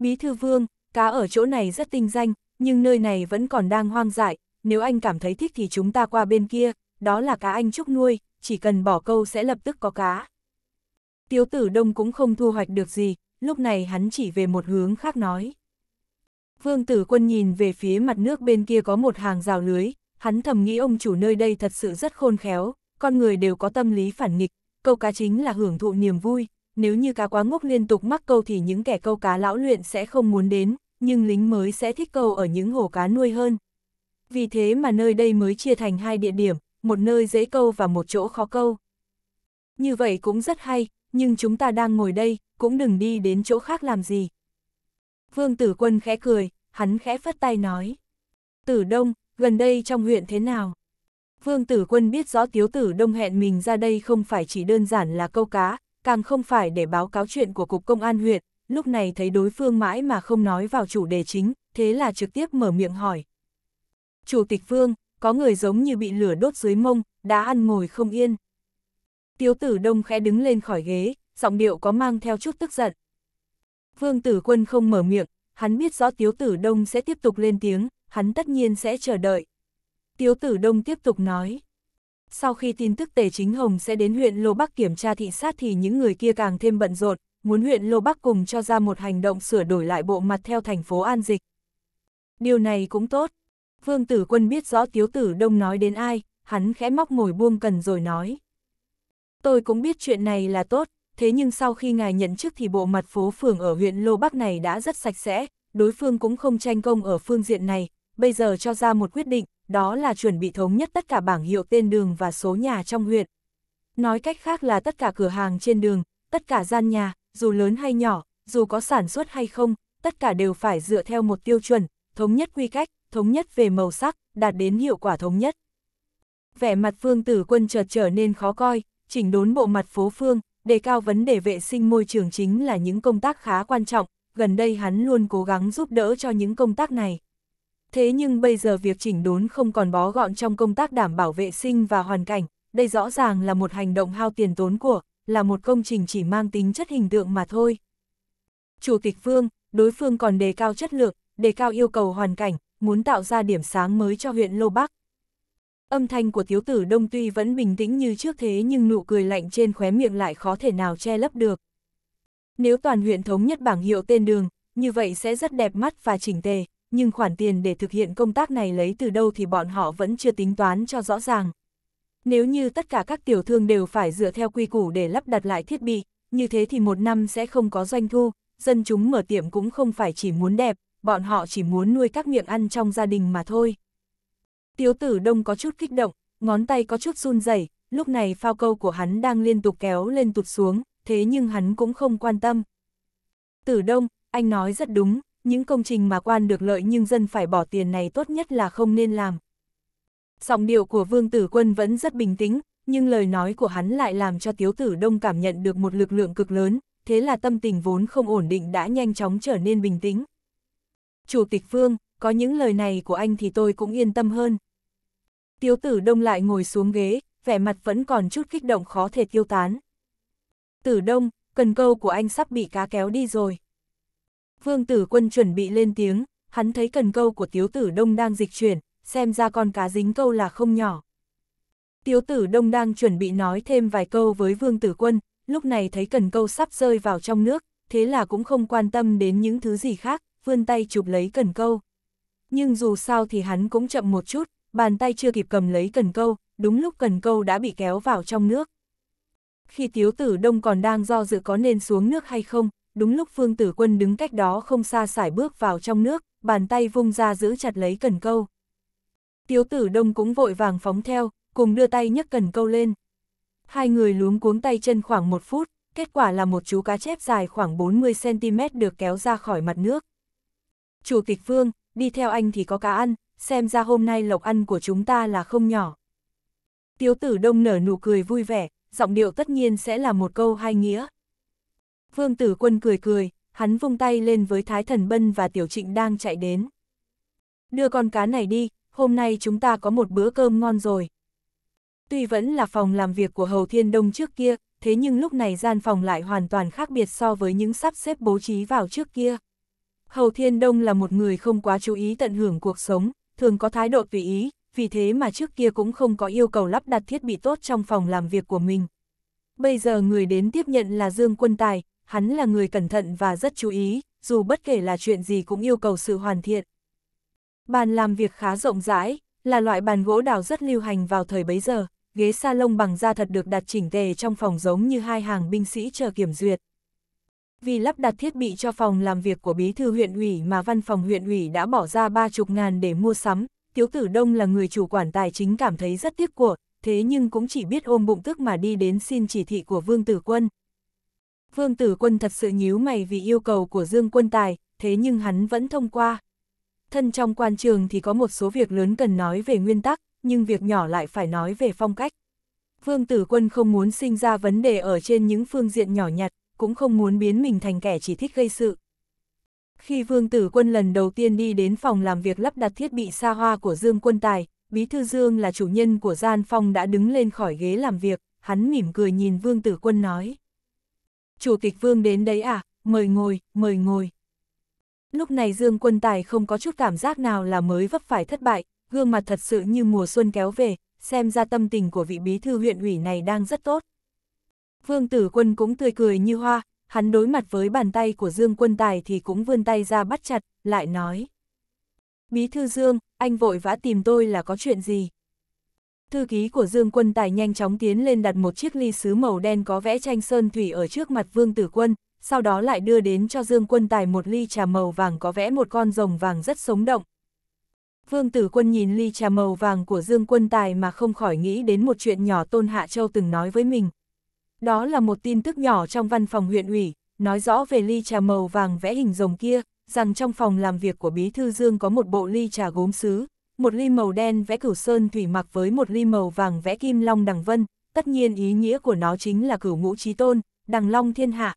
Bí thư vương, cá ở chỗ này rất tinh danh, nhưng nơi này vẫn còn đang hoang dại, nếu anh cảm thấy thích thì chúng ta qua bên kia, đó là cá anh Trúc nuôi, chỉ cần bỏ câu sẽ lập tức có cá. Tiếu tử đông cũng không thu hoạch được gì, lúc này hắn chỉ về một hướng khác nói. Vương tử quân nhìn về phía mặt nước bên kia có một hàng rào lưới, hắn thầm nghĩ ông chủ nơi đây thật sự rất khôn khéo, con người đều có tâm lý phản nghịch, câu cá chính là hưởng thụ niềm vui, nếu như cá quá ngốc liên tục mắc câu thì những kẻ câu cá lão luyện sẽ không muốn đến, nhưng lính mới sẽ thích câu ở những hồ cá nuôi hơn. Vì thế mà nơi đây mới chia thành hai địa điểm, một nơi dễ câu và một chỗ khó câu. Như vậy cũng rất hay, nhưng chúng ta đang ngồi đây, cũng đừng đi đến chỗ khác làm gì. Vương Tử Quân khẽ cười, hắn khẽ phất tay nói. Tử Đông, gần đây trong huyện thế nào? Vương Tử Quân biết rõ Tiếu Tử Đông hẹn mình ra đây không phải chỉ đơn giản là câu cá, càng không phải để báo cáo chuyện của Cục Công an huyện, lúc này thấy đối phương mãi mà không nói vào chủ đề chính, thế là trực tiếp mở miệng hỏi. Chủ tịch Phương, có người giống như bị lửa đốt dưới mông, đã ăn ngồi không yên. Tiếu tử đông khẽ đứng lên khỏi ghế, giọng điệu có mang theo chút tức giận. Vương tử quân không mở miệng, hắn biết rõ tiếu tử đông sẽ tiếp tục lên tiếng, hắn tất nhiên sẽ chờ đợi. Tiếu tử đông tiếp tục nói. Sau khi tin tức Tề Chính Hồng sẽ đến huyện Lô Bắc kiểm tra thị sát thì những người kia càng thêm bận rộn, muốn huyện Lô Bắc cùng cho ra một hành động sửa đổi lại bộ mặt theo thành phố An Dịch. Điều này cũng tốt. Vương Tử Quân biết rõ Tiếu Tử Đông nói đến ai, hắn khẽ móc ngồi buông cần rồi nói. Tôi cũng biết chuyện này là tốt, thế nhưng sau khi ngài nhận chức thì bộ mặt phố phường ở huyện Lô Bắc này đã rất sạch sẽ, đối phương cũng không tranh công ở phương diện này, bây giờ cho ra một quyết định, đó là chuẩn bị thống nhất tất cả bảng hiệu tên đường và số nhà trong huyện. Nói cách khác là tất cả cửa hàng trên đường, tất cả gian nhà, dù lớn hay nhỏ, dù có sản xuất hay không, tất cả đều phải dựa theo một tiêu chuẩn, thống nhất quy cách, thống nhất về màu sắc, đạt đến hiệu quả thống nhất. Vẻ mặt phương tử quân chợt trở nên khó coi, chỉnh đốn bộ mặt phố phương, đề cao vấn đề vệ sinh môi trường chính là những công tác khá quan trọng, gần đây hắn luôn cố gắng giúp đỡ cho những công tác này. Thế nhưng bây giờ việc chỉnh đốn không còn bó gọn trong công tác đảm bảo vệ sinh và hoàn cảnh, đây rõ ràng là một hành động hao tiền tốn của, là một công trình chỉ mang tính chất hình tượng mà thôi. Chủ tịch Vương, đối phương còn đề cao chất lượng, đề cao yêu cầu hoàn cảnh, muốn tạo ra điểm sáng mới cho huyện Lô Bắc. Âm thanh của thiếu tử Đông tuy vẫn bình tĩnh như trước thế nhưng nụ cười lạnh trên khóe miệng lại khó thể nào che lấp được. Nếu toàn huyện thống nhất bảng hiệu tên đường, như vậy sẽ rất đẹp mắt và chỉnh tề, nhưng khoản tiền để thực hiện công tác này lấy từ đâu thì bọn họ vẫn chưa tính toán cho rõ ràng. Nếu như tất cả các tiểu thương đều phải dựa theo quy củ để lắp đặt lại thiết bị, như thế thì một năm sẽ không có doanh thu, dân chúng mở tiệm cũng không phải chỉ muốn đẹp, bọn họ chỉ muốn nuôi các miệng ăn trong gia đình mà thôi. Tiếu tử đông có chút kích động, ngón tay có chút run rẩy. lúc này phao câu của hắn đang liên tục kéo lên tụt xuống, thế nhưng hắn cũng không quan tâm. Tử đông, anh nói rất đúng, những công trình mà quan được lợi nhưng dân phải bỏ tiền này tốt nhất là không nên làm. Giọng điệu của Vương Tử Quân vẫn rất bình tĩnh, nhưng lời nói của hắn lại làm cho Tiếu Tử Đông cảm nhận được một lực lượng cực lớn, thế là tâm tình vốn không ổn định đã nhanh chóng trở nên bình tĩnh. Chủ tịch Vương, có những lời này của anh thì tôi cũng yên tâm hơn. Tiếu Tử Đông lại ngồi xuống ghế, vẻ mặt vẫn còn chút kích động khó thể tiêu tán. Tử Đông, cần câu của anh sắp bị cá kéo đi rồi. Vương tử quân chuẩn bị lên tiếng, hắn thấy cần câu của tiếu tử đông đang dịch chuyển, xem ra con cá dính câu là không nhỏ. Tiếu tử đông đang chuẩn bị nói thêm vài câu với vương tử quân, lúc này thấy cần câu sắp rơi vào trong nước, thế là cũng không quan tâm đến những thứ gì khác, vươn tay chụp lấy cần câu. Nhưng dù sao thì hắn cũng chậm một chút, bàn tay chưa kịp cầm lấy cần câu, đúng lúc cần câu đã bị kéo vào trong nước. Khi tiếu tử đông còn đang do dự có nên xuống nước hay không, đúng lúc Phương Tử Quân đứng cách đó không xa sải bước vào trong nước, bàn tay vung ra giữ chặt lấy cần câu. Tiếu Tử Đông cũng vội vàng phóng theo, cùng đưa tay nhấc cần câu lên. Hai người luống cuống tay chân khoảng một phút, kết quả là một chú cá chép dài khoảng 40cm được kéo ra khỏi mặt nước. Chủ tịch Phương, đi theo anh thì có cá ăn, xem ra hôm nay lộc ăn của chúng ta là không nhỏ. Tiếu tử đông nở nụ cười vui vẻ, giọng điệu tất nhiên sẽ là một câu hai nghĩa, Vương tử quân cười cười, hắn vung tay lên với Thái Thần Bân và Tiểu Trịnh đang chạy đến. Đưa con cá này đi, hôm nay chúng ta có một bữa cơm ngon rồi. Tuy vẫn là phòng làm việc của Hầu Thiên Đông trước kia, thế nhưng lúc này gian phòng lại hoàn toàn khác biệt so với những sắp xếp bố trí vào trước kia. Hầu Thiên Đông là một người không quá chú ý tận hưởng cuộc sống, thường có thái độ tùy ý, vì thế mà trước kia cũng không có yêu cầu lắp đặt thiết bị tốt trong phòng làm việc của mình. Bây giờ người đến tiếp nhận là Dương Quân Tài, hắn là người cẩn thận và rất chú ý, dù bất kể là chuyện gì cũng yêu cầu sự hoàn thiện. Bàn làm việc khá rộng rãi, là loại bàn gỗ đào rất lưu hành vào thời bấy giờ, ghế sa lông bằng da thật được đặt chỉnh tề trong phòng giống như hai hàng binh sĩ chờ kiểm duyệt. Vì lắp đặt thiết bị cho phòng làm việc của bí thư huyện ủy mà văn phòng huyện ủy đã bỏ ra ba chục ngàn để mua sắm, Tiếu Tử Đông là người chủ quản tài chính cảm thấy rất tiếc của, thế nhưng cũng chỉ biết ôm bụng tức mà đi đến xin chỉ thị của Vương Tử Quân, Vương Tử Quân thật sự nhíu mày vì yêu cầu của Dương Quân Tài, thế nhưng hắn vẫn thông qua. Thân trong quan trường thì có một số việc lớn cần nói về nguyên tắc, nhưng việc nhỏ lại phải nói về phong cách. Vương Tử Quân không muốn sinh ra vấn đề ở trên những phương diện nhỏ nhặt, cũng không muốn biến mình thành kẻ chỉ thích gây sự. Khi Vương Tử Quân lần đầu tiên đi đến phòng làm việc lắp đặt thiết bị xa hoa của Dương Quân Tài, Bí Thư Dương là chủ nhân của gian phòng đã đứng lên khỏi ghế làm việc, hắn mỉm cười nhìn Vương Tử Quân nói chủ tịch vương đến đấy à, mời ngồi, mời ngồi. Lúc này Dương Quân Tài không có chút cảm giác nào là mới vấp phải thất bại, gương mặt thật sự như mùa xuân kéo về, xem ra tâm tình của vị bí thư huyện ủy này đang rất tốt. Vương Tử Quân cũng tươi cười như hoa, hắn đối mặt với bàn tay của Dương Quân Tài thì cũng vươn tay ra bắt chặt, lại nói. Bí thư Dương, anh vội vã tìm tôi là có chuyện gì? Thư ký của Dương Quân Tài nhanh chóng tiến lên đặt một chiếc ly sứ màu đen có vẽ tranh sơn thủy ở trước mặt Vương Tử Quân, sau đó lại đưa đến cho Dương Quân Tài một ly trà màu vàng có vẽ một con rồng vàng rất sống động. Vương Tử Quân nhìn ly trà màu vàng của Dương Quân Tài mà không khỏi nghĩ đến một chuyện nhỏ Tôn Hạ Châu từng nói với mình. Đó là một tin tức nhỏ trong văn phòng huyện ủy, nói rõ về ly trà màu vàng vẽ hình rồng kia, rằng trong phòng làm việc của Bí Thư Dương có một bộ ly trà gốm sứ, một ly màu đen vẽ cửu sơn thủy mặc với một ly màu vàng vẽ kim long đằng vân, tất nhiên ý nghĩa của nó chính là cửu ngũ trí tôn, đằng long thiên hạ.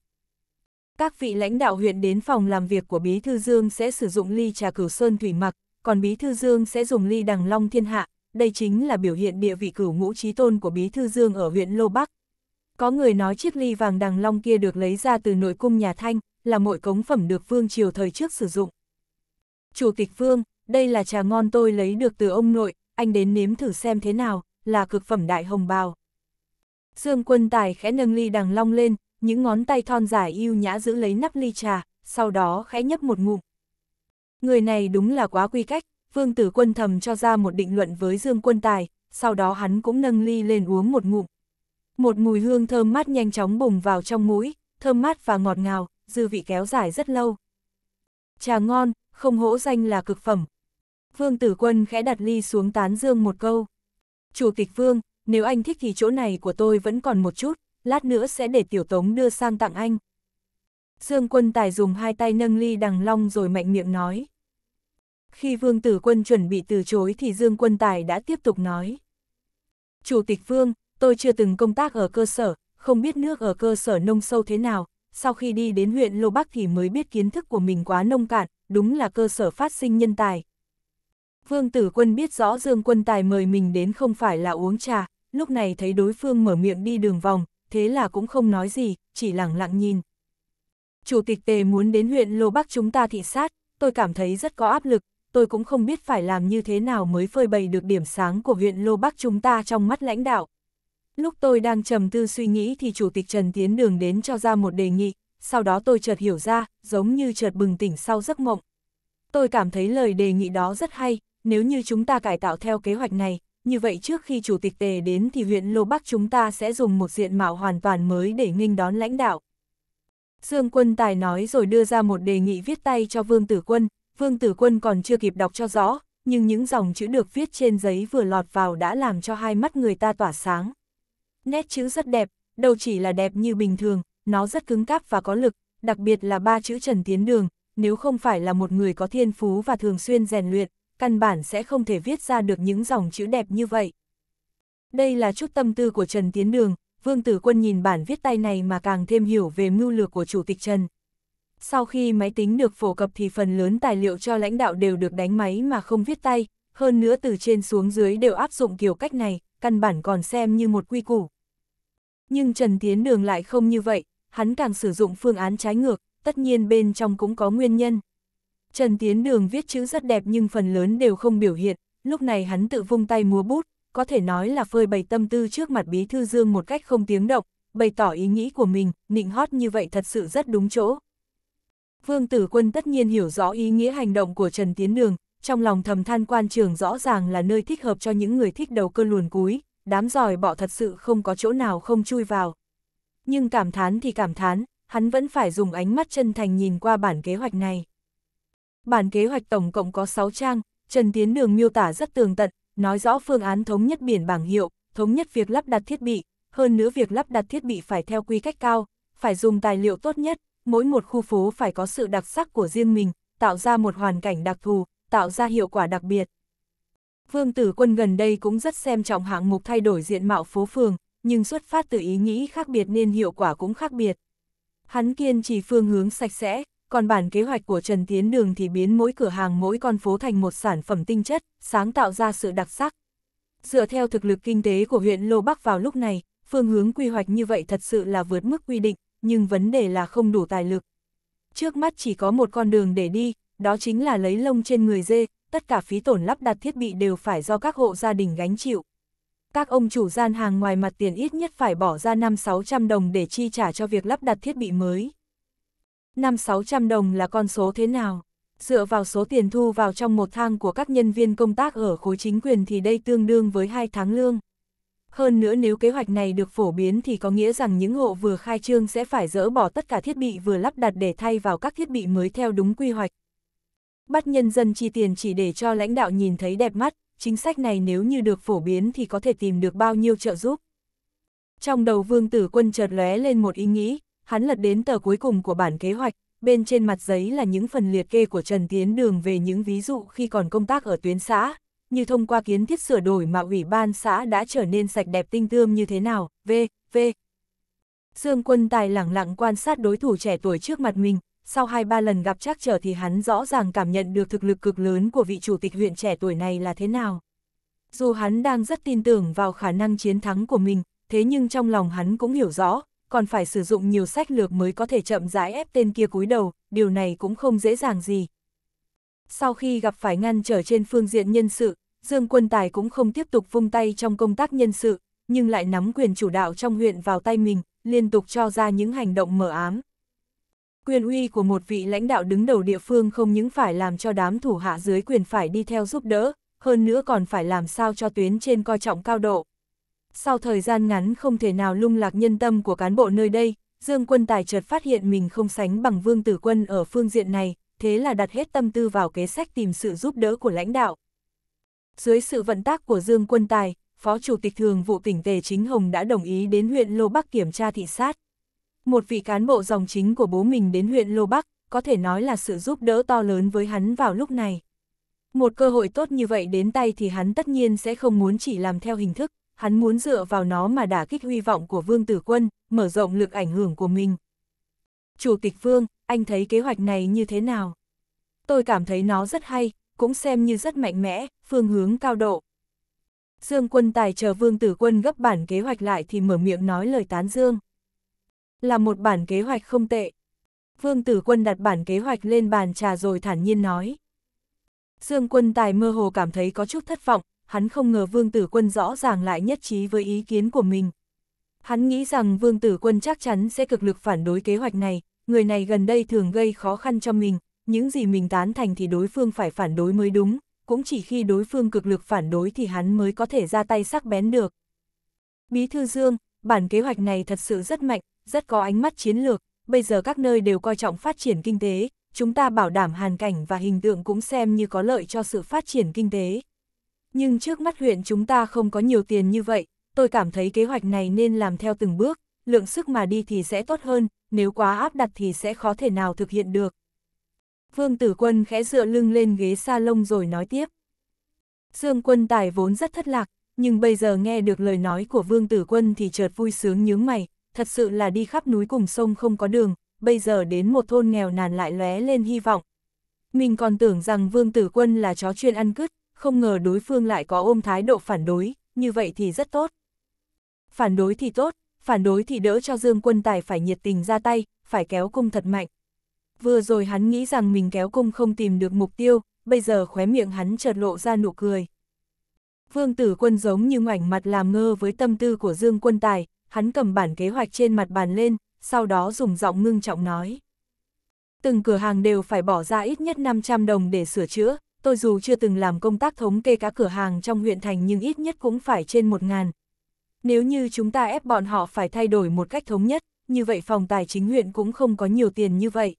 Các vị lãnh đạo huyện đến phòng làm việc của Bí Thư Dương sẽ sử dụng ly trà cửu sơn thủy mặc, còn Bí Thư Dương sẽ dùng ly đằng long thiên hạ, đây chính là biểu hiện địa vị cửu ngũ trí tôn của Bí Thư Dương ở huyện Lô Bắc. Có người nói chiếc ly vàng đằng long kia được lấy ra từ nội cung nhà Thanh, là mọi cống phẩm được vương triều thời trước sử dụng. Chủ tịch Vương, đây là trà ngon tôi lấy được từ ông nội, anh đến nếm thử xem thế nào, là cực phẩm đại hồng bào. Dương quân tài khẽ nâng ly đằng long lên, những ngón tay thon dài yêu nhã giữ lấy nắp ly trà, sau đó khẽ nhấp một ngụm. Người này đúng là quá quy cách, vương tử quân thầm cho ra một định luận với Dương quân tài, sau đó hắn cũng nâng ly lên uống một ngụm. Một mùi hương thơm mát nhanh chóng bùng vào trong mũi, thơm mát và ngọt ngào, dư vị kéo dài rất lâu. Trà ngon, không hỗ danh là cực phẩm, Vương Tử Quân khẽ đặt ly xuống tán dương một câu. Chủ tịch Vương, nếu anh thích thì chỗ này của tôi vẫn còn một chút, lát nữa sẽ để Tiểu Tống đưa sang tặng anh. Dương Quân Tài dùng hai tay nâng ly đằng long rồi mạnh miệng nói. Khi Vương Tử Quân chuẩn bị từ chối thì Dương Quân Tài đã tiếp tục nói. Chủ tịch Vương, tôi chưa từng công tác ở cơ sở, không biết nước ở cơ sở nông sâu thế nào, sau khi đi đến huyện Lô Bắc thì mới biết kiến thức của mình quá nông cạn, đúng là cơ sở phát sinh nhân tài, Vương Tử Quân biết rõ Dương Quân Tài mời mình đến không phải là uống trà, lúc này thấy đối phương mở miệng đi đường vòng, thế là cũng không nói gì, chỉ lặng lặng nhìn. Chủ tịch Tề muốn đến huyện Lô Bắc chúng ta thị sát, tôi cảm thấy rất có áp lực, tôi cũng không biết phải làm như thế nào mới phơi bày được điểm sáng của huyện Lô Bắc chúng ta trong mắt lãnh đạo. Lúc tôi đang trầm tư suy nghĩ thì Chủ tịch Trần Tiến Đường đến cho ra một đề nghị, sau đó tôi chợt hiểu ra, giống như chợt bừng tỉnh sau giấc mộng. Tôi cảm thấy lời đề nghị đó rất hay, nếu như chúng ta cải tạo theo kế hoạch này, như vậy trước khi Chủ tịch Tề đến thì huyện Lô Bắc chúng ta sẽ dùng một diện mạo hoàn toàn mới để nghênh đón lãnh đạo. Dương Quân Tài nói rồi đưa ra một đề nghị viết tay cho Vương Tử Quân, Vương Tử Quân còn chưa kịp đọc cho rõ, nhưng những dòng chữ được viết trên giấy vừa lọt vào đã làm cho hai mắt người ta tỏa sáng. Nét chữ rất đẹp, đâu chỉ là đẹp như bình thường, nó rất cứng cáp và có lực, đặc biệt là ba chữ Trần Tiến Đường, nếu không phải là một người có thiên phú và thường xuyên rèn luyện, căn bản sẽ không thể viết ra được những dòng chữ đẹp như vậy. Đây là chút tâm tư của Trần Tiến Đường, Vương Tử Quân nhìn bản viết tay này mà càng thêm hiểu về mưu lược của Chủ tịch Trần. Sau khi máy tính được phổ cập thì phần lớn tài liệu cho lãnh đạo đều được đánh máy mà không viết tay, hơn nữa từ trên xuống dưới đều áp dụng kiểu cách này, căn bản còn xem như một quy củ. Nhưng Trần Tiến Đường lại không như vậy, hắn càng sử dụng phương án trái ngược, tất nhiên bên trong cũng có nguyên nhân. Trần Tiến Đường viết chữ rất đẹp nhưng phần lớn đều không biểu hiện, lúc này hắn tự vung tay múa bút, có thể nói là phơi bày tâm tư trước mặt Bí Thư Dương một cách không tiếng động, bày tỏ ý nghĩ của mình, nịnh hót như vậy thật sự rất đúng chỗ. Vương Tử Quân tất nhiên hiểu rõ ý nghĩa hành động của Trần Tiến Đường, trong lòng thầm than quan trường rõ ràng là nơi thích hợp cho những người thích đầu cơ luồn cúi, đám giỏi bọ thật sự không có chỗ nào không chui vào. Nhưng cảm thán thì cảm thán, hắn vẫn phải dùng ánh mắt chân thành nhìn qua bản kế hoạch này bản kế hoạch tổng cộng có 6 trang, Trần Tiến Đường miêu tả rất tường tận, nói rõ phương án thống nhất biển bảng hiệu, thống nhất việc lắp đặt thiết bị, hơn nữa việc lắp đặt thiết bị phải theo quy cách cao, phải dùng tài liệu tốt nhất, mỗi một khu phố phải có sự đặc sắc của riêng mình, tạo ra một hoàn cảnh đặc thù, tạo ra hiệu quả đặc biệt. Vương Tử Quân gần đây cũng rất xem trọng hạng mục thay đổi diện mạo phố phường, nhưng xuất phát từ ý nghĩ khác biệt nên hiệu quả cũng khác biệt. Hắn kiên trì phương hướng sạch sẽ, còn bản kế hoạch của Trần Tiến Đường thì biến mỗi cửa hàng mỗi con phố thành một sản phẩm tinh chất, sáng tạo ra sự đặc sắc. Dựa theo thực lực kinh tế của huyện Lô Bắc vào lúc này, phương hướng quy hoạch như vậy thật sự là vượt mức quy định, nhưng vấn đề là không đủ tài lực. Trước mắt chỉ có một con đường để đi, đó chính là lấy lông trên người dê, tất cả phí tổn lắp đặt thiết bị đều phải do các hộ gia đình gánh chịu. Các ông chủ gian hàng ngoài mặt tiền ít nhất phải bỏ ra 5-600 đồng để chi trả cho việc lắp đặt thiết bị mới. 5-600 đồng là con số thế nào? Dựa vào số tiền thu vào trong một tháng của các nhân viên công tác ở khối chính quyền thì đây tương đương với 2 tháng lương. Hơn nữa nếu kế hoạch này được phổ biến thì có nghĩa rằng những hộ vừa khai trương sẽ phải dỡ bỏ tất cả thiết bị vừa lắp đặt để thay vào các thiết bị mới theo đúng quy hoạch. Bắt nhân dân chi tiền chỉ để cho lãnh đạo nhìn thấy đẹp mắt, chính sách này nếu như được phổ biến thì có thể tìm được bao nhiêu trợ giúp. Trong đầu vương tử quân chợt lóe lên một ý nghĩ, hắn lật đến tờ cuối cùng của bản kế hoạch, bên trên mặt giấy là những phần liệt kê của Trần Tiến Đường về những ví dụ khi còn công tác ở tuyến xã, như thông qua kiến thiết sửa đổi mà ủy ban xã đã trở nên sạch đẹp tinh tươm như thế nào, v, v. Dương quân tài lẳng lặng quan sát đối thủ trẻ tuổi trước mặt mình, sau hai ba lần gặp trắc trở thì hắn rõ ràng cảm nhận được thực lực cực lớn của vị chủ tịch huyện trẻ tuổi này là thế nào. Dù hắn đang rất tin tưởng vào khả năng chiến thắng của mình, thế nhưng trong lòng hắn cũng hiểu rõ, còn phải sử dụng nhiều sách lược mới có thể chậm rãi ép tên kia cúi đầu, điều này cũng không dễ dàng gì. Sau khi gặp phải ngăn trở trên phương diện nhân sự, Dương Quân Tài cũng không tiếp tục vung tay trong công tác nhân sự, nhưng lại nắm quyền chủ đạo trong huyện vào tay mình, liên tục cho ra những hành động mở ám. Quyền uy của một vị lãnh đạo đứng đầu địa phương không những phải làm cho đám thủ hạ dưới quyền phải đi theo giúp đỡ, hơn nữa còn phải làm sao cho tuyến trên coi trọng cao độ, sau thời gian ngắn không thể nào lung lạc nhân tâm của cán bộ nơi đây, Dương Quân Tài chợt phát hiện mình không sánh bằng Vương Tử Quân ở phương diện này, thế là đặt hết tâm tư vào kế sách tìm sự giúp đỡ của lãnh đạo. Dưới sự vận tác của Dương Quân Tài, Phó Chủ tịch Thường vụ tỉnh Tề Chính Hồng đã đồng ý đến huyện Lô Bắc kiểm tra thị sát. Một vị cán bộ dòng chính của bố mình đến huyện Lô Bắc, có thể nói là sự giúp đỡ to lớn với hắn vào lúc này. Một cơ hội tốt như vậy đến tay thì hắn tất nhiên sẽ không muốn chỉ làm theo hình thức, hắn muốn dựa vào nó mà đả kích huy vọng của Vương Tử Quân, mở rộng lực ảnh hưởng của mình. Chủ tịch Vương, anh thấy kế hoạch này như thế nào? Tôi cảm thấy nó rất hay, cũng xem như rất mạnh mẽ, phương hướng cao độ. Dương quân tài chờ Vương Tử Quân gấp bản kế hoạch lại thì mở miệng nói lời tán dương. Là một bản kế hoạch không tệ. Vương Tử Quân đặt bản kế hoạch lên bàn trà rồi thản nhiên nói. Dương quân tài mơ hồ cảm thấy có chút thất vọng, hắn không ngờ Vương Tử Quân rõ ràng lại nhất trí với ý kiến của mình. Hắn nghĩ rằng Vương Tử Quân chắc chắn sẽ cực lực phản đối kế hoạch này, người này gần đây thường gây khó khăn cho mình, những gì mình tán thành thì đối phương phải phản đối mới đúng, cũng chỉ khi đối phương cực lực phản đối thì hắn mới có thể ra tay sắc bén được. Bí Thư Dương, bản kế hoạch này thật sự rất mạnh, rất có ánh mắt chiến lược, bây giờ các nơi đều coi trọng phát triển kinh tế, chúng ta bảo đảm hàn cảnh và hình tượng cũng xem như có lợi cho sự phát triển kinh tế nhưng trước mắt huyện chúng ta không có nhiều tiền như vậy, tôi cảm thấy kế hoạch này nên làm theo từng bước, lượng sức mà đi thì sẽ tốt hơn, nếu quá áp đặt thì sẽ khó thể nào thực hiện được. Vương Tử Quân khẽ dựa lưng lên ghế sa lông rồi nói tiếp. Dương Quân Tài vốn rất thất lạc, nhưng bây giờ nghe được lời nói của Vương Tử Quân thì chợt vui sướng nhướng mày, thật sự là đi khắp núi cùng sông không có đường, bây giờ đến một thôn nghèo nàn lại lóe lên hy vọng. Mình còn tưởng rằng Vương Tử Quân là chó chuyên ăn cứt, không ngờ đối phương lại có ôm thái độ phản đối, như vậy thì rất tốt. Phản đối thì tốt, phản đối thì đỡ cho Dương Quân Tài phải nhiệt tình ra tay, phải kéo cung thật mạnh. Vừa rồi hắn nghĩ rằng mình kéo cung không tìm được mục tiêu, bây giờ khóe miệng hắn chợt lộ ra nụ cười. Vương Tử Quân giống như ngoảnh mặt làm ngơ với tâm tư của Dương Quân Tài, hắn cầm bản kế hoạch trên mặt bàn lên, sau đó dùng giọng ngưng trọng nói. Từng cửa hàng đều phải bỏ ra ít nhất 500 đồng để sửa chữa, tôi dù chưa từng làm công tác thống kê các cửa hàng trong huyện thành nhưng ít nhất cũng phải trên một ngàn. Nếu như chúng ta ép bọn họ phải thay đổi một cách thống nhất, như vậy phòng tài chính huyện cũng không có nhiều tiền như vậy.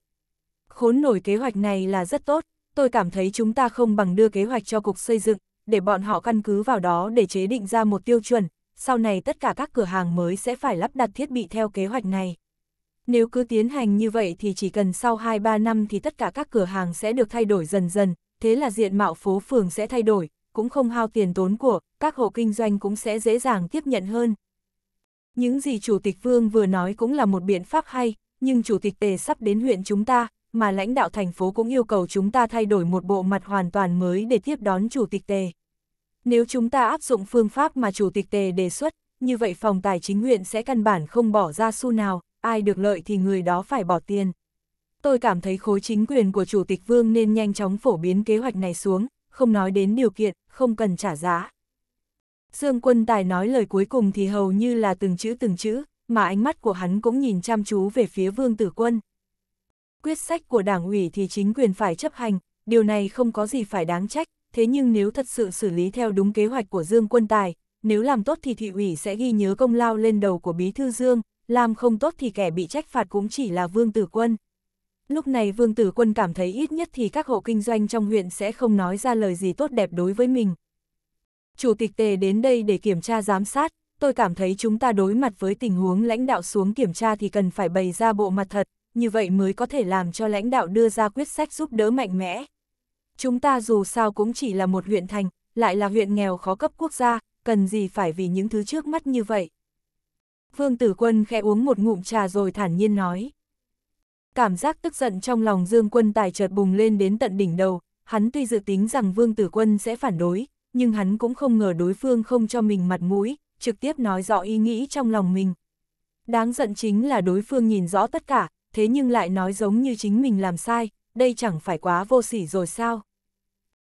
Khốn nổi kế hoạch này là rất tốt, tôi cảm thấy chúng ta không bằng đưa kế hoạch cho cục xây dựng, để bọn họ căn cứ vào đó để chế định ra một tiêu chuẩn, sau này tất cả các cửa hàng mới sẽ phải lắp đặt thiết bị theo kế hoạch này. Nếu cứ tiến hành như vậy thì chỉ cần sau 2-3 năm thì tất cả các cửa hàng sẽ được thay đổi dần dần, thế là diện mạo phố phường sẽ thay đổi, cũng không hao tiền tốn của, các hộ kinh doanh cũng sẽ dễ dàng tiếp nhận hơn. Những gì Chủ tịch Vương vừa nói cũng là một biện pháp hay, nhưng Chủ tịch Tề sắp đến huyện chúng ta, mà lãnh đạo thành phố cũng yêu cầu chúng ta thay đổi một bộ mặt hoàn toàn mới để tiếp đón Chủ tịch Tề. Nếu chúng ta áp dụng phương pháp mà Chủ tịch Tề đề xuất, như vậy phòng tài chính huyện sẽ căn bản không bỏ ra xu nào, ai được lợi thì người đó phải bỏ tiền. Tôi cảm thấy khối chính quyền của Chủ tịch Vương nên nhanh chóng phổ biến kế hoạch này xuống, không nói đến điều kiện, không cần trả giá. Dương quân tài nói lời cuối cùng thì hầu như là từng chữ từng chữ, mà ánh mắt của hắn cũng nhìn chăm chú về phía Vương Tử Quân. Quyết sách của đảng ủy thì chính quyền phải chấp hành, điều này không có gì phải đáng trách, thế nhưng nếu thật sự xử lý theo đúng kế hoạch của Dương Quân Tài, nếu làm tốt thì thị ủy sẽ ghi nhớ công lao lên đầu của Bí Thư Dương, làm không tốt thì kẻ bị trách phạt cũng chỉ là Vương Tử Quân. Lúc này Vương Tử Quân cảm thấy ít nhất thì các hộ kinh doanh trong huyện sẽ không nói ra lời gì tốt đẹp đối với mình. Chủ tịch Tề đến đây để kiểm tra giám sát, tôi cảm thấy chúng ta đối mặt với tình huống lãnh đạo xuống kiểm tra thì cần phải bày ra bộ mặt thật, như vậy mới có thể làm cho lãnh đạo đưa ra quyết sách giúp đỡ mạnh mẽ. Chúng ta dù sao cũng chỉ là một huyện thành, lại là huyện nghèo khó cấp quốc gia, cần gì phải vì những thứ trước mắt như vậy. Vương Tử Quân khẽ uống một ngụm trà rồi thản nhiên nói cảm giác tức giận trong lòng Dương Quân Tài chợt bùng lên đến tận đỉnh đầu, hắn tuy dự tính rằng Vương Tử Quân sẽ phản đối, nhưng hắn cũng không ngờ đối phương không cho mình mặt mũi, trực tiếp nói rõ ý nghĩ trong lòng mình. Đáng giận chính là đối phương nhìn rõ tất cả, thế nhưng lại nói giống như chính mình làm sai, đây chẳng phải quá vô sỉ rồi sao?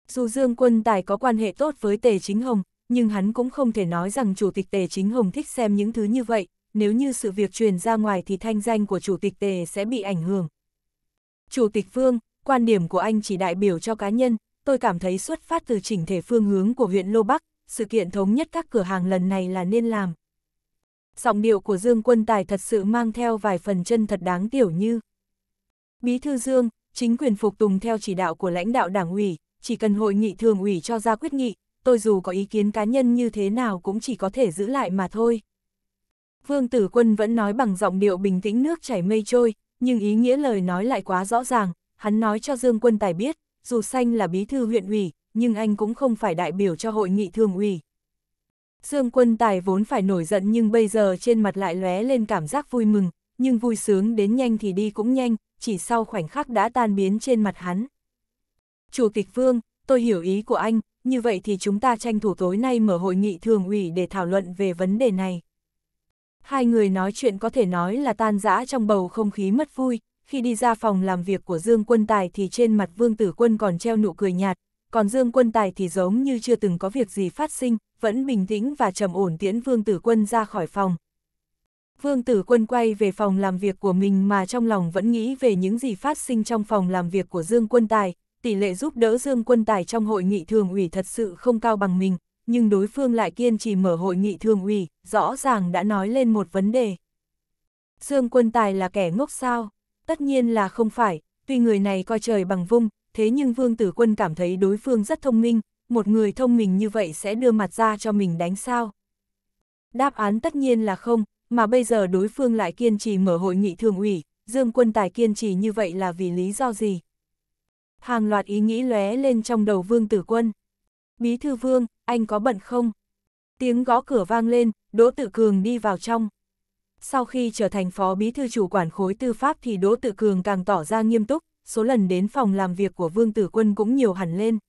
Dù Dương Quân Tài có quan hệ tốt với Tề Chính Hồng, nhưng hắn cũng không thể nói rằng Chủ tịch Tề Chính Hồng thích xem những thứ như vậy, nếu như sự việc truyền ra ngoài thì thanh danh của Chủ tịch Tề sẽ bị ảnh hưởng. Chủ tịch Phương, quan điểm của anh chỉ đại biểu cho cá nhân, tôi cảm thấy xuất phát từ chỉnh thể phương hướng của huyện Lô Bắc, sự kiện thống nhất các cửa hàng lần này là nên làm. Giọng điệu của Dương Quân Tài thật sự mang theo vài phần chân thật đáng tiểu như. Bí thư Dương, chính quyền phục tùng theo chỉ đạo của lãnh đạo đảng ủy, chỉ cần hội nghị thường ủy cho ra quyết nghị, tôi dù có ý kiến cá nhân như thế nào cũng chỉ có thể giữ lại mà thôi. Vương Tử Quân vẫn nói bằng giọng điệu bình tĩnh nước chảy mây trôi, nhưng ý nghĩa lời nói lại quá rõ ràng, hắn nói cho Dương Quân Tài biết, dù xanh là bí thư huyện ủy, nhưng anh cũng không phải đại biểu cho hội nghị thường ủy. Dương Quân Tài vốn phải nổi giận nhưng bây giờ trên mặt lại lóe lên cảm giác vui mừng, nhưng vui sướng đến nhanh thì đi cũng nhanh, chỉ sau khoảnh khắc đã tan biến trên mặt hắn. Chủ tịch Vương, tôi hiểu ý của anh, như vậy thì chúng ta tranh thủ tối nay mở hội nghị thường ủy để thảo luận về vấn đề này. Hai người nói chuyện có thể nói là tan rã trong bầu không khí mất vui, khi đi ra phòng làm việc của Dương Quân Tài thì trên mặt Vương Tử Quân còn treo nụ cười nhạt, còn Dương Quân Tài thì giống như chưa từng có việc gì phát sinh, vẫn bình tĩnh và trầm ổn tiễn Vương Tử Quân ra khỏi phòng. Vương Tử Quân quay về phòng làm việc của mình mà trong lòng vẫn nghĩ về những gì phát sinh trong phòng làm việc của Dương Quân Tài, tỷ lệ giúp đỡ Dương Quân Tài trong hội nghị thường ủy thật sự không cao bằng mình, nhưng đối phương lại kiên trì mở hội nghị thường ủy, rõ ràng đã nói lên một vấn đề. Dương quân tài là kẻ ngốc sao? Tất nhiên là không phải, tuy người này coi trời bằng vung, thế nhưng vương tử quân cảm thấy đối phương rất thông minh, một người thông minh như vậy sẽ đưa mặt ra cho mình đánh sao? Đáp án tất nhiên là không, mà bây giờ đối phương lại kiên trì mở hội nghị thường ủy, Dương quân tài kiên trì như vậy là vì lý do gì? Hàng loạt ý nghĩ lóe lên trong đầu vương tử quân. Bí thư vương, anh có bận không? Tiếng gõ cửa vang lên, Đỗ Tự Cường đi vào trong. Sau khi trở thành phó bí thư chủ quản khối tư pháp thì Đỗ Tự Cường càng tỏ ra nghiêm túc, số lần đến phòng làm việc của Vương Tử Quân cũng nhiều hẳn lên.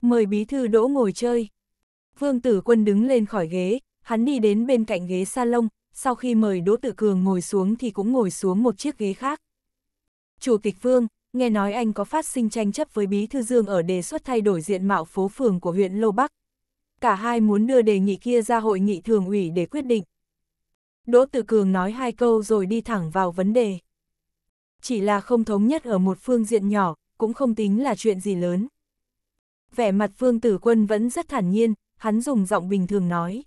Mời bí thư Đỗ ngồi chơi. Vương Tử Quân đứng lên khỏi ghế, hắn đi đến bên cạnh ghế salon, sau khi mời Đỗ Tự Cường ngồi xuống thì cũng ngồi xuống một chiếc ghế khác. Chủ tịch Vương, nghe nói anh có phát sinh tranh chấp với Bí Thư Dương ở đề xuất thay đổi diện mạo phố phường của huyện Lô Bắc. Cả hai muốn đưa đề nghị kia ra hội nghị thường ủy để quyết định. Đỗ Tự Cường nói hai câu rồi đi thẳng vào vấn đề. Chỉ là không thống nhất ở một phương diện nhỏ, cũng không tính là chuyện gì lớn. Vẻ mặt Phương Tử Quân vẫn rất thản nhiên, hắn dùng giọng bình thường nói.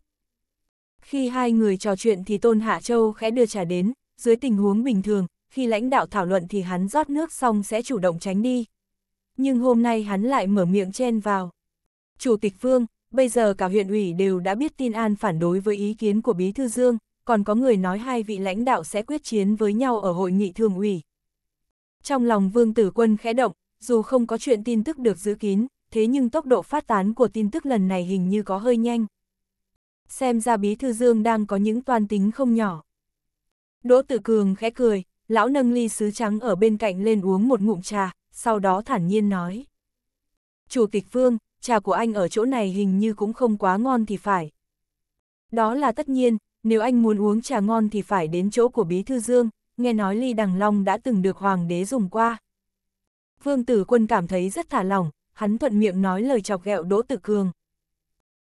Khi hai người trò chuyện thì Tôn Hạ Châu khẽ đưa trà đến, dưới tình huống bình thường, khi lãnh đạo thảo luận thì hắn rót nước xong sẽ chủ động tránh đi. Nhưng hôm nay hắn lại mở miệng chen vào. Chủ tịch Vương, bây giờ cả huyện ủy đều đã biết tin an phản đối với ý kiến của Bí Thư Dương, còn có người nói hai vị lãnh đạo sẽ quyết chiến với nhau ở hội nghị thường ủy. Trong lòng Vương Tử Quân khẽ động, dù không có chuyện tin tức được giữ kín, thế nhưng tốc độ phát tán của tin tức lần này hình như có hơi nhanh. Xem ra Bí Thư Dương đang có những toan tính không nhỏ. Đỗ Tử Cường khẽ cười, lão nâng ly sứ trắng ở bên cạnh lên uống một ngụm trà, sau đó thản nhiên nói. Chủ tịch phương trà của anh ở chỗ này hình như cũng không quá ngon thì phải. Đó là tất nhiên, nếu anh muốn uống trà ngon thì phải đến chỗ của Bí Thư Dương, nghe nói ly đằng long đã từng được Hoàng đế dùng qua. Vương Tử Quân cảm thấy rất thả lỏng, hắn thuận miệng nói lời chọc ghẹo Đỗ Tử Cường.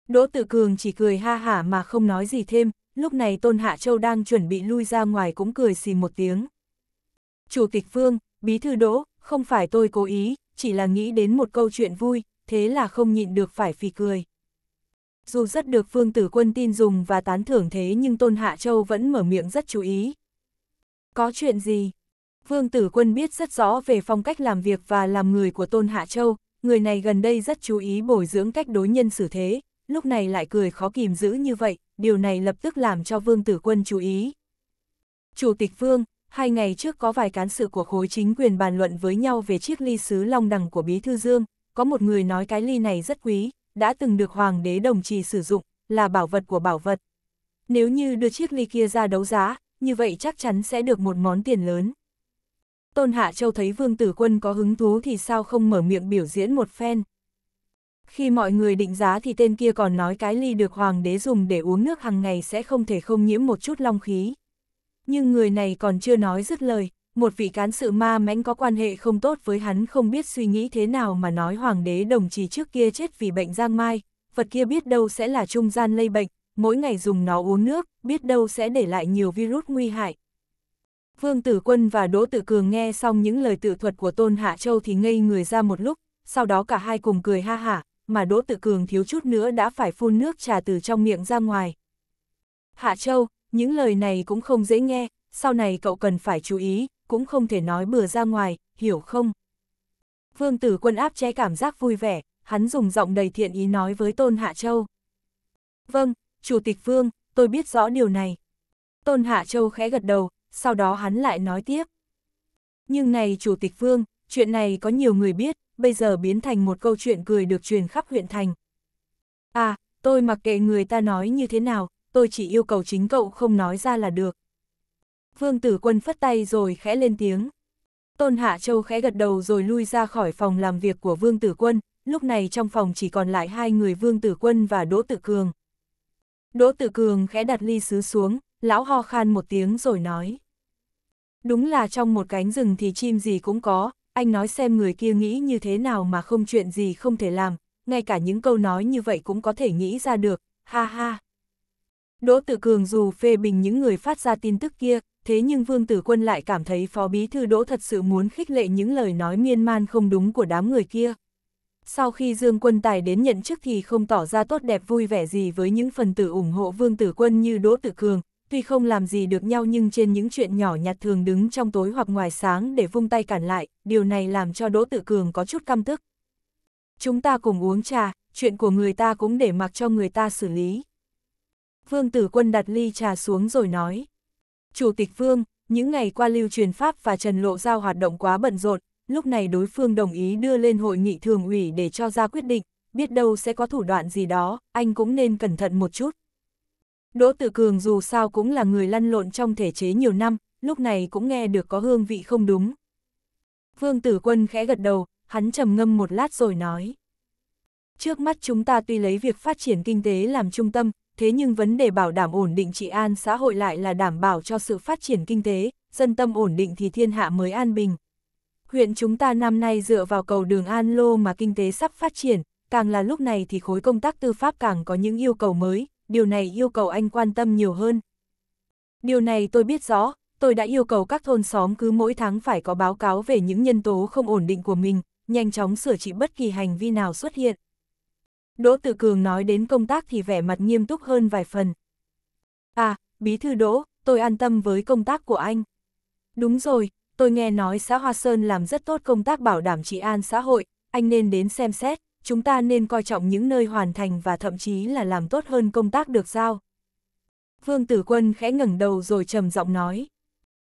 Đỗ Tử Cường chỉ cười ha hả mà không nói gì thêm, lúc này Tôn Hạ Châu đang chuẩn bị lui ra ngoài cũng cười xì một tiếng. Chủ tịch Vương, Bí Thư Đỗ, không phải tôi cố ý, chỉ là nghĩ đến một câu chuyện vui, thế là không nhịn được phải phì cười. Dù rất được Phương Tử Quân tin dùng và tán thưởng thế nhưng Tôn Hạ Châu vẫn mở miệng rất chú ý. Có chuyện gì? Phương Tử Quân biết rất rõ về phong cách làm việc và làm người của Tôn Hạ Châu, người này gần đây rất chú ý bồi dưỡng cách đối nhân xử thế, lúc này lại cười khó kìm giữ như vậy, điều này lập tức làm cho Vương Tử Quân chú ý. Chủ tịch Phương hai ngày trước có vài cán sự của khối chính quyền bàn luận với nhau về chiếc ly sứ long đằng của Bí Thư Dương, có một người nói cái ly này rất quý, đã từng được Hoàng đế đồng trì sử dụng, là bảo vật của bảo vật. Nếu như đưa chiếc ly kia ra đấu giá, như vậy chắc chắn sẽ được một món tiền lớn. Tôn Hạ Châu thấy Vương Tử Quân có hứng thú thì sao không mở miệng biểu diễn một phen. Khi mọi người định giá thì tên kia còn nói cái ly được Hoàng đế dùng để uống nước hàng ngày sẽ không thể không nhiễm một chút long khí. Nhưng người này còn chưa nói dứt lời, một vị cán sự ma mãnh có quan hệ không tốt với hắn không biết suy nghĩ thế nào mà nói hoàng đế đồng chí trước kia chết vì bệnh giang mai, vật kia biết đâu sẽ là trung gian lây bệnh, mỗi ngày dùng nó uống nước, biết đâu sẽ để lại nhiều virus nguy hại. Vương Tử Quân và Đỗ Tử Cường nghe xong những lời tự thuật của Tôn Hạ Châu thì ngây người ra một lúc, sau đó cả hai cùng cười ha hả, mà Đỗ Tử Cường thiếu chút nữa đã phải phun nước trà từ trong miệng ra ngoài. Hạ Châu, những lời này cũng không dễ nghe, sau này cậu cần phải chú ý, cũng không thể nói bừa ra ngoài, hiểu không? Vương tử quân áp che cảm giác vui vẻ, hắn dùng giọng đầy thiện ý nói với Tôn Hạ Châu. Vâng, Chủ tịch Vương, tôi biết rõ điều này. Tôn Hạ Châu khẽ gật đầu, sau đó hắn lại nói tiếp. Nhưng này Chủ tịch Vương, chuyện này có nhiều người biết, bây giờ biến thành một câu chuyện cười được truyền khắp huyện thành. À, tôi mặc kệ người ta nói như thế nào, tôi chỉ yêu cầu chính cậu không nói ra là được. Vương tử quân phất tay rồi khẽ lên tiếng. Tôn Hạ Châu khẽ gật đầu rồi lui ra khỏi phòng làm việc của Vương Tử Quân, lúc này trong phòng chỉ còn lại hai người Vương Tử Quân và Đỗ Tử Cường. Đỗ Tử Cường khẽ đặt ly sứ xuống, lão ho khan một tiếng rồi nói. Đúng là trong một cánh rừng thì chim gì cũng có, anh nói xem người kia nghĩ như thế nào mà không chuyện gì không thể làm, ngay cả những câu nói như vậy cũng có thể nghĩ ra được, ha ha. Đỗ Tử Cường dù phê bình những người phát ra tin tức kia, thế nhưng Vương Tử Quân lại cảm thấy Phó Bí Thư Đỗ thật sự muốn khích lệ những lời nói miên man không đúng của đám người kia. Sau khi Dương Quân Tài đến nhận chức thì không tỏ ra tốt đẹp vui vẻ gì với những phần tử ủng hộ Vương Tử Quân như Đỗ Tử Cường, tuy không làm gì được nhau nhưng trên những chuyện nhỏ nhặt thường đứng trong tối hoặc ngoài sáng để vung tay cản lại, điều này làm cho Đỗ Tử Cường có chút căm tức. Chúng ta cùng uống trà, chuyện của người ta cũng để mặc cho người ta xử lý. Vương Tử Quân đặt ly trà xuống rồi nói. Chủ tịch Vương, những ngày qua lưu truyền Pháp và Trần Lộ Giao hoạt động quá bận rộn, lúc này đối phương đồng ý đưa lên hội nghị thường ủy để cho ra quyết định, biết đâu sẽ có thủ đoạn gì đó, anh cũng nên cẩn thận một chút. Đỗ Tử Cường dù sao cũng là người lăn lộn trong thể chế nhiều năm, lúc này cũng nghe được có hương vị không đúng. Vương Tử Quân khẽ gật đầu, hắn trầm ngâm một lát rồi nói. Trước mắt chúng ta tuy lấy việc phát triển kinh tế làm trung tâm, thế nhưng vấn đề bảo đảm ổn định trị an xã hội lại là đảm bảo cho sự phát triển kinh tế, dân tâm ổn định thì thiên hạ mới an bình. Huyện chúng ta năm nay dựa vào cầu đường An Lô mà kinh tế sắp phát triển, càng là lúc này thì khối công tác tư pháp càng có những yêu cầu mới, điều này yêu cầu anh quan tâm nhiều hơn. Điều này tôi biết rõ, tôi đã yêu cầu các thôn xóm cứ mỗi tháng phải có báo cáo về những nhân tố không ổn định của mình, nhanh chóng sửa trị bất kỳ hành vi nào xuất hiện. Đỗ Tử Cường nói đến công tác thì vẻ mặt nghiêm túc hơn vài phần. À, Bí Thư Đỗ, tôi an tâm với công tác của anh. Đúng rồi, tôi nghe nói xã Hoa Sơn làm rất tốt công tác bảo đảm trị an xã hội, anh nên đến xem xét, chúng ta nên coi trọng những nơi hoàn thành và thậm chí là làm tốt hơn công tác được giao. Vương Tử Quân khẽ ngẩng đầu rồi trầm giọng nói.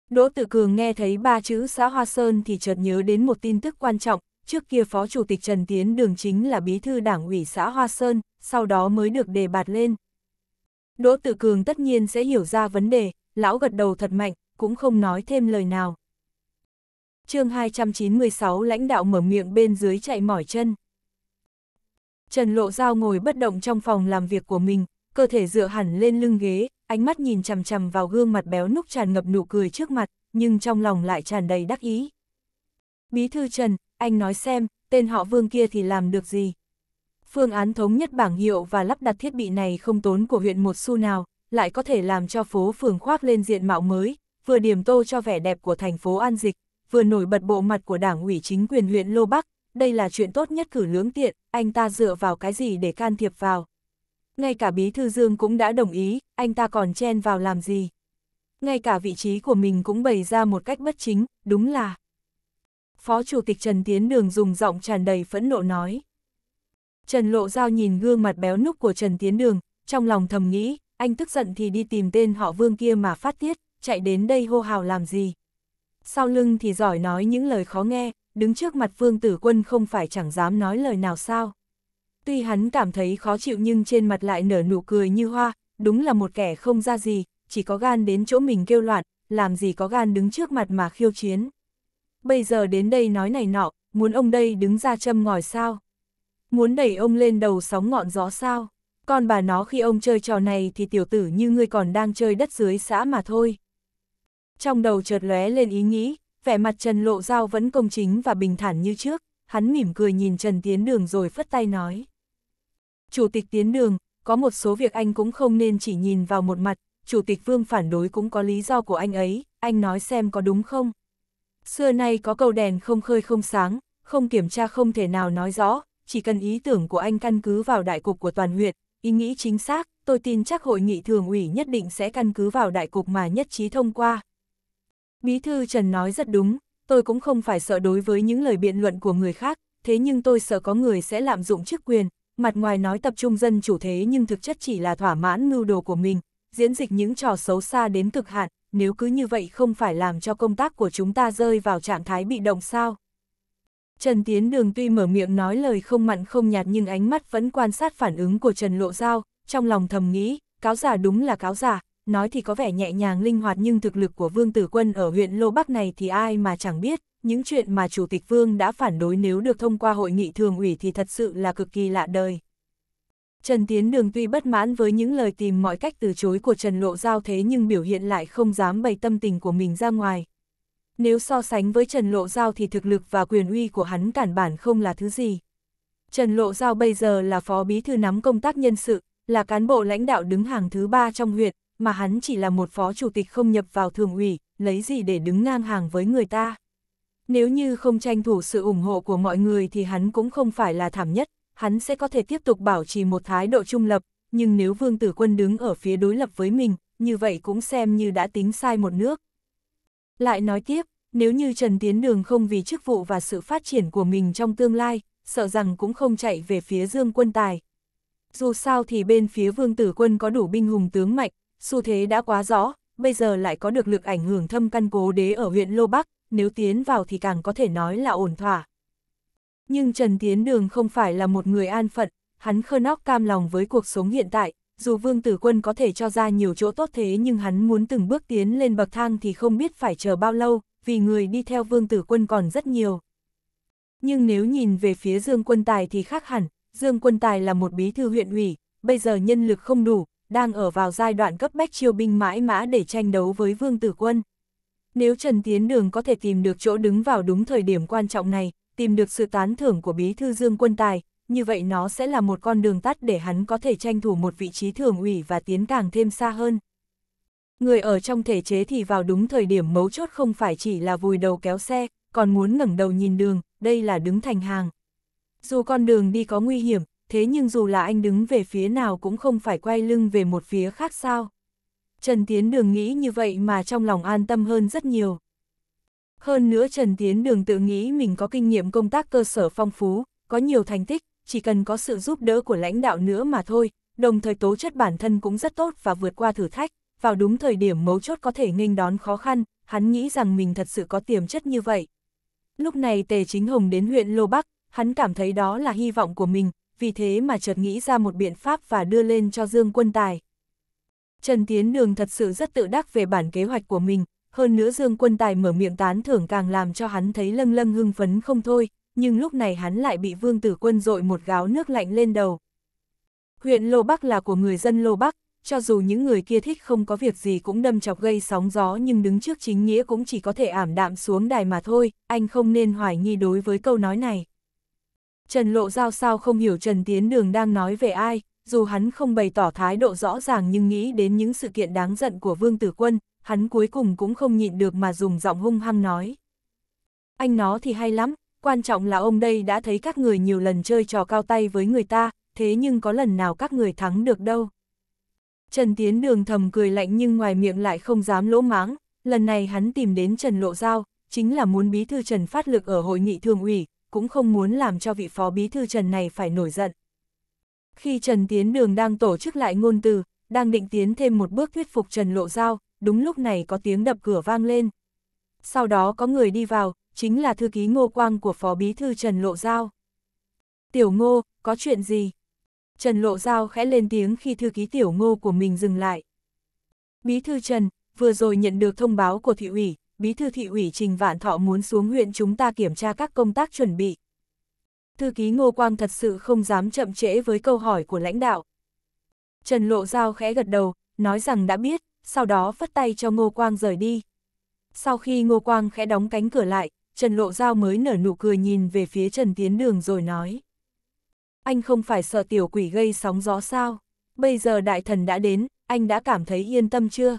Đỗ Tử Cường nghe thấy ba chữ xã Hoa Sơn thì chợt nhớ đến một tin tức quan trọng, trước kia Phó Chủ tịch Trần Tiến Đường chính là bí thư đảng ủy xã Hoa Sơn, sau đó mới được đề bạt lên. Đỗ tử Cường tất nhiên sẽ hiểu ra vấn đề, lão gật đầu thật mạnh, cũng không nói thêm lời nào. chương 296 lãnh đạo mở miệng bên dưới chạy mỏi chân. Trần Lộ Giao ngồi bất động trong phòng làm việc của mình, cơ thể dựa hẳn lên lưng ghế, ánh mắt nhìn chằm chằm vào gương mặt béo núc tràn ngập nụ cười trước mặt, nhưng trong lòng lại tràn đầy đắc ý. Bí thư Trần, anh nói xem, tên họ Vương kia thì làm được gì? Phương án thống nhất bảng hiệu và lắp đặt thiết bị này không tốn của huyện một xu nào, lại có thể làm cho phố phường khoác lên diện mạo mới, vừa điểm tô cho vẻ đẹp của thành phố An Dịch, vừa nổi bật bộ mặt của đảng ủy chính quyền huyện Lô Bắc, đây là chuyện tốt nhất cử lưỡng tiện, anh ta dựa vào cái gì để can thiệp vào. Ngay cả Bí Thư Dương cũng đã đồng ý, anh ta còn chen vào làm gì. Ngay cả vị trí của mình cũng bày ra một cách bất chính, đúng là... Phó Chủ tịch Trần Tiến Đường dùng giọng tràn đầy phẫn nộ nói. Trần Lộ Giao nhìn gương mặt béo núc của Trần Tiến Đường, trong lòng thầm nghĩ, anh tức giận thì đi tìm tên họ vương kia mà phát tiết, chạy đến đây hô hào làm gì. Sau lưng thì giỏi nói những lời khó nghe, đứng trước mặt vương tử quân không phải chẳng dám nói lời nào sao. Tuy hắn cảm thấy khó chịu nhưng trên mặt lại nở nụ cười như hoa, đúng là một kẻ không ra gì, chỉ có gan đến chỗ mình kêu loạn, làm gì có gan đứng trước mặt mà khiêu chiến bây giờ đến đây nói này nọ, muốn ông đây đứng ra châm ngòi sao? Muốn đẩy ông lên đầu sóng ngọn gió sao? Còn bà nó khi ông chơi trò này thì tiểu tử như ngươi còn đang chơi đất dưới xã mà thôi. Trong đầu chợt lóe lên ý nghĩ, vẻ mặt Trần Lộ Giao vẫn công chính và bình thản như trước, hắn mỉm cười nhìn Trần Tiến Đường rồi phất tay nói. Chủ tịch Tiến Đường, có một số việc anh cũng không nên chỉ nhìn vào một mặt, Chủ tịch Vương phản đối cũng có lý do của anh ấy, anh nói xem có đúng không? xưa nay có câu đèn không khơi không sáng, không kiểm tra không thể nào nói rõ, chỉ cần ý tưởng của anh căn cứ vào đại cục của toàn huyện, ý nghĩ chính xác, tôi tin chắc hội nghị thường ủy nhất định sẽ căn cứ vào đại cục mà nhất trí thông qua. Bí thư Trần nói rất đúng, tôi cũng không phải sợ đối với những lời biện luận của người khác, thế nhưng tôi sợ có người sẽ lạm dụng chức quyền, mặt ngoài nói tập trung dân chủ thế nhưng thực chất chỉ là thỏa mãn mưu đồ của mình, diễn dịch những trò xấu xa đến cực hạn, nếu cứ như vậy không phải làm cho công tác của chúng ta rơi vào trạng thái bị động sao? Trần Tiến Đường tuy mở miệng nói lời không mặn không nhạt nhưng ánh mắt vẫn quan sát phản ứng của Trần Lộ Giao, trong lòng thầm nghĩ, cáo giả đúng là cáo giả, nói thì có vẻ nhẹ nhàng linh hoạt nhưng thực lực của Vương Tử Quân ở huyện Lô Bắc này thì ai mà chẳng biết, những chuyện mà Chủ tịch Vương đã phản đối nếu được thông qua hội nghị thường ủy thì thật sự là cực kỳ lạ đời. Trần Tiến Đường tuy bất mãn với những lời tìm mọi cách từ chối của Trần Lộ Giao thế nhưng biểu hiện lại không dám bày tâm tình của mình ra ngoài. Nếu so sánh với Trần Lộ Giao thì thực lực và quyền uy của hắn cản bản không là thứ gì. Trần Lộ Giao bây giờ là phó bí thư nắm công tác nhân sự, là cán bộ lãnh đạo đứng hàng thứ ba trong huyện, mà hắn chỉ là một phó chủ tịch không nhập vào thường ủy, lấy gì để đứng ngang hàng với người ta. Nếu như không tranh thủ sự ủng hộ của mọi người thì hắn cũng không phải là thảm nhất, hắn sẽ có thể tiếp tục bảo trì một thái độ trung lập, nhưng nếu Vương Tử Quân đứng ở phía đối lập với mình, như vậy cũng xem như đã tính sai một nước. Lại nói tiếp, nếu như Trần Tiến Đường không vì chức vụ và sự phát triển của mình trong tương lai, sợ rằng cũng không chạy về phía Dương Quân Tài. Dù sao thì bên phía Vương Tử Quân có đủ binh hùng tướng mạnh, xu thế đã quá rõ, bây giờ lại có được lực ảnh hưởng thâm căn cố đế ở huyện Lô Bắc, nếu tiến vào thì càng có thể nói là ổn thỏa. Nhưng Trần Tiến Đường không phải là một người an phận, hắn khơ nóc cam lòng với cuộc sống hiện tại, dù Vương Tử Quân có thể cho ra nhiều chỗ tốt thế nhưng hắn muốn từng bước tiến lên bậc thang thì không biết phải chờ bao lâu, vì người đi theo Vương Tử Quân còn rất nhiều. Nhưng nếu nhìn về phía Dương Quân Tài thì khác hẳn, Dương Quân Tài là một bí thư huyện ủy, bây giờ nhân lực không đủ, đang ở vào giai đoạn cấp bách chiêu binh mãi mã để tranh đấu với Vương Tử Quân. Nếu Trần Tiến Đường có thể tìm được chỗ đứng vào đúng thời điểm quan trọng này, tìm được sự tán thưởng của bí thư Dương Quân Tài, như vậy nó sẽ là một con đường tắt để hắn có thể tranh thủ một vị trí thường ủy và tiến càng thêm xa hơn. Người ở trong thể chế thì vào đúng thời điểm mấu chốt không phải chỉ là vùi đầu kéo xe, còn muốn ngẩng đầu nhìn đường, đây là đứng thành hàng. Dù con đường đi có nguy hiểm, thế nhưng dù là anh đứng về phía nào cũng không phải quay lưng về một phía khác sao. Trần Tiến Đường nghĩ như vậy mà trong lòng an tâm hơn rất nhiều. Hơn nữa Trần Tiến Đường tự nghĩ mình có kinh nghiệm công tác cơ sở phong phú, có nhiều thành tích, chỉ cần có sự giúp đỡ của lãnh đạo nữa mà thôi, đồng thời tố chất bản thân cũng rất tốt và vượt qua thử thách, vào đúng thời điểm mấu chốt có thể nghênh đón khó khăn, hắn nghĩ rằng mình thật sự có tiềm chất như vậy. Lúc này Tề Chính Hồng đến huyện Lô Bắc, hắn cảm thấy đó là hy vọng của mình, vì thế mà chợt nghĩ ra một biện pháp và đưa lên cho Dương Quân Tài. Trần Tiến Đường thật sự rất tự đắc về bản kế hoạch của mình, hơn nữa Dương Quân Tài mở miệng tán thưởng càng làm cho hắn thấy lâng lâng hưng phấn không thôi, nhưng lúc này hắn lại bị Vương Tử Quân dội một gáo nước lạnh lên đầu. Huyện Lô Bắc là của người dân Lô Bắc, cho dù những người kia thích không có việc gì cũng đâm chọc gây sóng gió nhưng đứng trước chính nghĩa cũng chỉ có thể ảm đạm xuống đài mà thôi, anh không nên hoài nghi đối với câu nói này. Trần Lộ Giao sao không hiểu Trần Tiến Đường đang nói về ai, dù hắn không bày tỏ thái độ rõ ràng nhưng nghĩ đến những sự kiện đáng giận của Vương Tử Quân, hắn cuối cùng cũng không nhịn được mà dùng giọng hung hăng nói. Anh nó thì hay lắm, quan trọng là ông đây đã thấy các người nhiều lần chơi trò cao tay với người ta, thế nhưng có lần nào các người thắng được đâu. Trần Tiến Đường thầm cười lạnh nhưng ngoài miệng lại không dám lỗ máng, lần này hắn tìm đến Trần Lộ Giao, chính là muốn bí thư Trần phát lực ở hội nghị thường ủy, cũng không muốn làm cho vị phó bí thư Trần này phải nổi giận. Khi Trần Tiến Đường đang tổ chức lại ngôn từ, đang định tiến thêm một bước thuyết phục Trần Lộ Giao, đúng lúc này có tiếng đập cửa vang lên. Sau đó có người đi vào, chính là thư ký Ngô Quang của Phó Bí Thư Trần Lộ Giao. Tiểu Ngô, có chuyện gì? Trần Lộ Giao khẽ lên tiếng khi thư ký Tiểu Ngô của mình dừng lại. Bí Thư Trần, vừa rồi nhận được thông báo của thị ủy, Bí Thư thị ủy Trình Vạn Thọ muốn xuống huyện chúng ta kiểm tra các công tác chuẩn bị. Thư ký Ngô Quang thật sự không dám chậm trễ với câu hỏi của lãnh đạo. Trần Lộ Giao khẽ gật đầu, nói rằng đã biết, sau đó phất tay cho Ngô Quang rời đi. Sau khi Ngô Quang khẽ đóng cánh cửa lại, Trần Lộ Giao mới nở nụ cười nhìn về phía Trần Tiến Đường rồi nói. Anh không phải sợ tiểu quỷ gây sóng gió sao? Bây giờ đại thần đã đến, anh đã cảm thấy yên tâm chưa?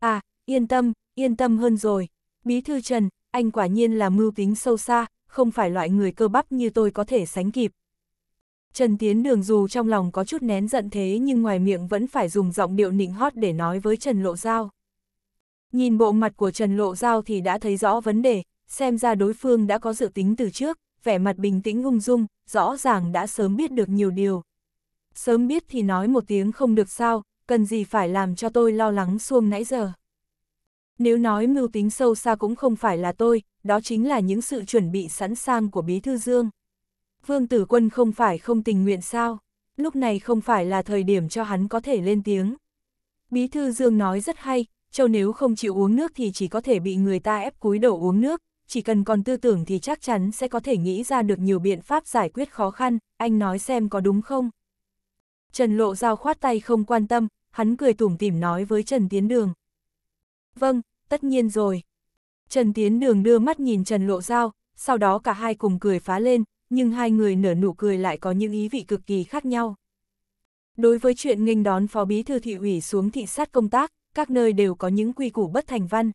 À, yên tâm, yên tâm hơn rồi. Bí thư Trần, anh quả nhiên là mưu tính sâu xa, không phải loại người cơ bắp như tôi có thể sánh kịp, Trần Tiến Đường dù trong lòng có chút nén giận thế nhưng ngoài miệng vẫn phải dùng giọng điệu nịnh hót để nói với Trần Lộ Giao. Nhìn bộ mặt của Trần Lộ Giao thì đã thấy rõ vấn đề, xem ra đối phương đã có dự tính từ trước, vẻ mặt bình tĩnh ung dung, rõ ràng đã sớm biết được nhiều điều. Sớm biết thì nói một tiếng không được sao, cần gì phải làm cho tôi lo lắng xuông nãy giờ. Nếu nói mưu tính sâu xa cũng không phải là tôi, đó chính là những sự chuẩn bị sẵn sàng của Bí Thư Dương. Vương Tử Quân không phải không tình nguyện sao, lúc này không phải là thời điểm cho hắn có thể lên tiếng. Bí thư Dương nói rất hay, châu nếu không chịu uống nước thì chỉ có thể bị người ta ép cúi đầu uống nước, chỉ cần còn tư tưởng thì chắc chắn sẽ có thể nghĩ ra được nhiều biện pháp giải quyết khó khăn, anh nói xem có đúng không? Trần Lộ Giao khoát tay không quan tâm, hắn cười tủm tỉm nói với Trần Tiến Đường. Vâng, tất nhiên rồi. Trần Tiến Đường đưa mắt nhìn Trần Lộ Giao, sau đó cả hai cùng cười phá lên, nhưng hai người nở nụ cười lại có những ý vị cực kỳ khác nhau. Đối với chuyện nghênh đón phó bí thư thị ủy xuống thị sát công tác, các nơi đều có những quy củ bất thành văn.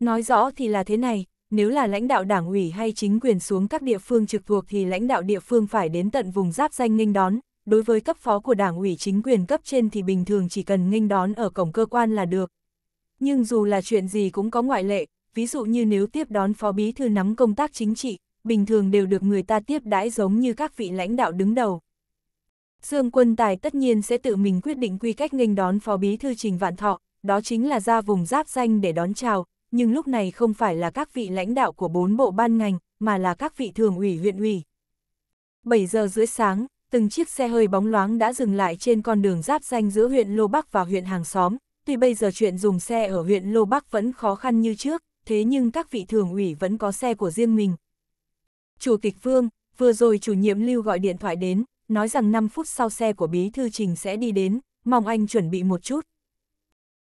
Nói rõ thì là thế này, nếu là lãnh đạo đảng ủy hay chính quyền xuống các địa phương trực thuộc thì lãnh đạo địa phương phải đến tận vùng giáp danh nghênh đón, đối với cấp phó của đảng ủy chính quyền cấp trên thì bình thường chỉ cần nghênh đón ở cổng cơ quan là được. Nhưng dù là chuyện gì cũng có ngoại lệ, ví dụ như nếu tiếp đón phó bí thư nắm công tác chính trị, bình thường đều được người ta tiếp đãi giống như các vị lãnh đạo đứng đầu. Dương Quân Tài tất nhiên sẽ tự mình quyết định quy cách nghênh đón Phó Bí Thư Trình Vạn Thọ, đó chính là ra vùng giáp danh để đón chào, nhưng lúc này không phải là các vị lãnh đạo của bốn bộ ban ngành, mà là các vị thường ủy huyện ủy. 7 giờ rưỡi sáng, từng chiếc xe hơi bóng loáng đã dừng lại trên con đường giáp danh giữa huyện Lô Bắc và huyện hàng xóm, tuy bây giờ chuyện dùng xe ở huyện Lô Bắc vẫn khó khăn như trước, thế nhưng các vị thường ủy vẫn có xe của riêng mình, Chủ tịch Vương, vừa rồi chủ nhiệm lưu gọi điện thoại đến, nói rằng 5 phút sau xe của Bí Thư Trình sẽ đi đến, mong anh chuẩn bị một chút.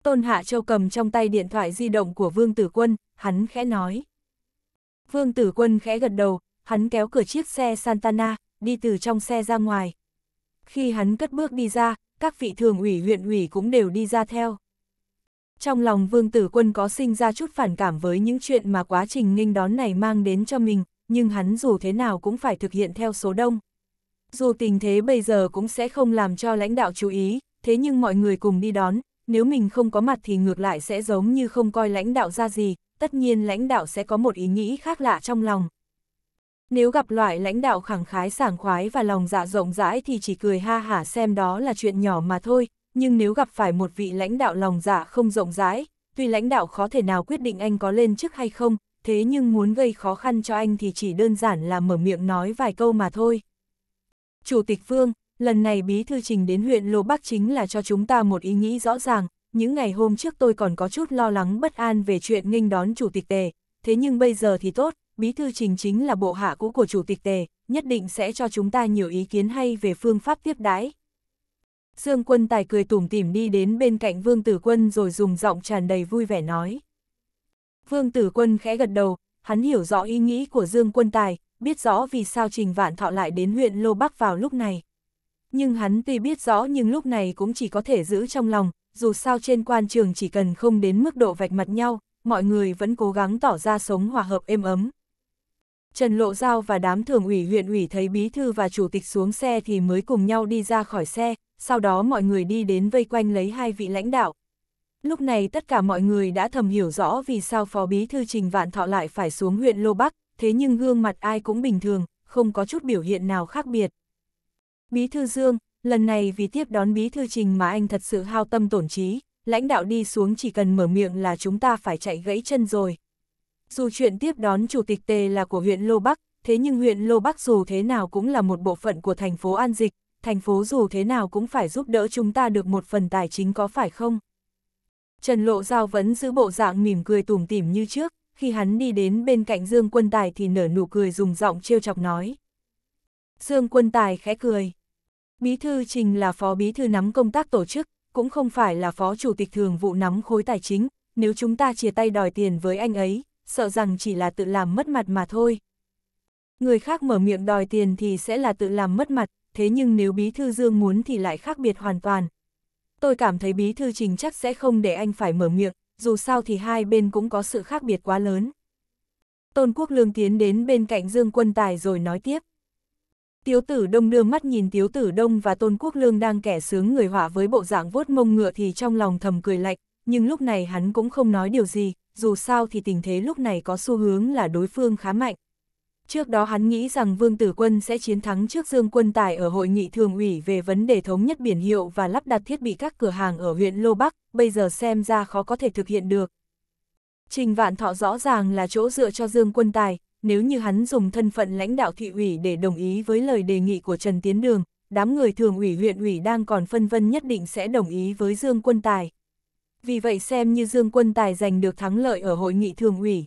Tôn Hạ Châu cầm trong tay điện thoại di động của Vương Tử Quân, hắn khẽ nói. Vương Tử Quân khẽ gật đầu, hắn kéo cửa chiếc xe Santana, đi từ trong xe ra ngoài. Khi hắn cất bước đi ra, các vị thường ủy huyện ủy cũng đều đi ra theo. Trong lòng Vương Tử Quân có sinh ra chút phản cảm với những chuyện mà quá trình nghênh đón này mang đến cho mình, nhưng hắn dù thế nào cũng phải thực hiện theo số đông. Dù tình thế bây giờ cũng sẽ không làm cho lãnh đạo chú ý, thế nhưng mọi người cùng đi đón, nếu mình không có mặt thì ngược lại sẽ giống như không coi lãnh đạo ra gì, tất nhiên lãnh đạo sẽ có một ý nghĩ khác lạ trong lòng. Nếu gặp loại lãnh đạo khẳng khái sảng khoái và lòng dạ rộng rãi thì chỉ cười ha hả xem đó là chuyện nhỏ mà thôi, nhưng nếu gặp phải một vị lãnh đạo lòng dạ không rộng rãi, tuy lãnh đạo khó thể nào quyết định anh có lên chức hay không, thế nhưng muốn gây khó khăn cho anh thì chỉ đơn giản là mở miệng nói vài câu mà thôi. Chủ tịch Vương, lần này bí thư trình đến huyện Lô Bắc chính là cho chúng ta một ý nghĩ rõ ràng, những ngày hôm trước tôi còn có chút lo lắng bất an về chuyện nghênh đón chủ tịch tề, thế nhưng bây giờ thì tốt, bí thư trình chính là bộ hạ cũ của chủ tịch tề, nhất định sẽ cho chúng ta nhiều ý kiến hay về phương pháp tiếp đãi. Dương quân tài cười tủm tỉm đi đến bên cạnh vương tử quân rồi dùng giọng tràn đầy vui vẻ nói. Vương Tử Quân khẽ gật đầu, hắn hiểu rõ ý nghĩ của Dương Quân Tài, biết rõ vì sao Trình Vạn Thọ lại đến huyện Lô Bắc vào lúc này. Nhưng hắn tuy biết rõ nhưng lúc này cũng chỉ có thể giữ trong lòng, dù sao trên quan trường chỉ cần không đến mức độ vạch mặt nhau, mọi người vẫn cố gắng tỏ ra sống hòa hợp êm ấm. Trần Lộ Giao và đám thường ủy huyện ủy thấy bí thư và chủ tịch xuống xe thì mới cùng nhau đi ra khỏi xe, sau đó mọi người đi đến vây quanh lấy hai vị lãnh đạo, Lúc này tất cả mọi người đã thầm hiểu rõ vì sao Phó Bí Thư Trình Vạn Thọ lại phải xuống huyện Lô Bắc, thế nhưng gương mặt ai cũng bình thường, không có chút biểu hiện nào khác biệt. Bí Thư Dương, lần này vì tiếp đón Bí Thư Trình mà anh thật sự hao tâm tổn trí, lãnh đạo đi xuống chỉ cần mở miệng là chúng ta phải chạy gãy chân rồi. Dù chuyện tiếp đón Chủ tịch Tề là của huyện Lô Bắc, thế nhưng huyện Lô Bắc dù thế nào cũng là một bộ phận của thành phố An Dịch, thành phố dù thế nào cũng phải giúp đỡ chúng ta được một phần tài chính có phải không? Trần Lộ Giao vẫn giữ bộ dạng mỉm cười tủm tỉm như trước, khi hắn đi đến bên cạnh Dương Quân Tài thì nở nụ cười dùng giọng trêu chọc nói. Dương Quân Tài khẽ cười. Bí thư Trình là phó bí thư nắm công tác tổ chức, cũng không phải là phó chủ tịch thường vụ nắm khối tài chính, nếu chúng ta chia tay đòi tiền với anh ấy, sợ rằng chỉ là tự làm mất mặt mà thôi. Người khác mở miệng đòi tiền thì sẽ là tự làm mất mặt, thế nhưng nếu bí thư Dương muốn thì lại khác biệt hoàn toàn, tôi cảm thấy bí thư trình chắc sẽ không để anh phải mở miệng, dù sao thì hai bên cũng có sự khác biệt quá lớn. Tôn Quốc Lương tiến đến bên cạnh Dương Quân Tài rồi nói tiếp. Tiếu tử đông đưa mắt nhìn tiếu tử đông và Tôn Quốc Lương đang kẻ sướng người họa với bộ dạng vuốt mông ngựa thì trong lòng thầm cười lạnh, nhưng lúc này hắn cũng không nói điều gì, dù sao thì tình thế lúc này có xu hướng là đối phương khá mạnh, Trước đó hắn nghĩ rằng Vương Tử Quân sẽ chiến thắng trước Dương Quân Tài ở hội nghị thường ủy về vấn đề thống nhất biển hiệu và lắp đặt thiết bị các cửa hàng ở huyện Lô Bắc, bây giờ xem ra khó có thể thực hiện được. Trình Vạn Thọ rõ ràng là chỗ dựa cho Dương Quân Tài, nếu như hắn dùng thân phận lãnh đạo thị ủy để đồng ý với lời đề nghị của Trần Tiến Đường, đám người thường ủy huyện ủy đang còn phân vân nhất định sẽ đồng ý với Dương Quân Tài. Vì vậy xem như Dương Quân Tài giành được thắng lợi ở hội nghị thường ủy.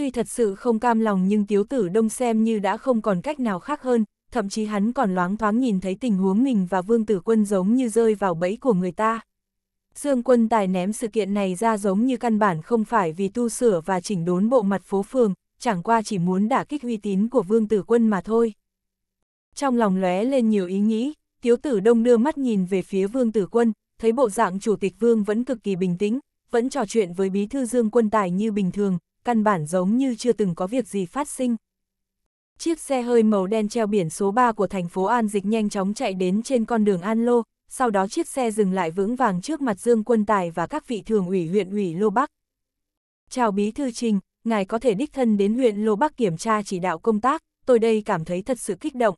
Tuy thật sự không cam lòng nhưng Tiếu Tử Đông xem như đã không còn cách nào khác hơn, thậm chí hắn còn loáng thoáng nhìn thấy tình huống mình và Vương Tử Quân giống như rơi vào bẫy của người ta. Dương Quân Tài ném sự kiện này ra giống như căn bản không phải vì tu sửa và chỉnh đốn bộ mặt phố phường, chẳng qua chỉ muốn đả kích uy tín của Vương Tử Quân mà thôi. Trong lòng lóe lên nhiều ý nghĩ, Tiếu Tử Đông đưa mắt nhìn về phía Vương Tử Quân, thấy bộ dạng Chủ tịch Vương vẫn cực kỳ bình tĩnh, vẫn trò chuyện với Bí thư Dương Quân Tài như bình thường, căn bản giống như chưa từng có việc gì phát sinh. Chiếc xe hơi màu đen treo biển số 3 của thành phố An Dịch nhanh chóng chạy đến trên con đường An Lô, sau đó chiếc xe dừng lại vững vàng trước mặt Dương Quân Tài và các vị thường ủy huyện ủy Lô Bắc. Chào Bí Thư Trình, ngài có thể đích thân đến huyện Lô Bắc kiểm tra chỉ đạo công tác, tôi đây cảm thấy thật sự kích động.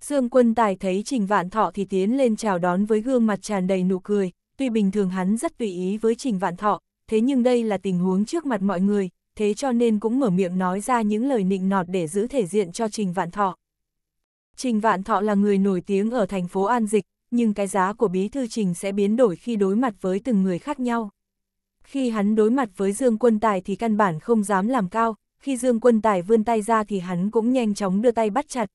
Dương Quân Tài thấy Trình Vạn Thọ thì tiến lên chào đón với gương mặt tràn đầy nụ cười, tuy bình thường hắn rất tùy ý với Trình Vạn Thọ, thế nhưng đây là tình huống trước mặt mọi người, thế cho nên cũng mở miệng nói ra những lời nịnh nọt để giữ thể diện cho Trình Vạn Thọ. Trình Vạn Thọ là người nổi tiếng ở thành phố An Dịch, nhưng cái giá của bí thư Trình sẽ biến đổi khi đối mặt với từng người khác nhau. Khi hắn đối mặt với Dương Quân Tài thì căn bản không dám làm cao, khi Dương Quân Tài vươn tay ra thì hắn cũng nhanh chóng đưa tay bắt chặt.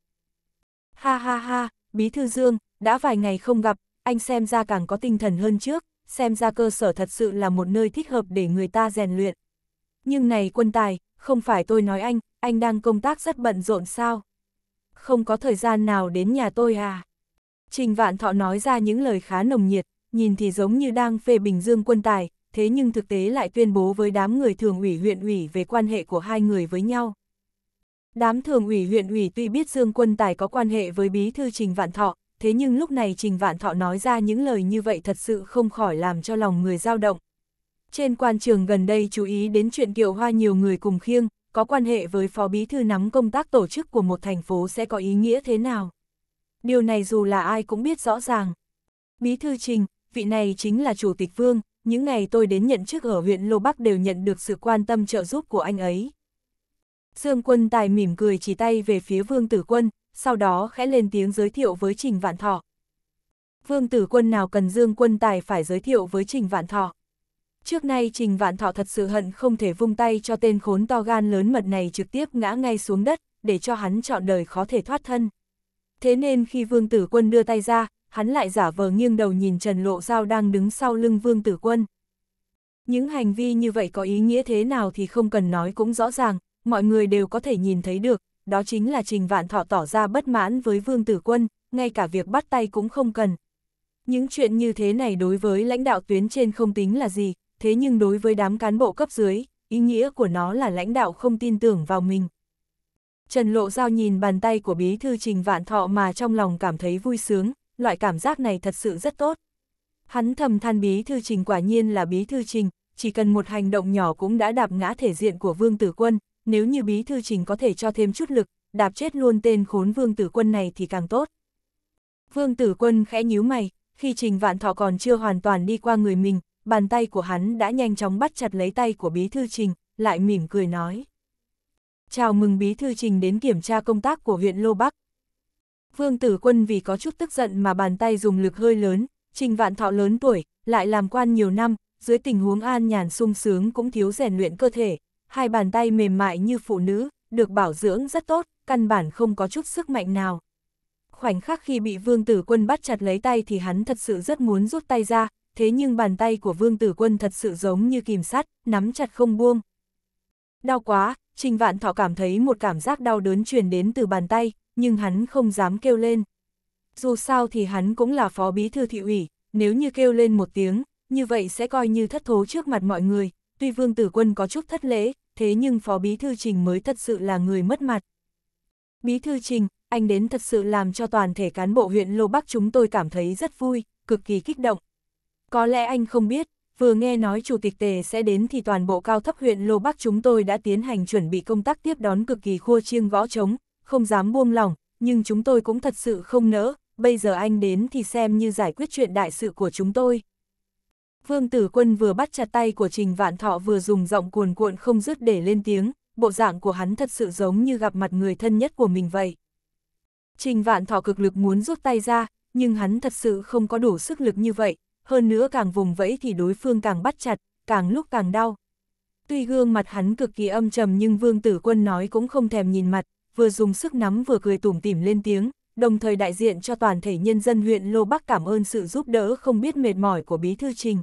Ha ha ha, bí thư Dương, đã vài ngày không gặp, anh xem ra càng có tinh thần hơn trước, xem ra cơ sở thật sự là một nơi thích hợp để người ta rèn luyện. Nhưng này quân tài, không phải tôi nói anh, anh đang công tác rất bận rộn sao? Không có thời gian nào đến nhà tôi à? Trình Vạn Thọ nói ra những lời khá nồng nhiệt, nhìn thì giống như đang phê bình dương quân tài, thế nhưng thực tế lại tuyên bố với đám người thường ủy huyện ủy về quan hệ của hai người với nhau. Đám thường ủy huyện ủy tuy biết Dương Quân Tài có quan hệ với bí thư Trình Vạn Thọ, thế nhưng lúc này Trình Vạn Thọ nói ra những lời như vậy thật sự không khỏi làm cho lòng người dao động. Trên quan trường gần đây chú ý đến chuyện kiều hoa nhiều người cùng khiêng, có quan hệ với phó bí thư nắm công tác tổ chức của một thành phố sẽ có ý nghĩa thế nào. Điều này dù là ai cũng biết rõ ràng. Bí thư Trình, vị này chính là Chủ tịch Vương, những ngày tôi đến nhận chức ở huyện Lô Bắc đều nhận được sự quan tâm trợ giúp của anh ấy. Dương quân tài mỉm cười chỉ tay về phía Vương Tử Quân, sau đó khẽ lên tiếng giới thiệu với Trình Vạn Thọ. Vương tử quân nào cần Dương quân tài phải giới thiệu với Trình Vạn Thọ. Trước nay Trình Vạn Thọ thật sự hận không thể vung tay cho tên khốn to gan lớn mật này trực tiếp ngã ngay xuống đất, để cho hắn chọn đời khó thể thoát thân. Thế nên khi Vương tử quân đưa tay ra, hắn lại giả vờ nghiêng đầu nhìn Trần Lộ Giao đang đứng sau lưng Vương tử quân. Những hành vi như vậy có ý nghĩa thế nào thì không cần nói cũng rõ ràng, mọi người đều có thể nhìn thấy được, đó chính là Trình Vạn Thọ tỏ ra bất mãn với Vương Tử Quân, ngay cả việc bắt tay cũng không cần. Những chuyện như thế này đối với lãnh đạo tuyến trên không tính là gì, thế nhưng đối với đám cán bộ cấp dưới, ý nghĩa của nó là lãnh đạo không tin tưởng vào mình. Trần Lộ Giao nhìn bàn tay của bí thư Trình Vạn Thọ mà trong lòng cảm thấy vui sướng, loại cảm giác này thật sự rất tốt. Hắn thầm than bí thư Trình quả nhiên là bí thư Trình, chỉ cần một hành động nhỏ cũng đã đạp ngã thể diện của Vương Tử Quân, nếu như bí thư trình có thể cho thêm chút lực, đạp chết luôn tên khốn vương tử quân này thì càng tốt. Vương tử quân khẽ nhíu mày, khi trình vạn thọ còn chưa hoàn toàn đi qua người mình, bàn tay của hắn đã nhanh chóng bắt chặt lấy tay của bí thư trình, lại mỉm cười nói. Chào mừng bí thư trình đến kiểm tra công tác của huyện Lô Bắc. Vương tử quân vì có chút tức giận mà bàn tay dùng lực hơi lớn, trình vạn thọ lớn tuổi, lại làm quan nhiều năm, dưới tình huống an nhàn sung sướng cũng thiếu rèn luyện cơ thể, hai bàn tay mềm mại như phụ nữ, được bảo dưỡng rất tốt, căn bản không có chút sức mạnh nào. Khoảnh khắc khi bị Vương Tử Quân bắt chặt lấy tay thì hắn thật sự rất muốn rút tay ra, thế nhưng bàn tay của Vương Tử Quân thật sự giống như kìm sắt, nắm chặt không buông. Đau quá, Trình Vạn Thọ cảm thấy một cảm giác đau đớn truyền đến từ bàn tay, nhưng hắn không dám kêu lên. Dù sao thì hắn cũng là phó bí thư thị ủy, nếu như kêu lên một tiếng, như vậy sẽ coi như thất thố trước mặt mọi người, tuy Vương Tử Quân có chút thất lễ, thế nhưng Phó Bí Thư Trình mới thật sự là người mất mặt. Bí Thư Trình, anh đến thật sự làm cho toàn thể cán bộ huyện Lô Bắc chúng tôi cảm thấy rất vui, cực kỳ kích động. Có lẽ anh không biết, vừa nghe nói Chủ tịch Tề sẽ đến thì toàn bộ cao thấp huyện Lô Bắc chúng tôi đã tiến hành chuẩn bị công tác tiếp đón cực kỳ khua chiêng võ trống, không dám buông lỏng, nhưng chúng tôi cũng thật sự không nỡ, bây giờ anh đến thì xem như giải quyết chuyện đại sự của chúng tôi. Vương Tử Quân vừa bắt chặt tay của Trình Vạn Thọ vừa dùng giọng cuồn cuộn không dứt để lên tiếng, bộ dạng của hắn thật sự giống như gặp mặt người thân nhất của mình vậy. Trình Vạn Thọ cực lực muốn rút tay ra, nhưng hắn thật sự không có đủ sức lực như vậy, hơn nữa càng vùng vẫy thì đối phương càng bắt chặt, càng lúc càng đau. Tuy gương mặt hắn cực kỳ âm trầm nhưng Vương Tử Quân nói cũng không thèm nhìn mặt, vừa dùng sức nắm vừa cười tủm tỉm lên tiếng, đồng thời đại diện cho toàn thể nhân dân huyện Lô Bắc cảm ơn sự giúp đỡ không biết mệt mỏi của Bí Thư Trình.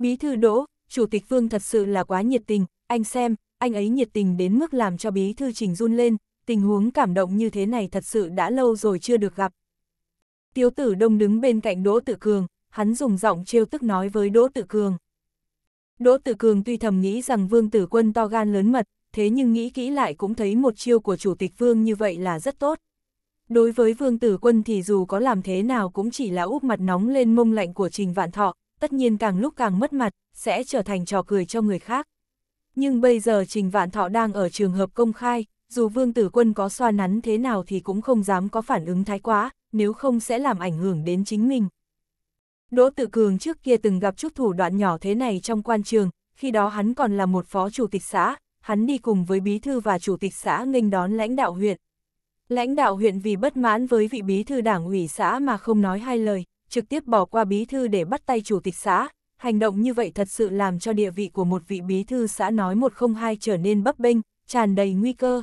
Bí thư Đỗ, Chủ tịch Vương thật sự là quá nhiệt tình, anh xem, anh ấy nhiệt tình đến mức làm cho bí thư trình run lên, tình huống cảm động như thế này thật sự đã lâu rồi chưa được gặp. Tiếu tử đông đứng bên cạnh Đỗ Tự Cường, hắn dùng giọng trêu tức nói với Đỗ Tự Cường. Đỗ Tự Cường tuy thầm nghĩ rằng Vương Tử Quân to gan lớn mật, thế nhưng nghĩ kỹ lại cũng thấy một chiêu của Chủ tịch Vương như vậy là rất tốt. Đối với Vương Tử Quân thì dù có làm thế nào cũng chỉ là úp mặt nóng lên mông lạnh của Trình Vạn Thọ, tất nhiên càng lúc càng mất mặt, sẽ trở thành trò cười cho người khác. Nhưng bây giờ Trình Vạn Thọ đang ở trường hợp công khai, dù Vương Tử Quân có xoa nắn thế nào thì cũng không dám có phản ứng thái quá, nếu không sẽ làm ảnh hưởng đến chính mình. Đỗ Tự Cường trước kia từng gặp chút thủ đoạn nhỏ thế này trong quan trường, khi đó hắn còn là một phó chủ tịch xã, hắn đi cùng với bí thư và chủ tịch xã nghênh đón lãnh đạo huyện. Lãnh đạo huyện vì bất mãn với vị bí thư đảng ủy xã mà không nói hai lời trực tiếp bỏ qua bí thư để bắt tay chủ tịch xã, hành động như vậy thật sự làm cho địa vị của một vị bí thư xã nói một không hai trở nên bấp bênh, tràn đầy nguy cơ.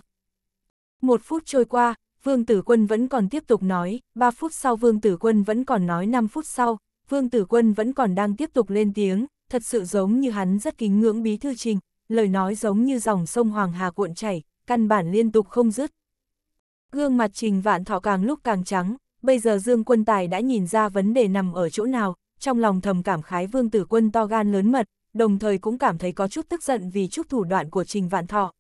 Một phút trôi qua, Vương Tử Quân vẫn còn tiếp tục nói, ba phút sau Vương Tử Quân vẫn còn nói năm phút sau, Vương Tử Quân vẫn còn đang tiếp tục lên tiếng, thật sự giống như hắn rất kính ngưỡng bí thư trình, lời nói giống như dòng sông Hoàng Hà cuộn chảy, căn bản liên tục không dứt. Gương mặt trình vạn thọ càng lúc càng trắng, bây giờ Dương Quân Tài đã nhìn ra vấn đề nằm ở chỗ nào, trong lòng thầm cảm khái Vương Tử Quân to gan lớn mật, đồng thời cũng cảm thấy có chút tức giận vì chút thủ đoạn của Trình Vạn Thọ.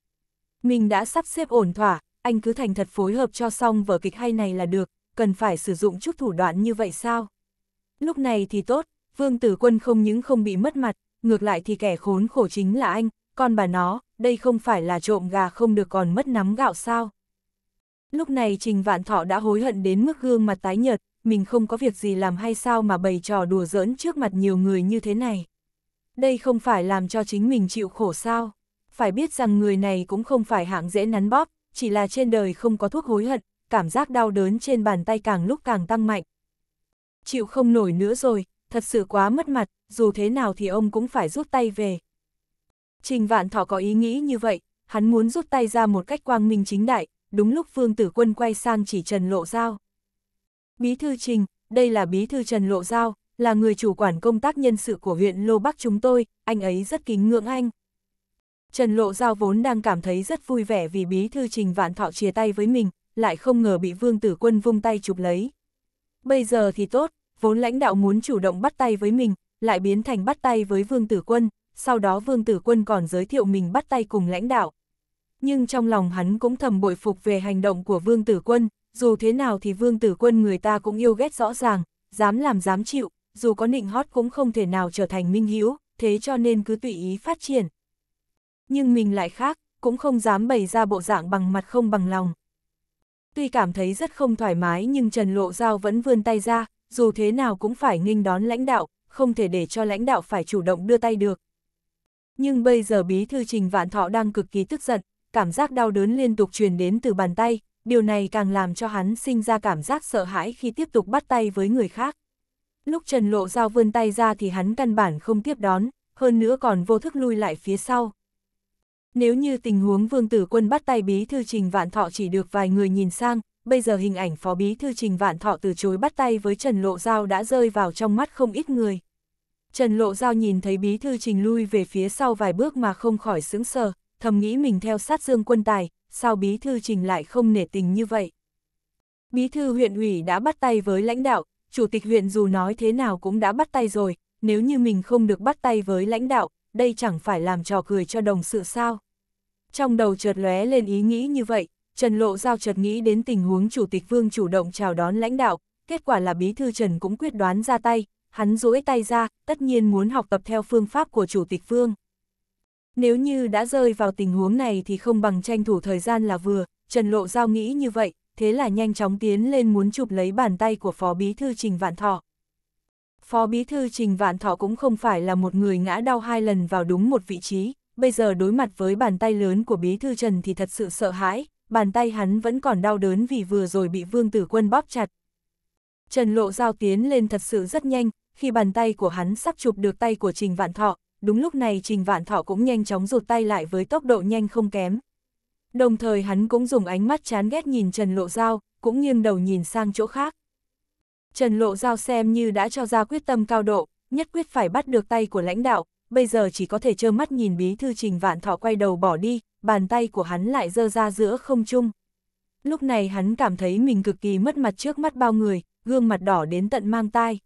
Mình đã sắp xếp ổn thỏa, anh cứ thành thật phối hợp cho xong vở kịch hay này là được, cần phải sử dụng chút thủ đoạn như vậy sao? Lúc này thì tốt, Vương Tử Quân không những không bị mất mặt, ngược lại thì kẻ khốn khổ chính là anh, con bà nó, đây không phải là trộm gà không được còn mất nắm gạo sao? Lúc này Trình Vạn Thọ đã hối hận đến mức gương mặt tái nhợt, mình không có việc gì làm hay sao mà bày trò đùa giỡn trước mặt nhiều người như thế này. Đây không phải làm cho chính mình chịu khổ sao. Phải biết rằng người này cũng không phải hạng dễ nắn bóp, chỉ là trên đời không có thuốc hối hận, cảm giác đau đớn trên bàn tay càng lúc càng tăng mạnh. Chịu không nổi nữa rồi, thật sự quá mất mặt, dù thế nào thì ông cũng phải rút tay về. Trình Vạn Thọ có ý nghĩ như vậy, hắn muốn rút tay ra một cách quang minh chính đại, đúng lúc Vương Tử Quân quay sang chỉ Trần Lộ Giao. Bí thư Trình, đây là bí thư Trần Lộ Giao, là người chủ quản công tác nhân sự của huyện Lô Bắc chúng tôi, anh ấy rất kính ngưỡng anh. Trần Lộ Giao vốn đang cảm thấy rất vui vẻ vì bí thư Trình Vạn Thọ chia tay với mình, lại không ngờ bị Vương Tử Quân vung tay chụp lấy. Bây giờ thì tốt, vốn lãnh đạo muốn chủ động bắt tay với mình, lại biến thành bắt tay với Vương Tử Quân, sau đó Vương Tử Quân còn giới thiệu mình bắt tay cùng lãnh đạo nhưng trong lòng hắn cũng thầm bội phục về hành động của Vương Tử Quân, dù thế nào thì Vương Tử Quân người ta cũng yêu ghét rõ ràng, dám làm dám chịu, dù có nịnh hót cũng không thể nào trở thành minh hiếu, thế cho nên cứ tùy ý phát triển. Nhưng mình lại khác, cũng không dám bày ra bộ dạng bằng mặt không bằng lòng. Tuy cảm thấy rất không thoải mái nhưng Trần Lộ Giao vẫn vươn tay ra, dù thế nào cũng phải nghênh đón lãnh đạo, không thể để cho lãnh đạo phải chủ động đưa tay được. Nhưng bây giờ bí thư Trình Vạn Thọ đang cực kỳ tức giận, cảm giác đau đớn liên tục truyền đến từ bàn tay, điều này càng làm cho hắn sinh ra cảm giác sợ hãi khi tiếp tục bắt tay với người khác. Lúc Trần Lộ Giao vươn tay ra thì hắn căn bản không tiếp đón, hơn nữa còn vô thức lui lại phía sau. Nếu như tình huống Vương Tử Quân bắt tay bí thư Trình Vạn Thọ chỉ được vài người nhìn sang, bây giờ hình ảnh phó bí thư Trình Vạn Thọ từ chối bắt tay với Trần Lộ Giao đã rơi vào trong mắt không ít người. Trần Lộ Giao nhìn thấy bí thư Trình lui về phía sau vài bước mà không khỏi sững sờ, thầm nghĩ mình theo sát dương quân tài, sao bí thư trình lại không nể tình như vậy. Bí thư huyện ủy đã bắt tay với lãnh đạo, chủ tịch huyện dù nói thế nào cũng đã bắt tay rồi, nếu như mình không được bắt tay với lãnh đạo, đây chẳng phải làm trò cười cho đồng sự sao. Trong đầu chợt lóe lên ý nghĩ như vậy, Trần Lộ Giao chợt nghĩ đến tình huống chủ tịch Vương chủ động chào đón lãnh đạo, kết quả là bí thư Trần cũng quyết đoán ra tay, hắn duỗi tay ra, tất nhiên muốn học tập theo phương pháp của chủ tịch Vương. Nếu như đã rơi vào tình huống này thì không bằng tranh thủ thời gian là vừa, Trần Lộ Giao nghĩ như vậy, thế là nhanh chóng tiến lên muốn chụp lấy bàn tay của Phó Bí Thư Trình Vạn Thọ. Phó Bí Thư Trình Vạn Thọ cũng không phải là một người ngã đau hai lần vào đúng một vị trí, bây giờ đối mặt với bàn tay lớn của Bí Thư Trần thì thật sự sợ hãi, bàn tay hắn vẫn còn đau đớn vì vừa rồi bị Vương Tử Quân bóp chặt. Trần Lộ Giao tiến lên thật sự rất nhanh, khi bàn tay của hắn sắp chụp được tay của Trình Vạn Thọ, đúng lúc này Trình Vạn Thọ cũng nhanh chóng rụt tay lại với tốc độ nhanh không kém. Đồng thời hắn cũng dùng ánh mắt chán ghét nhìn Trần Lộ Giao, cũng nghiêng đầu nhìn sang chỗ khác. Trần Lộ Giao xem như đã cho ra quyết tâm cao độ, nhất quyết phải bắt được tay của lãnh đạo, bây giờ chỉ có thể trơ mắt nhìn bí thư Trình Vạn Thọ quay đầu bỏ đi, bàn tay của hắn lại dơ ra giữa không trung. Lúc này hắn cảm thấy mình cực kỳ mất mặt trước mắt bao người, gương mặt đỏ đến tận mang tai.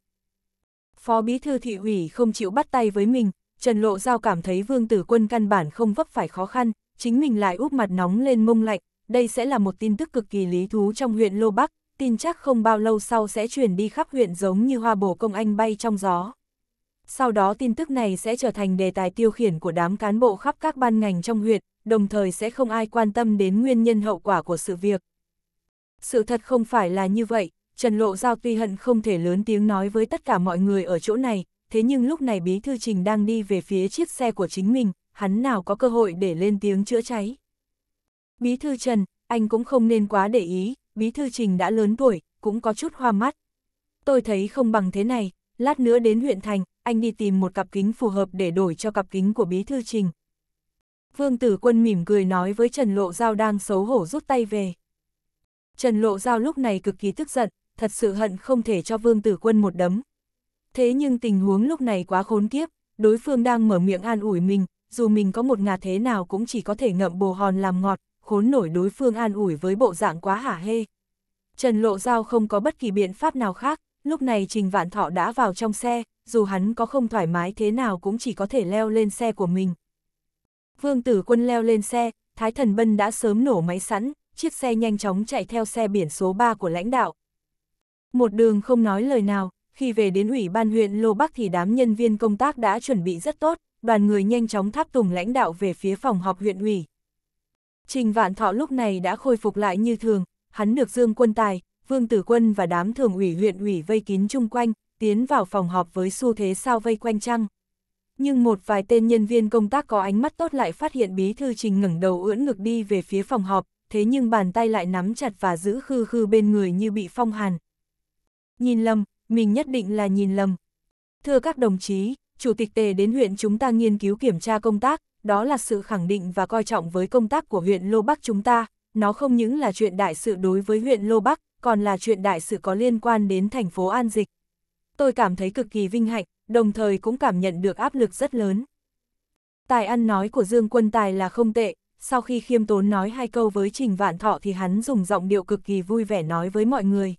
Phó bí thư thị ủy không chịu bắt tay với mình, Trần Lộ Giao cảm thấy Vương Tử Quân căn bản không vấp phải khó khăn, chính mình lại úp mặt nóng lên mông lạnh, đây sẽ là một tin tức cực kỳ lý thú trong huyện Lô Bắc, tin chắc không bao lâu sau sẽ truyền đi khắp huyện giống như hoa bổ công anh bay trong gió. Sau đó tin tức này sẽ trở thành đề tài tiêu khiển của đám cán bộ khắp các ban ngành trong huyện, đồng thời sẽ không ai quan tâm đến nguyên nhân hậu quả của sự việc. Sự thật không phải là như vậy, Trần Lộ Giao tuy hận không thể lớn tiếng nói với tất cả mọi người ở chỗ này, thế nhưng lúc này Bí Thư Trình đang đi về phía chiếc xe của chính mình, hắn nào có cơ hội để lên tiếng chữa cháy. Bí Thư Trần, anh cũng không nên quá để ý, Bí Thư Trình đã lớn tuổi, cũng có chút hoa mắt. Tôi thấy không bằng thế này, lát nữa đến huyện thành, anh đi tìm một cặp kính phù hợp để đổi cho cặp kính của Bí Thư Trình. Vương Tử Quân mỉm cười nói với Trần Lộ Giao đang xấu hổ rút tay về. Trần Lộ Giao lúc này cực kỳ tức giận, thật sự hận không thể cho Vương Tử Quân một đấm, Thế nhưng tình huống lúc này quá khốn kiếp, đối phương đang mở miệng an ủi mình, dù mình có một ngà thế nào cũng chỉ có thể ngậm bồ hòn làm ngọt, khốn nổi đối phương an ủi với bộ dạng quá hả hê. Trần Lộ Giao không có bất kỳ biện pháp nào khác, lúc này Trình Vạn Thọ đã vào trong xe, dù hắn có không thoải mái thế nào cũng chỉ có thể leo lên xe của mình. Vương Tử Quân leo lên xe, Thái Thần Bân đã sớm nổ máy sẵn, chiếc xe nhanh chóng chạy theo xe biển số 3 của lãnh đạo. Một đường không nói lời nào, khi về đến ủy ban huyện Lô Bắc thì đám nhân viên công tác đã chuẩn bị rất tốt, đoàn người nhanh chóng tháp tùng lãnh đạo về phía phòng họp huyện ủy. Trình Vạn Thọ lúc này đã khôi phục lại như thường, hắn được Dương Quân Tài, Vương Tử Quân và đám thường ủy huyện ủy vây kín chung quanh, tiến vào phòng họp với xu thế sao vây quanh trăng. Nhưng một vài tên nhân viên công tác có ánh mắt tốt lại phát hiện bí thư Trình ngẩng đầu ưỡn ngực đi về phía phòng họp, thế nhưng bàn tay lại nắm chặt và giữ khư khư bên người như bị phong hàn. Nhìn lầm, mình nhất định là nhìn lầm. Thưa các đồng chí, Chủ tịch Tề đến huyện chúng ta nghiên cứu kiểm tra công tác, đó là sự khẳng định và coi trọng với công tác của huyện Lô Bắc chúng ta, nó không những là chuyện đại sự đối với huyện Lô Bắc, còn là chuyện đại sự có liên quan đến thành phố An Dịch. Tôi cảm thấy cực kỳ vinh hạnh, đồng thời cũng cảm nhận được áp lực rất lớn. Tài ăn nói của Dương Quân Tài là không tệ, sau khi khiêm tốn nói hai câu với Trình Vạn Thọ thì hắn dùng giọng điệu cực kỳ vui vẻ nói với mọi người.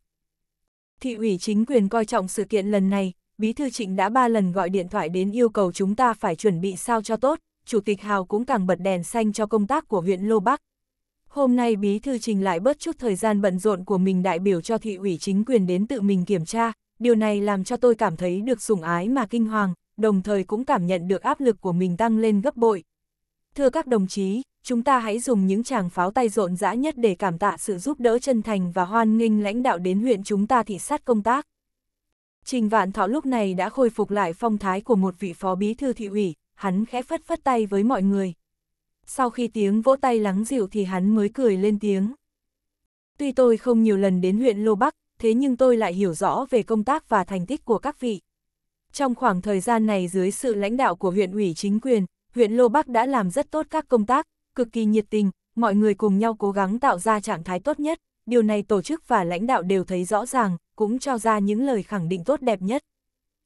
Thị ủy chính quyền coi trọng sự kiện lần này, Bí thư Trịnh đã ba lần gọi điện thoại đến yêu cầu chúng ta phải chuẩn bị sao cho tốt, Chủ tịch Hào cũng càng bật đèn xanh cho công tác của huyện Lô Bắc. Hôm nay Bí thư Trình lại bớt chút thời gian bận rộn của mình đại biểu cho thị ủy chính quyền đến tự mình kiểm tra, điều này làm cho tôi cảm thấy được sủng ái mà kinh hoàng, đồng thời cũng cảm nhận được áp lực của mình tăng lên gấp bội. Thưa các đồng chí, chúng ta hãy dùng những tràng pháo tay rộn rã nhất để cảm tạ sự giúp đỡ chân thành và hoan nghênh lãnh đạo đến huyện chúng ta thị sát công tác. Trình Vạn Thọ lúc này đã khôi phục lại phong thái của một vị phó bí thư thị ủy, hắn khẽ phất phất tay với mọi người. Sau khi tiếng vỗ tay lắng dịu thì hắn mới cười lên tiếng. Tuy tôi không nhiều lần đến huyện Lô Bắc, thế nhưng tôi lại hiểu rõ về công tác và thành tích của các vị. Trong khoảng thời gian này dưới sự lãnh đạo của huyện ủy chính quyền, huyện Lô Bắc đã làm rất tốt các công tác, cực kỳ nhiệt tình, mọi người cùng nhau cố gắng tạo ra trạng thái tốt nhất, điều này tổ chức và lãnh đạo đều thấy rõ ràng, cũng cho ra những lời khẳng định tốt đẹp nhất.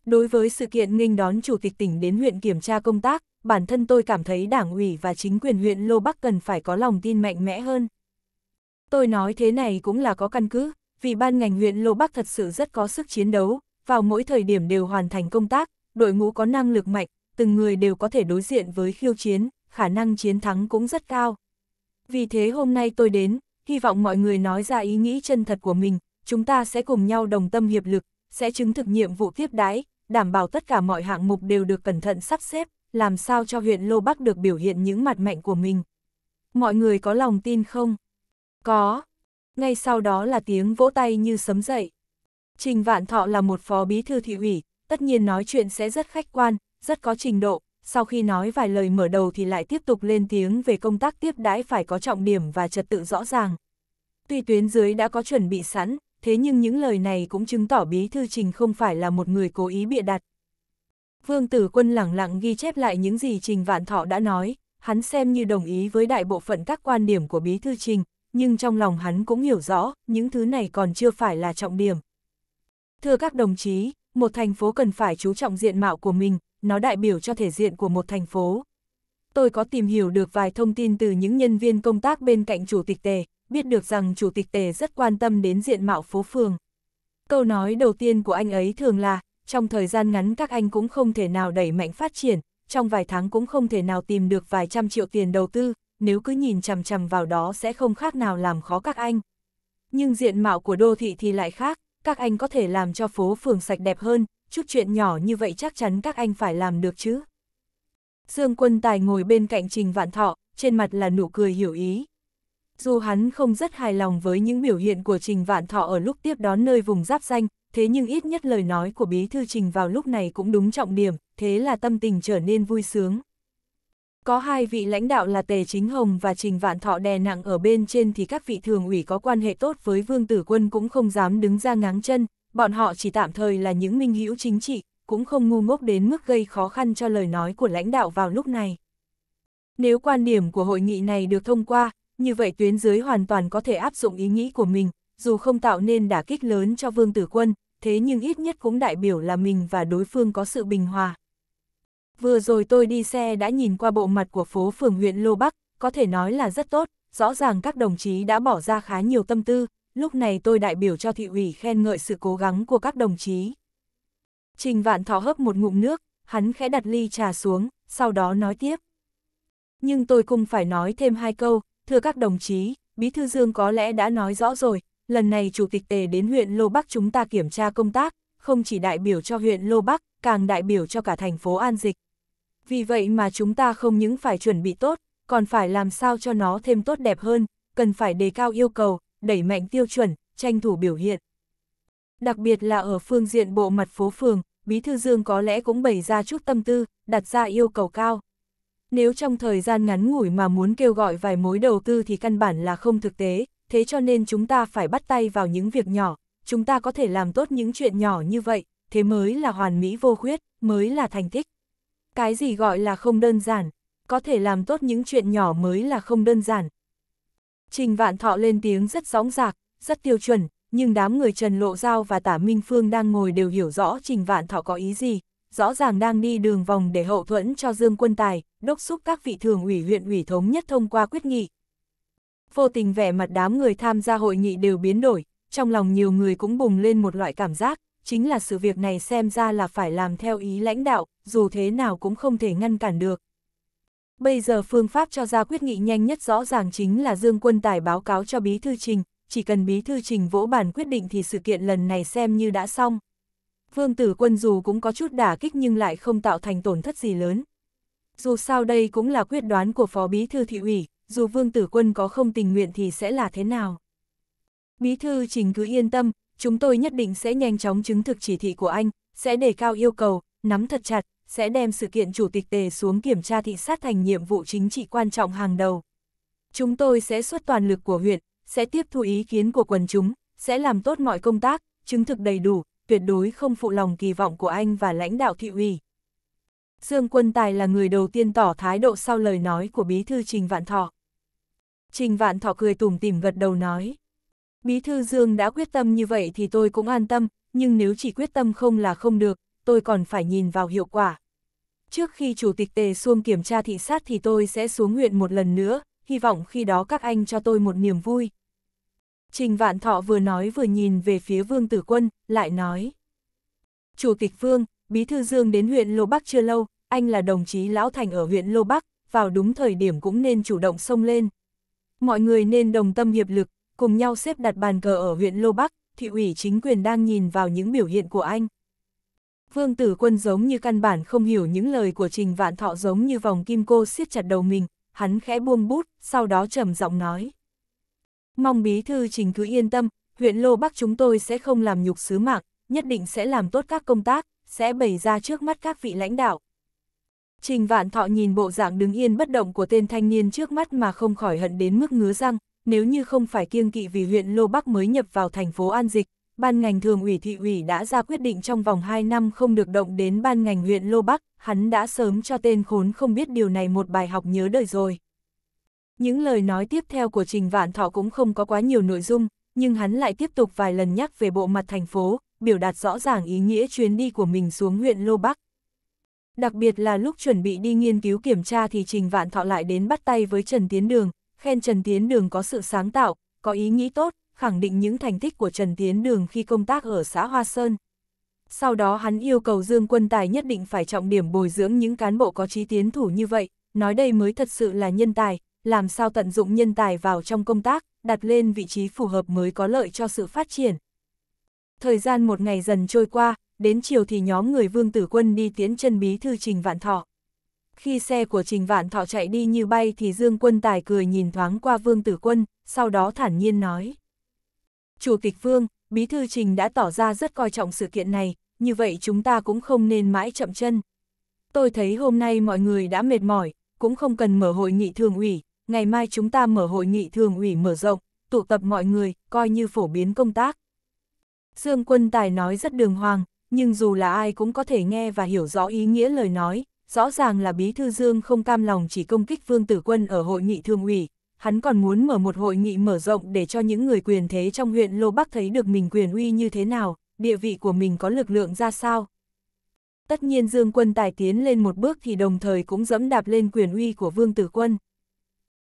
Đối với sự kiện nghênh đón Chủ tịch tỉnh đến huyện kiểm tra công tác, bản thân tôi cảm thấy đảng ủy và chính quyền huyện Lô Bắc cần phải có lòng tin mạnh mẽ hơn. Tôi nói thế này cũng là có căn cứ, vì ban ngành huyện Lô Bắc thật sự rất có sức chiến đấu, vào mỗi thời điểm đều hoàn thành công tác, đội ngũ có năng lực mạnh, từng người đều có thể đối diện với khiêu chiến khả năng chiến thắng cũng rất cao. Vì thế hôm nay tôi đến, hy vọng mọi người nói ra ý nghĩ chân thật của mình, chúng ta sẽ cùng nhau đồng tâm hiệp lực, sẽ chứng thực nhiệm vụ tiếp đái, đảm bảo tất cả mọi hạng mục đều được cẩn thận sắp xếp, làm sao cho huyện Lô Bắc được biểu hiện những mặt mạnh của mình. Mọi người có lòng tin không? Có. Ngay sau đó là tiếng vỗ tay như sấm dậy. Trình Vạn Thọ là một phó bí thư thị ủy, tất nhiên nói chuyện sẽ rất khách quan, rất có trình độ, sau khi nói vài lời mở đầu thì lại tiếp tục lên tiếng về công tác tiếp đãi phải có trọng điểm và trật tự rõ ràng. Tuy tuyến dưới đã có chuẩn bị sẵn, thế nhưng những lời này cũng chứng tỏ bí thư trình không phải là một người cố ý bịa đặt. Vương tử quân lẳng lặng ghi chép lại những gì trình vạn thọ đã nói, hắn xem như đồng ý với đại bộ phận các quan điểm của bí thư trình, nhưng trong lòng hắn cũng hiểu rõ, những thứ này còn chưa phải là trọng điểm. Thưa các đồng chí, một thành phố cần phải chú trọng diện mạo của mình, nó đại biểu cho thể diện của một thành phố. Tôi có tìm hiểu được vài thông tin từ những nhân viên công tác bên cạnh chủ tịch tề, biết được rằng chủ tịch tề rất quan tâm đến diện mạo phố phường. Câu nói đầu tiên của anh ấy thường là, trong thời gian ngắn các anh cũng không thể nào đẩy mạnh phát triển, trong vài tháng cũng không thể nào tìm được vài trăm triệu tiền đầu tư, nếu cứ nhìn chằm chằm vào đó sẽ không khác nào làm khó các anh. Nhưng diện mạo của đô thị thì lại khác, các anh có thể làm cho phố phường sạch đẹp hơn, chút chuyện nhỏ như vậy chắc chắn các anh phải làm được chứ. Dương Quân Tài ngồi bên cạnh Trình Vạn Thọ, trên mặt là nụ cười hiểu ý. Dù hắn không rất hài lòng với những biểu hiện của Trình Vạn Thọ ở lúc tiếp đón nơi vùng giáp danh, thế nhưng ít nhất lời nói của Bí Thư Trình vào lúc này cũng đúng trọng điểm, thế là tâm tình trở nên vui sướng. Có hai vị lãnh đạo là Tề Chính Hồng và Trình Vạn Thọ đè nặng ở bên trên thì các vị thường ủy có quan hệ tốt với Vương Tử Quân cũng không dám đứng ra ngáng chân, bọn họ chỉ tạm thời là những minh hữu chính trị, cũng không ngu ngốc đến mức gây khó khăn cho lời nói của lãnh đạo vào lúc này. Nếu quan điểm của hội nghị này được thông qua, như vậy tuyến dưới hoàn toàn có thể áp dụng ý nghĩ của mình, dù không tạo nên đả kích lớn cho Vương Tử Quân, thế nhưng ít nhất cũng đại biểu là mình và đối phương có sự bình hòa. Vừa rồi tôi đi xe đã nhìn qua bộ mặt của phố phường huyện Lô Bắc, có thể nói là rất tốt, rõ ràng các đồng chí đã bỏ ra khá nhiều tâm tư, lúc này tôi đại biểu cho thị ủy khen ngợi sự cố gắng của các đồng chí. Trình Vạn Thọ hấp một ngụm nước, hắn khẽ đặt ly trà xuống, sau đó nói tiếp. Nhưng tôi cũng phải nói thêm hai câu, thưa các đồng chí, Bí Thư Dương có lẽ đã nói rõ rồi, lần này Chủ tịch Tề đến huyện Lô Bắc chúng ta kiểm tra công tác, không chỉ đại biểu cho huyện Lô Bắc, càng đại biểu cho cả thành phố An Dịch. Vì vậy mà chúng ta không những phải chuẩn bị tốt, còn phải làm sao cho nó thêm tốt đẹp hơn, cần phải đề cao yêu cầu, đẩy mạnh tiêu chuẩn, tranh thủ biểu hiện. Đặc biệt là ở phương diện bộ mặt phố phường, Bí Thư Dương có lẽ cũng bày ra chút tâm tư, đặt ra yêu cầu cao. Nếu trong thời gian ngắn ngủi mà muốn kêu gọi vài mối đầu tư thì căn bản là không thực tế, thế cho nên chúng ta phải bắt tay vào những việc nhỏ, chúng ta có thể làm tốt những chuyện nhỏ như vậy, thế mới là hoàn mỹ vô khuyết, mới là thành tích. Cái gì gọi là không đơn giản, có thể làm tốt những chuyện nhỏ mới là không đơn giản, Trình Vạn Thọ lên tiếng rất rõ rạc, rất tiêu chuẩn, nhưng đám người Trần Lộ Giao và Tả Minh Phương đang ngồi đều hiểu rõ Trình Vạn Thọ có ý gì, rõ ràng đang đi đường vòng để hậu thuẫn cho Dương Quân Tài, đốc xúc các vị thường ủy huyện ủy thống nhất thông qua quyết nghị. Vô tình vẻ mặt đám người tham gia hội nghị đều biến đổi, trong lòng nhiều người cũng bùng lên một loại cảm giác, chính là sự việc này xem ra là phải làm theo ý lãnh đạo, dù thế nào cũng không thể ngăn cản được. Bây giờ phương pháp cho ra quyết nghị nhanh nhất rõ ràng chính là Dương Quân Tài báo cáo cho Bí Thư Trình, chỉ cần Bí Thư Trình vỗ bản quyết định thì sự kiện lần này xem như đã xong. Vương Tử Quân dù cũng có chút đả kích nhưng lại không tạo thành tổn thất gì lớn. Dù sao đây cũng là quyết đoán của Phó Bí Thư Thị ủy, dù Vương Tử Quân có không tình nguyện thì sẽ là thế nào. Bí Thư Trình cứ yên tâm, chúng tôi nhất định sẽ nhanh chóng chứng thực chỉ thị của anh, sẽ đề cao yêu cầu, nắm thật chặt, sẽ đem sự kiện chủ tịch tề xuống kiểm tra thị sát thành nhiệm vụ chính trị quan trọng hàng đầu. Chúng tôi sẽ xuất toàn lực của huyện, sẽ tiếp thu ý kiến của quần chúng, sẽ làm tốt mọi công tác, chứng thực đầy đủ, tuyệt đối không phụ lòng kỳ vọng của anh và lãnh đạo thị ủy. Dương Quân Tài là người đầu tiên tỏ thái độ sau lời nói của bí thư Trình Vạn Thọ. Trình Vạn Thọ cười tủm tỉm gật đầu nói. Bí thư Dương đã quyết tâm như vậy thì tôi cũng an tâm, nhưng nếu chỉ quyết tâm không là không được, tôi còn phải nhìn vào hiệu quả. Trước khi Chủ tịch Tề Xuông kiểm tra thị sát thì tôi sẽ xuống huyện một lần nữa, hy vọng khi đó các anh cho tôi một niềm vui. Trình Vạn Thọ vừa nói vừa nhìn về phía Vương Tử Quân, lại nói. Chủ tịch Vương, Bí Thư Dương đến huyện Lô Bắc chưa lâu, anh là đồng chí Lão Thành ở huyện Lô Bắc, vào đúng thời điểm cũng nên chủ động xông lên. Mọi người nên đồng tâm hiệp lực, cùng nhau xếp đặt bàn cờ ở huyện Lô Bắc, thị ủy chính quyền đang nhìn vào những biểu hiện của anh. Vương tử quân giống như căn bản không hiểu những lời của trình vạn thọ giống như vòng kim cô siết chặt đầu mình, hắn khẽ buông bút, sau đó trầm giọng nói. Mong bí thư trình cứ yên tâm, huyện Lô Bắc chúng tôi sẽ không làm nhục sứ mạng, nhất định sẽ làm tốt các công tác, sẽ bày ra trước mắt các vị lãnh đạo. Trình vạn thọ nhìn bộ dạng đứng yên bất động của tên thanh niên trước mắt mà không khỏi hận đến mức ngứa răng, nếu như không phải kiêng kỵ vì huyện Lô Bắc mới nhập vào thành phố An Dịch, ban ngành thường ủy thị ủy đã ra quyết định trong vòng 2 năm không được động đến ban ngành huyện Lô Bắc, hắn đã sớm cho tên khốn không biết điều này một bài học nhớ đời rồi. Những lời nói tiếp theo của Trình Vạn Thọ cũng không có quá nhiều nội dung, nhưng hắn lại tiếp tục vài lần nhắc về bộ mặt thành phố, biểu đạt rõ ràng ý nghĩa chuyến đi của mình xuống huyện Lô Bắc. Đặc biệt là lúc chuẩn bị đi nghiên cứu kiểm tra thì Trình Vạn Thọ lại đến bắt tay với Trần Tiến Đường, khen Trần Tiến Đường có sự sáng tạo, có ý nghĩ tốt, khẳng định những thành tích của Trần Tiến Đường khi công tác ở xã Hoa Sơn. Sau đó hắn yêu cầu Dương Quân Tài nhất định phải trọng điểm bồi dưỡng những cán bộ có trí tiến thủ như vậy, nói đây mới thật sự là nhân tài, làm sao tận dụng nhân tài vào trong công tác, đặt lên vị trí phù hợp mới có lợi cho sự phát triển. Thời gian một ngày dần trôi qua, đến chiều thì nhóm người Vương Tử Quân đi tiến chân bí thư Trình Vạn Thọ. Khi xe của Trình Vạn Thọ chạy đi như bay thì Dương Quân Tài cười nhìn thoáng qua Vương Tử Quân, sau đó thản nhiên nói. Chủ tịch Vương, Bí Thư Trình đã tỏ ra rất coi trọng sự kiện này, như vậy chúng ta cũng không nên mãi chậm chân. Tôi thấy hôm nay mọi người đã mệt mỏi, cũng không cần mở hội nghị thường ủy, ngày mai chúng ta mở hội nghị thường ủy mở rộng, tụ tập mọi người, coi như phổ biến công tác. Dương Quân Tài nói rất đường hoàng, nhưng dù là ai cũng có thể nghe và hiểu rõ ý nghĩa lời nói, rõ ràng là Bí Thư Dương không cam lòng chỉ công kích Vương Tử Quân ở hội nghị thường ủy, hắn còn muốn mở một hội nghị mở rộng để cho những người quyền thế trong huyện Lô Bắc thấy được mình quyền uy như thế nào, địa vị của mình có lực lượng ra sao. Tất nhiên Dương Quân Tài tiến lên một bước thì đồng thời cũng dẫm đạp lên quyền uy của Vương Tử Quân.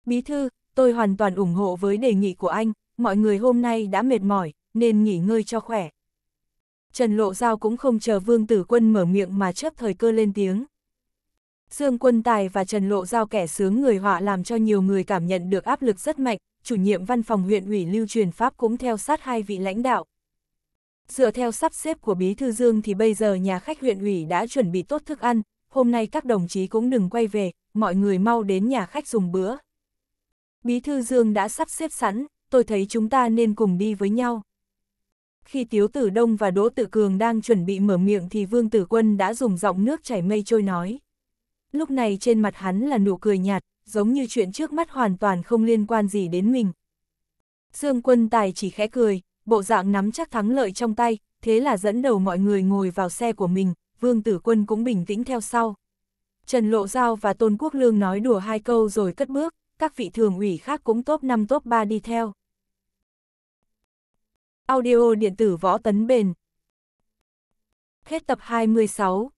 Bí thư, tôi hoàn toàn ủng hộ với đề nghị của anh, mọi người hôm nay đã mệt mỏi, nên nghỉ ngơi cho khỏe. Trần Lộ Giao cũng không chờ Vương Tử Quân mở miệng mà chấp thời cơ lên tiếng. Dương Quân Tài và Trần Lộ Giao kẻ sướng người họa làm cho nhiều người cảm nhận được áp lực rất mạnh, chủ nhiệm văn phòng huyện ủy lưu truyền Pháp cũng theo sát hai vị lãnh đạo. Dựa theo sắp xếp của Bí Thư Dương thì bây giờ nhà khách huyện ủy đã chuẩn bị tốt thức ăn, hôm nay các đồng chí cũng đừng quay về, mọi người mau đến nhà khách dùng bữa. Bí Thư Dương đã sắp xếp sẵn, tôi thấy chúng ta nên cùng đi với nhau. Khi Tiếu Tử Đông và Đỗ Tử Cường đang chuẩn bị mở miệng thì Vương Tử Quân đã dùng giọng nước chảy mây trôi nói lúc này trên mặt hắn là nụ cười nhạt, giống như chuyện trước mắt hoàn toàn không liên quan gì đến mình. Dương quân tài chỉ khẽ cười, bộ dạng nắm chắc thắng lợi trong tay, thế là dẫn đầu mọi người ngồi vào xe của mình, vương tử quân cũng bình tĩnh theo sau. Trần Lộ Giao và Tôn Quốc Lương nói đùa hai câu rồi cất bước, các vị thường ủy khác cũng top 5 top 3 đi theo. Audio điện tử võ tấn bền Hết tập 26